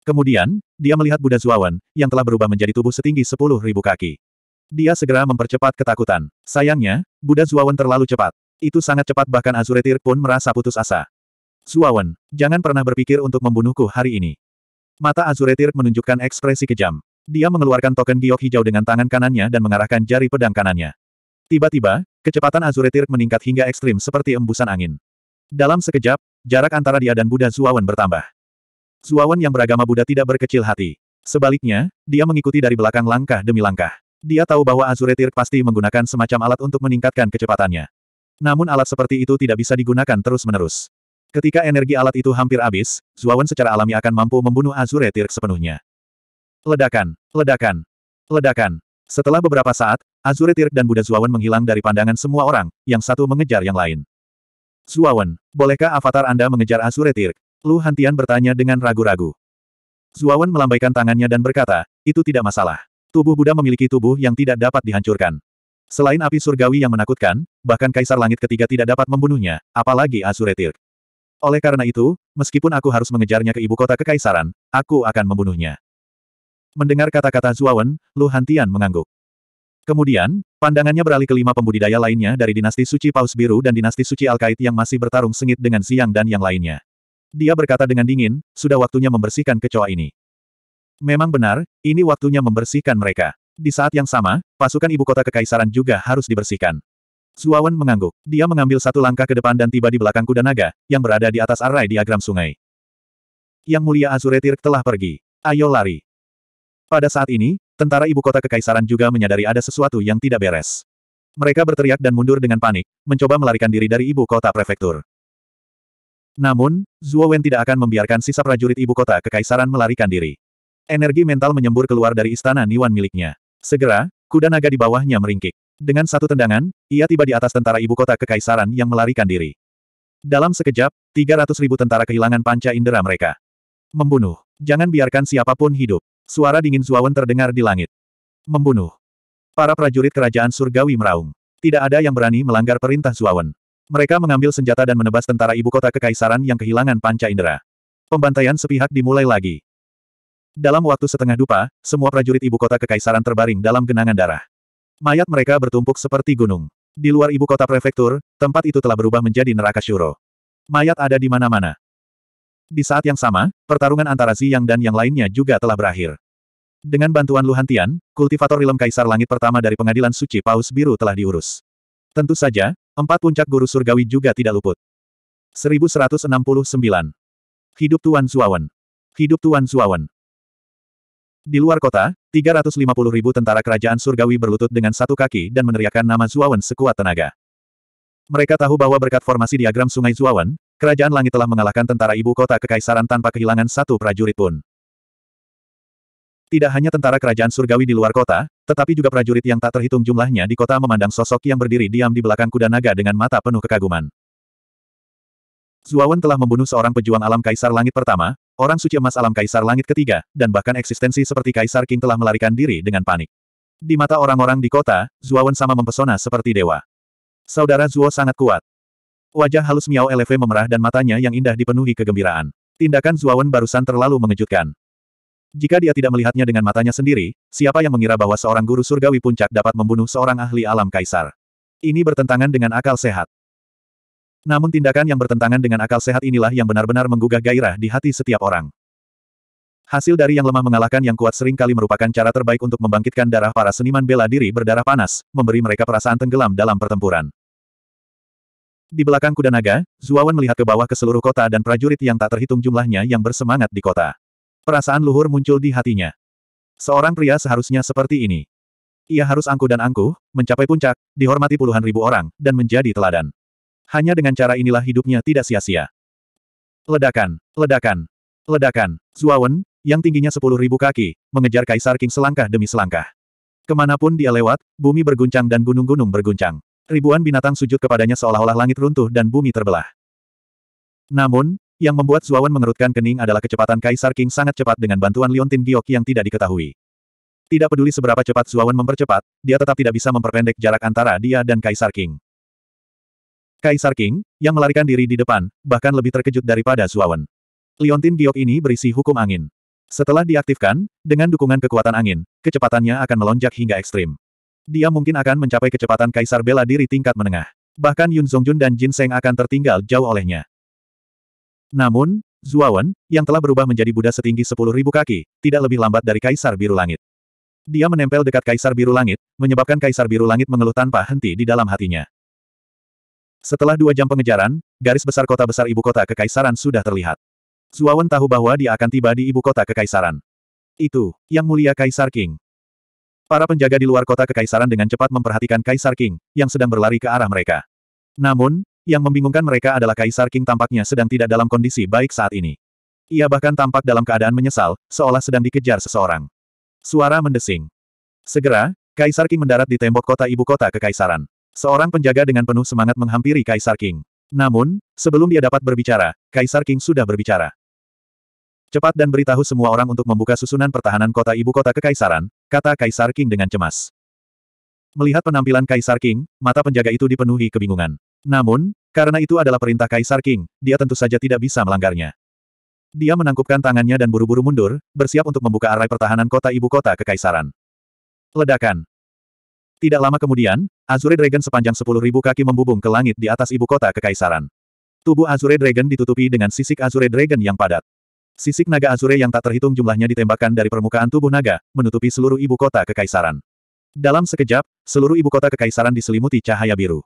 Kemudian, dia melihat Buddha Zuawan, yang telah berubah menjadi tubuh setinggi sepuluh ribu kaki. Dia segera mempercepat ketakutan. Sayangnya, Buddha Zuawan terlalu cepat. Itu sangat cepat bahkan Azure Tirk pun merasa putus asa. Zuawan, jangan pernah berpikir untuk membunuhku hari ini. Mata Azure Tirk menunjukkan ekspresi kejam. Dia mengeluarkan token giok hijau dengan tangan kanannya dan mengarahkan jari pedang kanannya. Tiba-tiba, kecepatan Azure Tirk meningkat hingga ekstrim seperti embusan angin. Dalam sekejap, jarak antara dia dan Buddha Zuawan bertambah. Zuawan yang beragama Buddha tidak berkecil hati. Sebaliknya, dia mengikuti dari belakang langkah demi langkah. Dia tahu bahwa Azure Tirk pasti menggunakan semacam alat untuk meningkatkan kecepatannya. Namun alat seperti itu tidak bisa digunakan terus-menerus. Ketika energi alat itu hampir habis, Zuawan secara alami akan mampu membunuh Azure Tirk sepenuhnya. Ledakan, ledakan, ledakan. Setelah beberapa saat, Azure Tirk dan Buddha Zuawan menghilang dari pandangan semua orang, yang satu mengejar yang lain. Zuawan, bolehkah avatar Anda mengejar Azure Tirk? Lu Hantian bertanya dengan ragu-ragu. Zuawan melambaikan tangannya dan berkata, itu tidak masalah. Tubuh Buddha memiliki tubuh yang tidak dapat dihancurkan. Selain api surgawi yang menakutkan, bahkan Kaisar Langit ketiga tidak dapat membunuhnya, apalagi Azure Tirk. Oleh karena itu, meskipun aku harus mengejarnya ke ibu kota kekaisaran, aku akan membunuhnya. Mendengar kata-kata Zuawan, Lu Hantian mengangguk. Kemudian, pandangannya beralih ke lima pembudidaya lainnya dari dinasti suci Paus Biru dan dinasti suci Alkait yang masih bertarung sengit dengan Siang dan yang lainnya. Dia berkata dengan dingin, sudah waktunya membersihkan kecoa ini. Memang benar, ini waktunya membersihkan mereka. Di saat yang sama, pasukan ibu kota kekaisaran juga harus dibersihkan. Zuawan mengangguk. Dia mengambil satu langkah ke depan dan tiba di belakang kuda naga, yang berada di atas arai diagram sungai. Yang mulia Azuretir telah pergi. Ayo lari. Pada saat ini, tentara ibu kota kekaisaran juga menyadari ada sesuatu yang tidak beres. Mereka berteriak dan mundur dengan panik, mencoba melarikan diri dari ibu kota prefektur. Namun, Zhuo Wen tidak akan membiarkan sisa prajurit ibu kota kekaisaran melarikan diri. Energi mental menyembur keluar dari istana Niwan miliknya. Segera, kuda naga di bawahnya meringkik. Dengan satu tendangan, ia tiba di atas tentara ibu kota kekaisaran yang melarikan diri. Dalam sekejap, 300 ribu tentara kehilangan panca indera mereka. Membunuh. Jangan biarkan siapapun hidup. Suara dingin Zuawan terdengar di langit. Membunuh. Para prajurit kerajaan surgawi meraung. Tidak ada yang berani melanggar perintah Zuawan. Mereka mengambil senjata dan menebas tentara ibu kota kekaisaran yang kehilangan panca indera. Pembantaian sepihak dimulai lagi. Dalam waktu setengah dupa, semua prajurit ibu kota kekaisaran terbaring dalam genangan darah. Mayat mereka bertumpuk seperti gunung. Di luar ibu kota prefektur, tempat itu telah berubah menjadi neraka syuro. Mayat ada di mana-mana. Di saat yang sama, pertarungan antara Zi Yang dan yang lainnya juga telah berakhir. Dengan bantuan Luhan Tian, kultivator rilem Kaisar Langit pertama dari pengadilan suci Paus Biru telah diurus. Tentu saja, empat puncak guru surgawi juga tidak luput. 1169. Hidup Tuan Zuawan. Hidup Tuan Zuawan. Di luar kota, 350 ribu tentara kerajaan surgawi berlutut dengan satu kaki dan meneriakkan nama Zuawan sekuat tenaga. Mereka tahu bahwa berkat formasi diagram Sungai Zuawan, Kerajaan Langit telah mengalahkan tentara ibu kota kekaisaran tanpa kehilangan satu prajurit pun. Tidak hanya tentara kerajaan surgawi di luar kota, tetapi juga prajurit yang tak terhitung jumlahnya di kota memandang sosok yang berdiri diam di belakang kuda naga dengan mata penuh kekaguman. Zuawan telah membunuh seorang pejuang alam kaisar langit pertama, orang suci emas alam kaisar langit ketiga, dan bahkan eksistensi seperti kaisar King telah melarikan diri dengan panik. Di mata orang-orang di kota, Zuawan sama mempesona seperti dewa. Saudara Zuo sangat kuat. Wajah halus Miao Eleve memerah dan matanya yang indah dipenuhi kegembiraan. Tindakan Zuawan barusan terlalu mengejutkan. Jika dia tidak melihatnya dengan matanya sendiri, siapa yang mengira bahwa seorang guru surgawi puncak dapat membunuh seorang ahli alam kaisar? Ini bertentangan dengan akal sehat. Namun tindakan yang bertentangan dengan akal sehat inilah yang benar-benar menggugah gairah di hati setiap orang. Hasil dari yang lemah mengalahkan yang kuat sering kali merupakan cara terbaik untuk membangkitkan darah para seniman bela diri berdarah panas, memberi mereka perasaan tenggelam dalam pertempuran. Di belakang kuda naga, Zuawan melihat ke bawah ke seluruh kota dan prajurit yang tak terhitung jumlahnya yang bersemangat di kota. Perasaan luhur muncul di hatinya. Seorang pria seharusnya seperti ini. Ia harus angkuh dan angkuh, mencapai puncak, dihormati puluhan ribu orang, dan menjadi teladan. Hanya dengan cara inilah hidupnya tidak sia-sia. Ledakan, ledakan, ledakan. Zuawan, yang tingginya sepuluh ribu kaki, mengejar Kaisar King selangkah demi selangkah. Kemanapun dia lewat, bumi berguncang dan gunung-gunung berguncang. Ribuan binatang sujud kepadanya seolah-olah langit runtuh dan bumi terbelah. Namun, yang membuat Zuawan mengerutkan kening adalah kecepatan Kaisar King sangat cepat dengan bantuan Liontin Giok yang tidak diketahui. Tidak peduli seberapa cepat Zuawan mempercepat, dia tetap tidak bisa memperpendek jarak antara dia dan Kaisar King. Kaisar King, yang melarikan diri di depan, bahkan lebih terkejut daripada Zuawan. Liontin Giok ini berisi hukum angin. Setelah diaktifkan, dengan dukungan kekuatan angin, kecepatannya akan melonjak hingga ekstrim. Dia mungkin akan mencapai kecepatan kaisar bela diri tingkat menengah. Bahkan Yun Zongjun dan Jin Seng akan tertinggal jauh olehnya. Namun, Zuawan, yang telah berubah menjadi Buddha setinggi 10.000 kaki, tidak lebih lambat dari Kaisar Biru Langit. Dia menempel dekat Kaisar Biru Langit, menyebabkan Kaisar Biru Langit mengeluh tanpa henti di dalam hatinya. Setelah dua jam pengejaran, garis besar kota besar ibu kota kekaisaran sudah terlihat. Zuawan tahu bahwa dia akan tiba di ibu kota kekaisaran. Itu, Yang Mulia Kaisar King. Para penjaga di luar kota kekaisaran dengan cepat memperhatikan Kaisar King, yang sedang berlari ke arah mereka. Namun, yang membingungkan mereka adalah Kaisar King tampaknya sedang tidak dalam kondisi baik saat ini. Ia bahkan tampak dalam keadaan menyesal, seolah sedang dikejar seseorang. Suara mendesing. Segera, Kaisar King mendarat di tembok kota ibu kota kekaisaran. Seorang penjaga dengan penuh semangat menghampiri Kaisar King. Namun, sebelum dia dapat berbicara, Kaisar King sudah berbicara. Cepat dan beritahu semua orang untuk membuka susunan pertahanan kota ibu kota kekaisaran, kata Kaisar King dengan cemas. Melihat penampilan Kaisar King, mata penjaga itu dipenuhi kebingungan. Namun, karena itu adalah perintah Kaisar King, dia tentu saja tidak bisa melanggarnya. Dia menangkupkan tangannya dan buru-buru mundur, bersiap untuk membuka arai pertahanan kota ibu kota kekaisaran. Ledakan. Tidak lama kemudian, Azure Dragon sepanjang 10.000 kaki membubung ke langit di atas ibu kota kekaisaran. Tubuh Azure Dragon ditutupi dengan sisik Azure Dragon yang padat. Sisik naga Azure yang tak terhitung jumlahnya ditembakkan dari permukaan tubuh naga, menutupi seluruh ibu kota kekaisaran. Dalam sekejap, seluruh ibu kota kekaisaran diselimuti cahaya biru.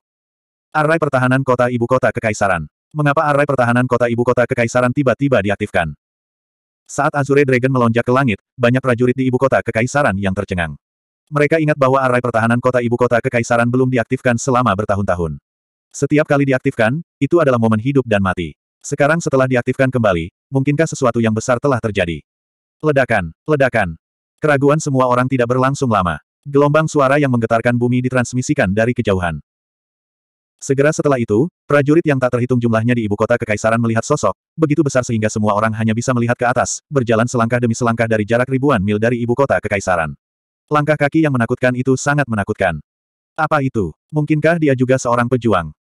Array pertahanan kota ibu kota kekaisaran. Mengapa array pertahanan kota ibu kota kekaisaran tiba-tiba diaktifkan? Saat Azure Dragon melonjak ke langit, banyak prajurit di ibu kota kekaisaran yang tercengang. Mereka ingat bahwa array pertahanan kota ibu kota kekaisaran belum diaktifkan selama bertahun-tahun. Setiap kali diaktifkan, itu adalah momen hidup dan mati. Sekarang setelah diaktifkan kembali, mungkinkah sesuatu yang besar telah terjadi? Ledakan, ledakan. Keraguan semua orang tidak berlangsung lama. Gelombang suara yang menggetarkan bumi ditransmisikan dari kejauhan. Segera setelah itu, prajurit yang tak terhitung jumlahnya di ibu kota kekaisaran melihat sosok, begitu besar sehingga semua orang hanya bisa melihat ke atas, berjalan selangkah demi selangkah dari jarak ribuan mil dari ibu kota kekaisaran. Langkah kaki yang menakutkan itu sangat menakutkan. Apa itu? Mungkinkah dia juga seorang pejuang?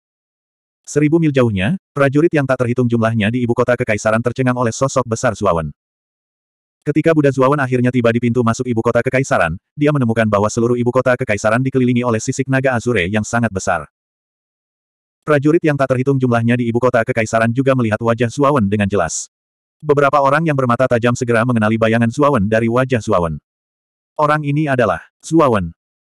Seribu mil jauhnya, prajurit yang tak terhitung jumlahnya di ibu kota kekaisaran tercengang oleh sosok besar Zuawan. Ketika Buddha Zuawan akhirnya tiba di pintu masuk ibu kota kekaisaran, dia menemukan bahwa seluruh ibu kota kekaisaran dikelilingi oleh sisik naga azure yang sangat besar. Prajurit yang tak terhitung jumlahnya di ibu kota kekaisaran juga melihat wajah Zuawan dengan jelas. Beberapa orang yang bermata tajam segera mengenali bayangan Zuawan dari wajah Zuawan. Orang ini adalah Zuawan.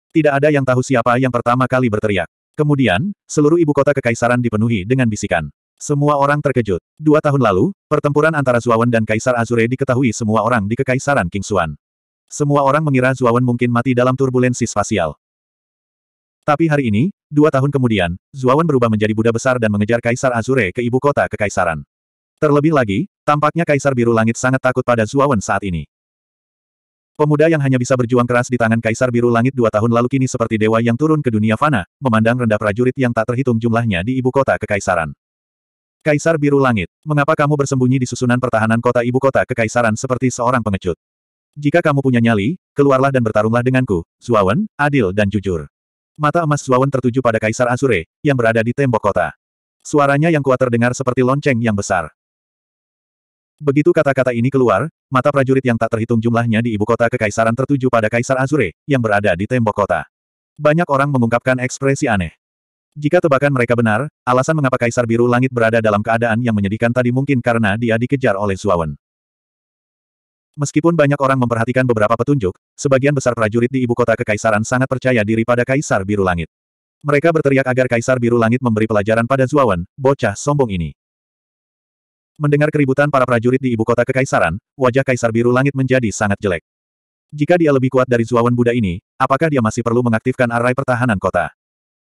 Tidak ada yang tahu siapa yang pertama kali berteriak. Kemudian, seluruh ibu kota kekaisaran dipenuhi dengan bisikan. Semua orang terkejut. Dua tahun lalu, pertempuran antara Zuawan dan Kaisar Azure diketahui semua orang di Kekaisaran Kingsuan. Semua orang mengira Zuawan mungkin mati dalam turbulensi spasial. Tapi hari ini, dua tahun kemudian, Zuawan berubah menjadi Buddha besar dan mengejar Kaisar Azure ke ibu kota Kekaisaran. Terlebih lagi, tampaknya Kaisar Biru Langit sangat takut pada Zuawan saat ini. Pemuda yang hanya bisa berjuang keras di tangan Kaisar Biru Langit dua tahun lalu kini seperti dewa yang turun ke dunia fana, memandang rendah prajurit yang tak terhitung jumlahnya di ibu kota kekaisaran. Kaisar Biru Langit, mengapa kamu bersembunyi di susunan pertahanan kota ibu kota kekaisaran seperti seorang pengecut? Jika kamu punya nyali, keluarlah dan bertarunglah denganku, Zuawan, adil dan jujur. Mata emas Zuawan tertuju pada Kaisar Azure, yang berada di tembok kota. Suaranya yang kuat terdengar seperti lonceng yang besar. Begitu kata-kata ini keluar, mata prajurit yang tak terhitung jumlahnya di ibu kota kekaisaran tertuju pada Kaisar Azure, yang berada di tembok kota. Banyak orang mengungkapkan ekspresi aneh. Jika tebakan mereka benar, alasan mengapa Kaisar Biru Langit berada dalam keadaan yang menyedihkan tadi mungkin karena dia dikejar oleh Zuawan. Meskipun banyak orang memperhatikan beberapa petunjuk, sebagian besar prajurit di ibu kota kekaisaran sangat percaya diri pada Kaisar Biru Langit. Mereka berteriak agar Kaisar Biru Langit memberi pelajaran pada Zuawan, bocah sombong ini. Mendengar keributan para prajurit di ibu kota kekaisaran, wajah Kaisar Biru Langit menjadi sangat jelek. Jika dia lebih kuat dari Zuawan Buddha ini, apakah dia masih perlu mengaktifkan arai pertahanan kota?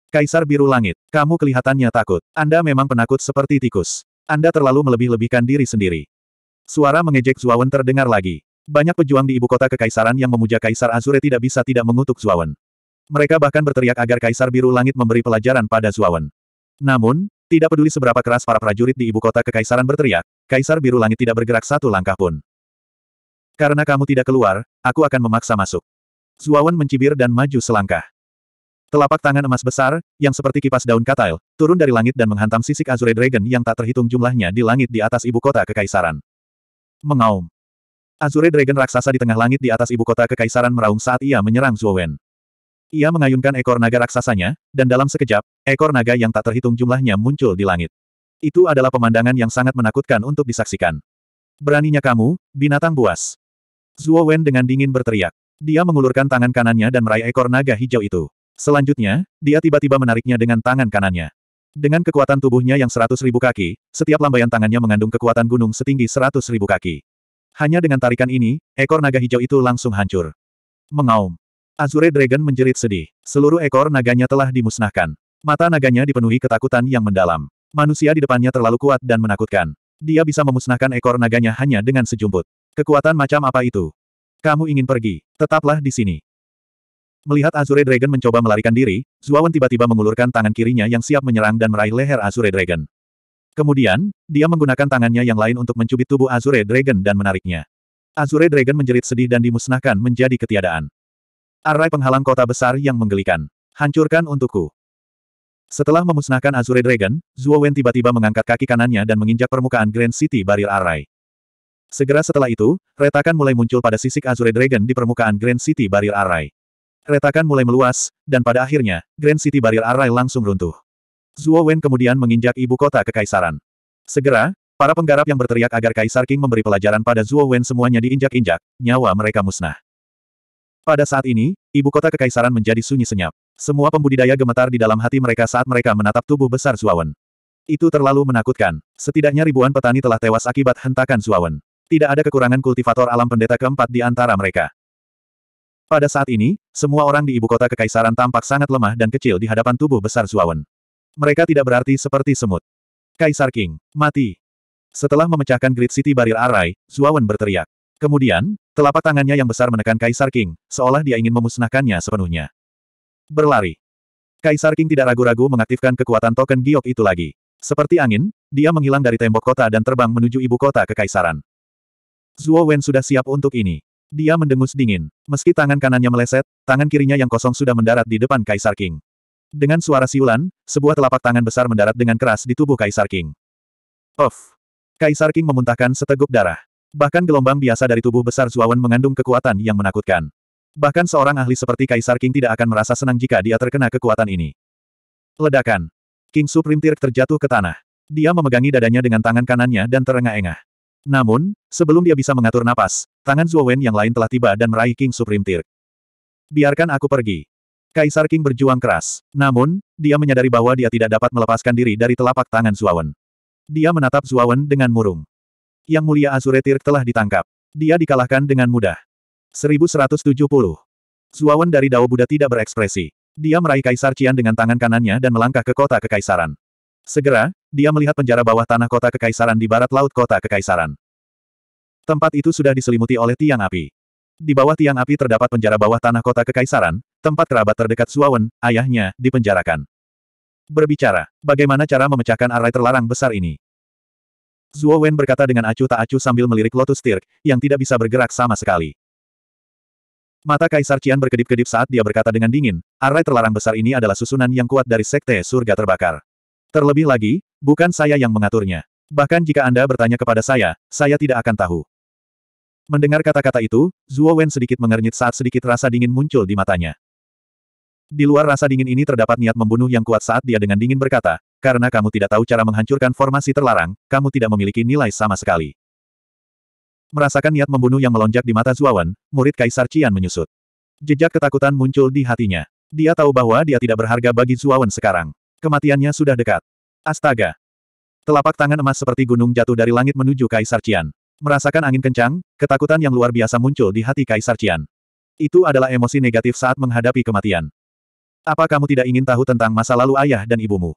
Kaisar Biru Langit, kamu kelihatannya takut. Anda memang penakut seperti tikus. Anda terlalu melebih-lebihkan diri sendiri. Suara mengejek Zuawan terdengar lagi. Banyak pejuang di ibu kota kekaisaran yang memuja Kaisar Azure tidak bisa tidak mengutuk Zuawan. Mereka bahkan berteriak agar Kaisar Biru Langit memberi pelajaran pada Zuawan. Namun, tidak peduli seberapa keras para prajurit di ibu kota kekaisaran berteriak, Kaisar Biru Langit tidak bergerak satu langkah pun. Karena kamu tidak keluar, aku akan memaksa masuk. Zuawan mencibir dan maju selangkah. Telapak tangan emas besar, yang seperti kipas daun katail, turun dari langit dan menghantam sisik Azure Dragon yang tak terhitung jumlahnya di langit di atas ibu kota kekaisaran. Mengaum. Azure Dragon raksasa di tengah langit di atas ibu kota kekaisaran meraung saat ia menyerang Zuowen. Ia mengayunkan ekor naga raksasanya, dan dalam sekejap, ekor naga yang tak terhitung jumlahnya muncul di langit. Itu adalah pemandangan yang sangat menakutkan untuk disaksikan. Beraninya kamu, binatang buas. Zuo Wen dengan dingin berteriak. Dia mengulurkan tangan kanannya dan meraih ekor naga hijau itu. Selanjutnya, dia tiba-tiba menariknya dengan tangan kanannya. Dengan kekuatan tubuhnya yang seratus ribu kaki, setiap lambaian tangannya mengandung kekuatan gunung setinggi seratus ribu kaki. Hanya dengan tarikan ini, ekor naga hijau itu langsung hancur. Mengaum. Azure Dragon menjerit sedih. Seluruh ekor naganya telah dimusnahkan. Mata naganya dipenuhi ketakutan yang mendalam. Manusia di depannya terlalu kuat dan menakutkan. Dia bisa memusnahkan ekor naganya hanya dengan sejumput. Kekuatan macam apa itu? Kamu ingin pergi, tetaplah di sini. Melihat Azure Dragon mencoba melarikan diri, Zuawan tiba-tiba mengulurkan tangan kirinya yang siap menyerang dan meraih leher Azure Dragon. Kemudian, dia menggunakan tangannya yang lain untuk mencubit tubuh Azure Dragon dan menariknya. Azure Dragon menjerit sedih dan dimusnahkan menjadi ketiadaan. Arai penghalang kota besar yang menggelikan. Hancurkan untukku. Setelah memusnahkan Azure Dragon, Zhuo Wen tiba-tiba mengangkat kaki kanannya dan menginjak permukaan Grand City Barrier Arai. Segera setelah itu, retakan mulai muncul pada sisik Azure Dragon di permukaan Grand City Barrier Arai. Retakan mulai meluas, dan pada akhirnya, Grand City Barrier Arai langsung runtuh. Zhuo Wen kemudian menginjak ibu kota kekaisaran. Segera, Para penggarap yang berteriak agar Kaisar King memberi pelajaran pada Zhuo Wen semuanya diinjak-injak, nyawa mereka musnah. Pada saat ini, ibu kota kekaisaran menjadi sunyi senyap. Semua pembudidaya gemetar di dalam hati mereka saat mereka menatap tubuh besar Zuawan. Itu terlalu menakutkan. Setidaknya ribuan petani telah tewas akibat hentakan Zuawan. Tidak ada kekurangan kultivator alam pendeta keempat di antara mereka. Pada saat ini, semua orang di ibu kota kekaisaran tampak sangat lemah dan kecil di hadapan tubuh besar Zuawan. Mereka tidak berarti seperti semut. Kaisar King, mati. Setelah memecahkan Great City Barir Arai, Zuawan berteriak. Kemudian, telapak tangannya yang besar menekan Kaisar King, seolah dia ingin memusnahkannya sepenuhnya. Berlari. Kaisar King tidak ragu-ragu mengaktifkan kekuatan token giok itu lagi. Seperti angin, dia menghilang dari tembok kota dan terbang menuju ibu kota kekaisaran. Zuo Wen sudah siap untuk ini. Dia mendengus dingin. Meski tangan kanannya meleset, tangan kirinya yang kosong sudah mendarat di depan Kaisar King. Dengan suara siulan, sebuah telapak tangan besar mendarat dengan keras di tubuh Kaisar King. Of. Kaisar King memuntahkan seteguk darah. Bahkan gelombang biasa dari tubuh besar Zuawan mengandung kekuatan yang menakutkan. Bahkan seorang ahli seperti Kaisar King tidak akan merasa senang jika dia terkena kekuatan ini. Ledakan. King Supreme Tirk terjatuh ke tanah. Dia memegangi dadanya dengan tangan kanannya dan terengah-engah. Namun, sebelum dia bisa mengatur napas, tangan Wen yang lain telah tiba dan meraih King Supreme Tirk. Biarkan aku pergi. Kaisar King berjuang keras. Namun, dia menyadari bahwa dia tidak dapat melepaskan diri dari telapak tangan Zuawan. Dia menatap Zuawan dengan murung. Yang Mulia Azure Tirk telah ditangkap. Dia dikalahkan dengan mudah. 1170. Zuawan dari Dao Buddha tidak berekspresi. Dia meraih Kaisar cian dengan tangan kanannya dan melangkah ke kota kekaisaran. Segera, dia melihat penjara bawah tanah kota kekaisaran di barat laut kota kekaisaran. Tempat itu sudah diselimuti oleh tiang api. Di bawah tiang api terdapat penjara bawah tanah kota kekaisaran, tempat kerabat terdekat Suawen, ayahnya, dipenjarakan. Berbicara, bagaimana cara memecahkan arai terlarang besar ini? Zuo Wen berkata dengan acuh tak acuh sambil melirik Lotus Tirk, yang tidak bisa bergerak sama sekali. Mata Kaisar Cian berkedip-kedip saat dia berkata dengan dingin, arai terlarang besar ini adalah susunan yang kuat dari Sekte Surga Terbakar. Terlebih lagi, bukan saya yang mengaturnya. Bahkan jika Anda bertanya kepada saya, saya tidak akan tahu. Mendengar kata-kata itu, Zuo Wen sedikit mengernyit saat sedikit rasa dingin muncul di matanya. Di luar rasa dingin ini terdapat niat membunuh yang kuat saat dia dengan dingin berkata, karena kamu tidak tahu cara menghancurkan formasi terlarang, kamu tidak memiliki nilai sama sekali. Merasakan niat membunuh yang melonjak di mata Zuawan, murid Kaisar Cian menyusut. Jejak ketakutan muncul di hatinya. Dia tahu bahwa dia tidak berharga bagi Zuawan sekarang. Kematiannya sudah dekat. Astaga! Telapak tangan emas seperti gunung jatuh dari langit menuju Kaisar Cian. Merasakan angin kencang, ketakutan yang luar biasa muncul di hati Kaisar Cian. Itu adalah emosi negatif saat menghadapi kematian. Apa kamu tidak ingin tahu tentang masa lalu ayah dan ibumu?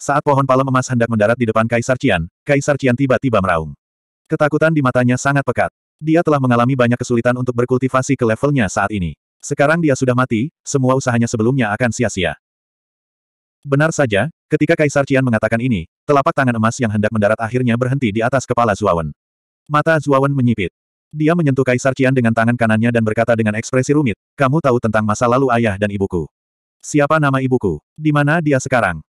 Saat pohon palem emas hendak mendarat di depan Kaisar Cian, Kaisar Cian tiba-tiba meraung. Ketakutan di matanya sangat pekat. Dia telah mengalami banyak kesulitan untuk berkultivasi ke levelnya saat ini. Sekarang dia sudah mati, semua usahanya sebelumnya akan sia-sia. Benar saja, ketika Kaisar Cian mengatakan ini, telapak tangan emas yang hendak mendarat akhirnya berhenti di atas kepala Zuawan. Mata Zuawan menyipit. Dia menyentuh Kaisar Cian dengan tangan kanannya dan berkata dengan ekspresi rumit, kamu tahu tentang masa lalu ayah dan ibuku. Siapa nama ibuku? Di mana dia sekarang?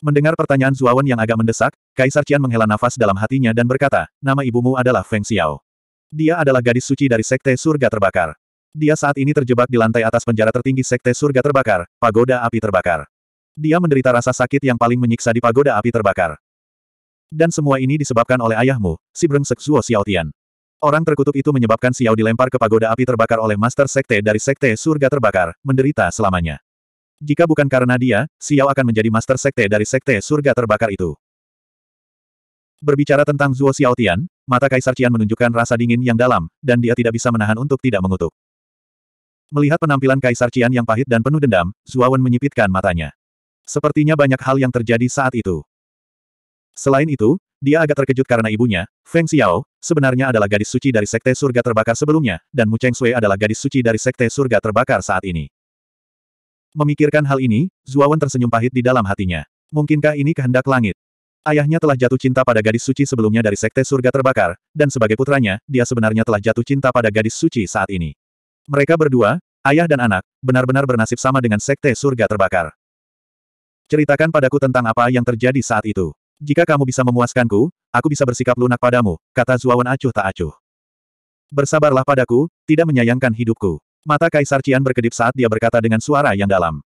Mendengar pertanyaan Zuawan yang agak mendesak, Kaisar Qian menghela nafas dalam hatinya dan berkata, nama ibumu adalah Feng Xiao. Dia adalah gadis suci dari Sekte Surga Terbakar. Dia saat ini terjebak di lantai atas penjara tertinggi Sekte Surga Terbakar, Pagoda Api Terbakar. Dia menderita rasa sakit yang paling menyiksa di Pagoda Api Terbakar. Dan semua ini disebabkan oleh ayahmu, si brengsek Zuo Tian. Orang terkutuk itu menyebabkan Xiao dilempar ke Pagoda Api Terbakar oleh Master Sekte dari Sekte Surga Terbakar, menderita selamanya. Jika bukan karena dia, Xiao akan menjadi master sekte dari sekte surga terbakar itu. Berbicara tentang Zuo Xiaotian, mata Kaisar Qian menunjukkan rasa dingin yang dalam, dan dia tidak bisa menahan untuk tidak mengutuk. Melihat penampilan Kaisar Qian yang pahit dan penuh dendam, Zuawan menyipitkan matanya. Sepertinya banyak hal yang terjadi saat itu. Selain itu, dia agak terkejut karena ibunya, Feng Xiao, sebenarnya adalah gadis suci dari Sekte Surga Terbakar sebelumnya, dan Mu Cheng Sui adalah gadis suci dari Sekte Surga Terbakar saat ini. Memikirkan hal ini, Zuawan tersenyum pahit di dalam hatinya. Mungkinkah ini kehendak langit? Ayahnya telah jatuh cinta pada gadis suci sebelumnya dari sekte surga terbakar, dan sebagai putranya, dia sebenarnya telah jatuh cinta pada gadis suci saat ini. Mereka berdua, ayah dan anak, benar-benar bernasib sama dengan sekte surga terbakar. Ceritakan padaku tentang apa yang terjadi saat itu. Jika kamu bisa memuaskanku, aku bisa bersikap lunak padamu, kata Zuawan acuh tak acuh. Bersabarlah padaku, tidak menyayangkan hidupku. Mata Kaisar Cian berkedip saat dia berkata dengan suara yang dalam.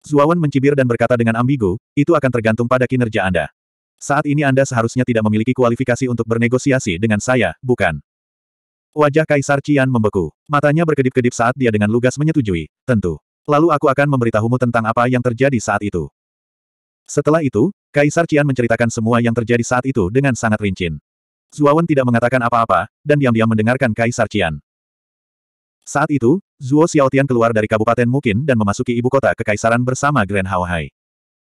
Zuawan mencibir dan berkata dengan ambigu, itu akan tergantung pada kinerja Anda. Saat ini Anda seharusnya tidak memiliki kualifikasi untuk bernegosiasi dengan saya, bukan? Wajah Kaisar Cian membeku. Matanya berkedip-kedip saat dia dengan lugas menyetujui, tentu. Lalu aku akan memberitahumu tentang apa yang terjadi saat itu. Setelah itu, Kaisar Cian menceritakan semua yang terjadi saat itu dengan sangat rinci. Zuawan tidak mengatakan apa-apa, dan diam-diam mendengarkan Kaisar Cian. Saat itu, Zuo Xiaotian keluar dari Kabupaten Mukin dan memasuki ibu kota kekaisaran bersama Grand Haohai.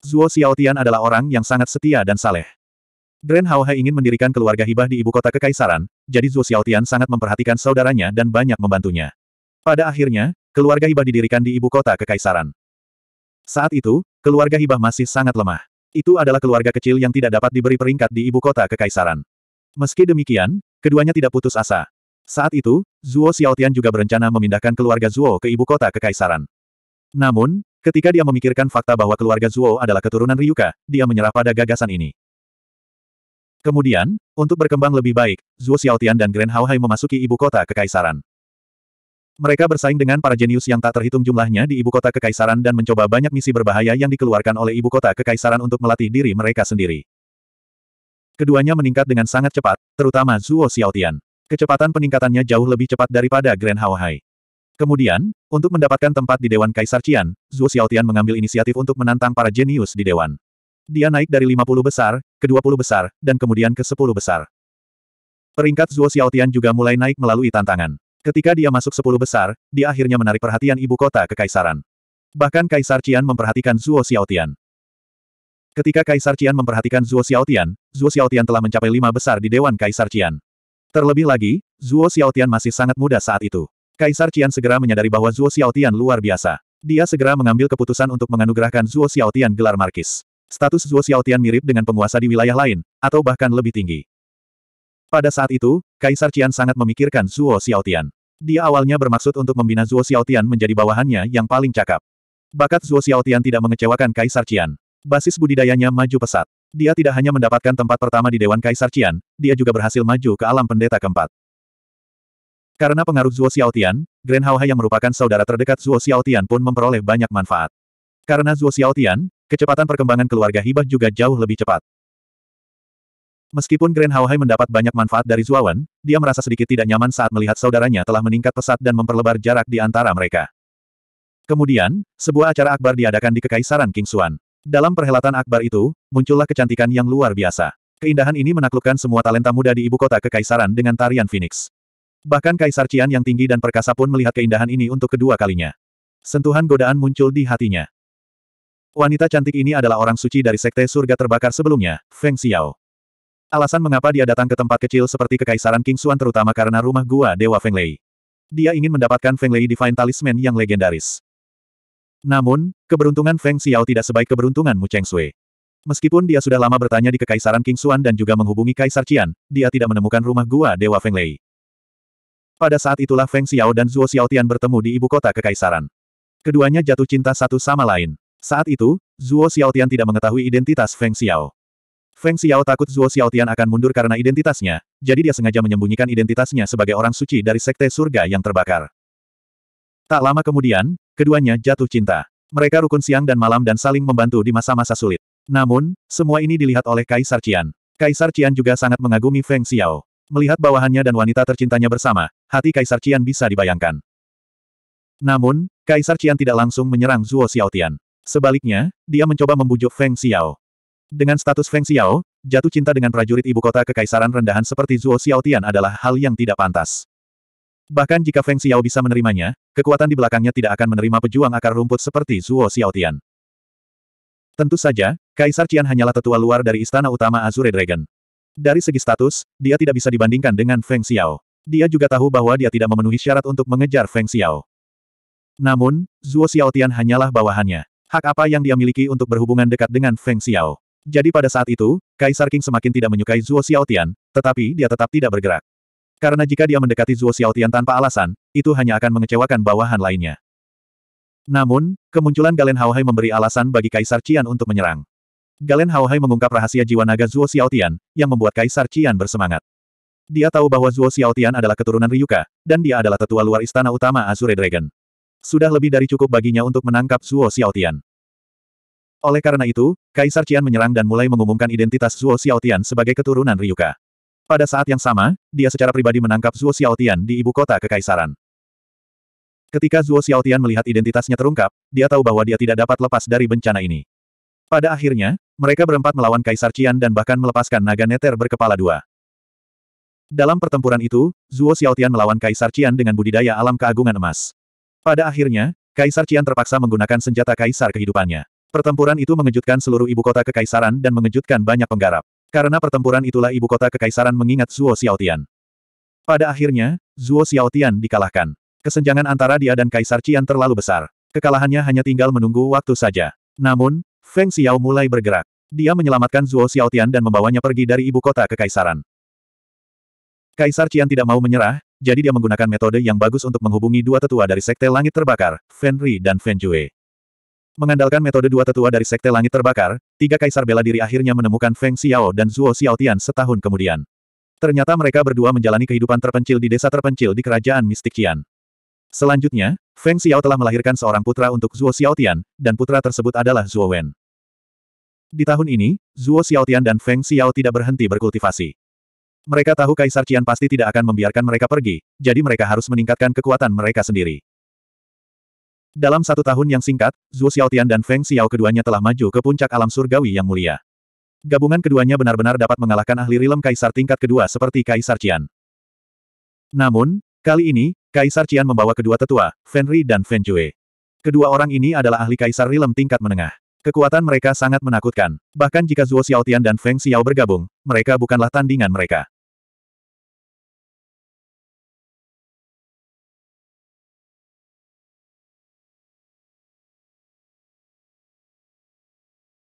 Zuo Xiaotian adalah orang yang sangat setia dan saleh. Grand Haohai ingin mendirikan keluarga hibah di ibu kota kekaisaran, jadi Zuo Xiaotian sangat memperhatikan saudaranya dan banyak membantunya. Pada akhirnya, keluarga hibah didirikan di ibu kota kekaisaran. Saat itu, keluarga hibah masih sangat lemah. Itu adalah keluarga kecil yang tidak dapat diberi peringkat di ibu kota kekaisaran. Meski demikian, keduanya tidak putus asa. Saat itu, Zuo Xiaotian juga berencana memindahkan keluarga Zuo ke ibu kota kekaisaran. Namun, ketika dia memikirkan fakta bahwa keluarga Zuo adalah keturunan Ryuka, dia menyerah pada gagasan ini. Kemudian, untuk berkembang lebih baik, Zuo Xiaotian dan Grand Haohai memasuki ibu kota kekaisaran. Mereka bersaing dengan para jenius yang tak terhitung jumlahnya di ibu kota kekaisaran dan mencoba banyak misi berbahaya yang dikeluarkan oleh ibu kota kekaisaran untuk melatih diri mereka sendiri. Keduanya meningkat dengan sangat cepat, terutama Zuo Xiaotian. Kecepatan peningkatannya jauh lebih cepat daripada Grand Hawaii. Kemudian, untuk mendapatkan tempat di Dewan Kaisar Cian, Zhuo Xiaotian mengambil inisiatif untuk menantang para jenius di Dewan. Dia naik dari 50 besar, ke 20 besar, dan kemudian ke 10 besar. Peringkat Zhuo Xiaotian juga mulai naik melalui tantangan. Ketika dia masuk 10 besar, dia akhirnya menarik perhatian ibu kota kekaisaran. Bahkan Kaisar Cian memperhatikan Zhuo Xiaotian. Ketika Kaisar Cian memperhatikan Zhuo Xiaotian, Zhuo Xiaotian telah mencapai lima besar di Dewan Kaisar Cian. Terlebih lagi, Zuo Xiaotian masih sangat muda saat itu. Kaisar Qian segera menyadari bahwa Zuo Xiaotian luar biasa. Dia segera mengambil keputusan untuk menganugerahkan Zuo Xiaotian gelar markis. Status Zuo Xiaotian mirip dengan penguasa di wilayah lain, atau bahkan lebih tinggi. Pada saat itu, Kaisar Qian sangat memikirkan Zuo Xiaotian. Dia awalnya bermaksud untuk membina Zuo Xiaotian menjadi bawahannya yang paling cakap. Bakat Zuo Xiaotian tidak mengecewakan Kaisar Qian. Basis budidayanya maju pesat. Dia tidak hanya mendapatkan tempat pertama di Dewan Kaisar Cian, dia juga berhasil maju ke alam pendeta keempat. Karena pengaruh Zuo Xiaotian, Grand Hai yang merupakan saudara terdekat Zuo Xiaotian pun memperoleh banyak manfaat. Karena Zuo Xiaotian, kecepatan perkembangan keluarga hibah juga jauh lebih cepat. Meskipun Grand Hai mendapat banyak manfaat dari Wen, dia merasa sedikit tidak nyaman saat melihat saudaranya telah meningkat pesat dan memperlebar jarak di antara mereka. Kemudian, sebuah acara akbar diadakan di Kekaisaran King Kingsuan. Dalam perhelatan akbar itu, muncullah kecantikan yang luar biasa. Keindahan ini menaklukkan semua talenta muda di ibu kota kekaisaran dengan tarian Phoenix. Bahkan Kaisar Cian yang tinggi dan perkasa pun melihat keindahan ini untuk kedua kalinya. Sentuhan godaan muncul di hatinya. Wanita cantik ini adalah orang suci dari sekte surga terbakar sebelumnya, Feng Xiao. Alasan mengapa dia datang ke tempat kecil seperti kekaisaran King Xuan terutama karena rumah gua Dewa Feng Lei. Dia ingin mendapatkan Feng Lei Divine Talisman yang legendaris. Namun, keberuntungan Feng Xiao tidak sebaik keberuntungan Mu Cheng Sui. Meskipun dia sudah lama bertanya di Kekaisaran King Xuan dan juga menghubungi Kaisar Qian, dia tidak menemukan rumah gua Dewa Feng Lei. Pada saat itulah Feng Xiao dan Zhuo Xiaotian bertemu di ibu kota Kekaisaran. Keduanya jatuh cinta satu sama lain. Saat itu, Zhuo Xiaotian tidak mengetahui identitas Feng Xiao. Feng Xiao takut Zhuo Xiaotian akan mundur karena identitasnya, jadi dia sengaja menyembunyikan identitasnya sebagai orang suci dari Sekte Surga yang terbakar. Tak lama kemudian, Keduanya jatuh cinta. Mereka rukun siang dan malam dan saling membantu di masa-masa sulit. Namun, semua ini dilihat oleh Kaisar Cian. Kaisar Cian juga sangat mengagumi Feng Xiao. Melihat bawahannya dan wanita tercintanya bersama, hati Kaisar Cian bisa dibayangkan. Namun, Kaisar Cian tidak langsung menyerang Zhuo Xiaotian. Sebaliknya, dia mencoba membujuk Feng Xiao. Dengan status Feng Xiao, jatuh cinta dengan prajurit ibu kota kekaisaran rendahan seperti Zhuo Xiaotian adalah hal yang tidak pantas. Bahkan jika Feng Xiao bisa menerimanya, kekuatan di belakangnya tidak akan menerima pejuang akar rumput seperti Zuo Xiaotian. Tentu saja, Kaisar Qian hanyalah tetua luar dari istana utama Azure Dragon. Dari segi status, dia tidak bisa dibandingkan dengan Feng Xiao. Dia juga tahu bahwa dia tidak memenuhi syarat untuk mengejar Feng Xiao. Namun, Zuo Xiaotian hanyalah bawahannya. Hak apa yang dia miliki untuk berhubungan dekat dengan Feng Xiao? Jadi pada saat itu, Kaisar King semakin tidak menyukai Zuo Xiaotian, tetapi dia tetap tidak bergerak. Karena jika dia mendekati Zuo Xiaotian tanpa alasan, itu hanya akan mengecewakan bawahan lainnya. Namun, kemunculan Galen Haohai memberi alasan bagi Kaisar Qian untuk menyerang. Galen Haohai mengungkap rahasia jiwa naga Zuo Xiaotian, yang membuat Kaisar Qian bersemangat. Dia tahu bahwa Zuo Xiaotian adalah keturunan Ryuka, dan dia adalah tetua luar istana utama Azure Dragon. Sudah lebih dari cukup baginya untuk menangkap Zuo Xiaotian. Oleh karena itu, Kaisar Qian menyerang dan mulai mengumumkan identitas Zuo Xiaotian sebagai keturunan Ryuka. Pada saat yang sama, dia secara pribadi menangkap Zhuo Xiaotian di ibu kota kekaisaran. Ketika Zhuo Xiaotian melihat identitasnya terungkap, dia tahu bahwa dia tidak dapat lepas dari bencana ini. Pada akhirnya, mereka berempat melawan Kaisar Qian dan bahkan melepaskan naga neter berkepala dua. Dalam pertempuran itu, Zhuo Xiaotian melawan Kaisar Qian dengan budidaya alam keagungan emas. Pada akhirnya, Kaisar Qian terpaksa menggunakan senjata kaisar kehidupannya. Pertempuran itu mengejutkan seluruh ibu kota kekaisaran dan mengejutkan banyak penggarap. Karena pertempuran itulah ibu kota kekaisaran mengingat Zuo Xiaotian. Pada akhirnya, Zuo Xiaotian dikalahkan. Kesenjangan antara dia dan Kaisar Qian terlalu besar. Kekalahannya hanya tinggal menunggu waktu saja. Namun, Feng Xiao mulai bergerak. Dia menyelamatkan Zuo Xiaotian dan membawanya pergi dari ibu kota kekaisaran. Kaisar Qian tidak mau menyerah, jadi dia menggunakan metode yang bagus untuk menghubungi dua tetua dari Sekte Langit Terbakar, Fenri dan Fenjue. Mengandalkan metode dua tetua dari Sekte Langit Terbakar, tiga kaisar bela diri akhirnya menemukan Feng Xiao dan Zhuo Xiaotian setahun kemudian. Ternyata mereka berdua menjalani kehidupan terpencil di desa terpencil di kerajaan mistik Qian. Selanjutnya, Feng Xiao telah melahirkan seorang putra untuk Zhuo Xiaotian, dan putra tersebut adalah Zhuo Wen. Di tahun ini, Zhuo Xiaotian dan Feng Xiao tidak berhenti berkultivasi. Mereka tahu Kaisar Qian pasti tidak akan membiarkan mereka pergi, jadi mereka harus meningkatkan kekuatan mereka sendiri. Dalam satu tahun yang singkat, Zhu Xiaotian dan Feng Xiao keduanya telah maju ke puncak alam surgawi yang mulia. Gabungan keduanya benar-benar dapat mengalahkan ahli rilem kaisar tingkat kedua seperti Kaisar Qian. Namun, kali ini, Kaisar Qian membawa kedua tetua, Fenri dan Feng Jue. Kedua orang ini adalah ahli kaisar rilem tingkat menengah. Kekuatan mereka sangat menakutkan. Bahkan jika Zhuo Xiaotian dan Feng Xiao bergabung, mereka bukanlah tandingan mereka.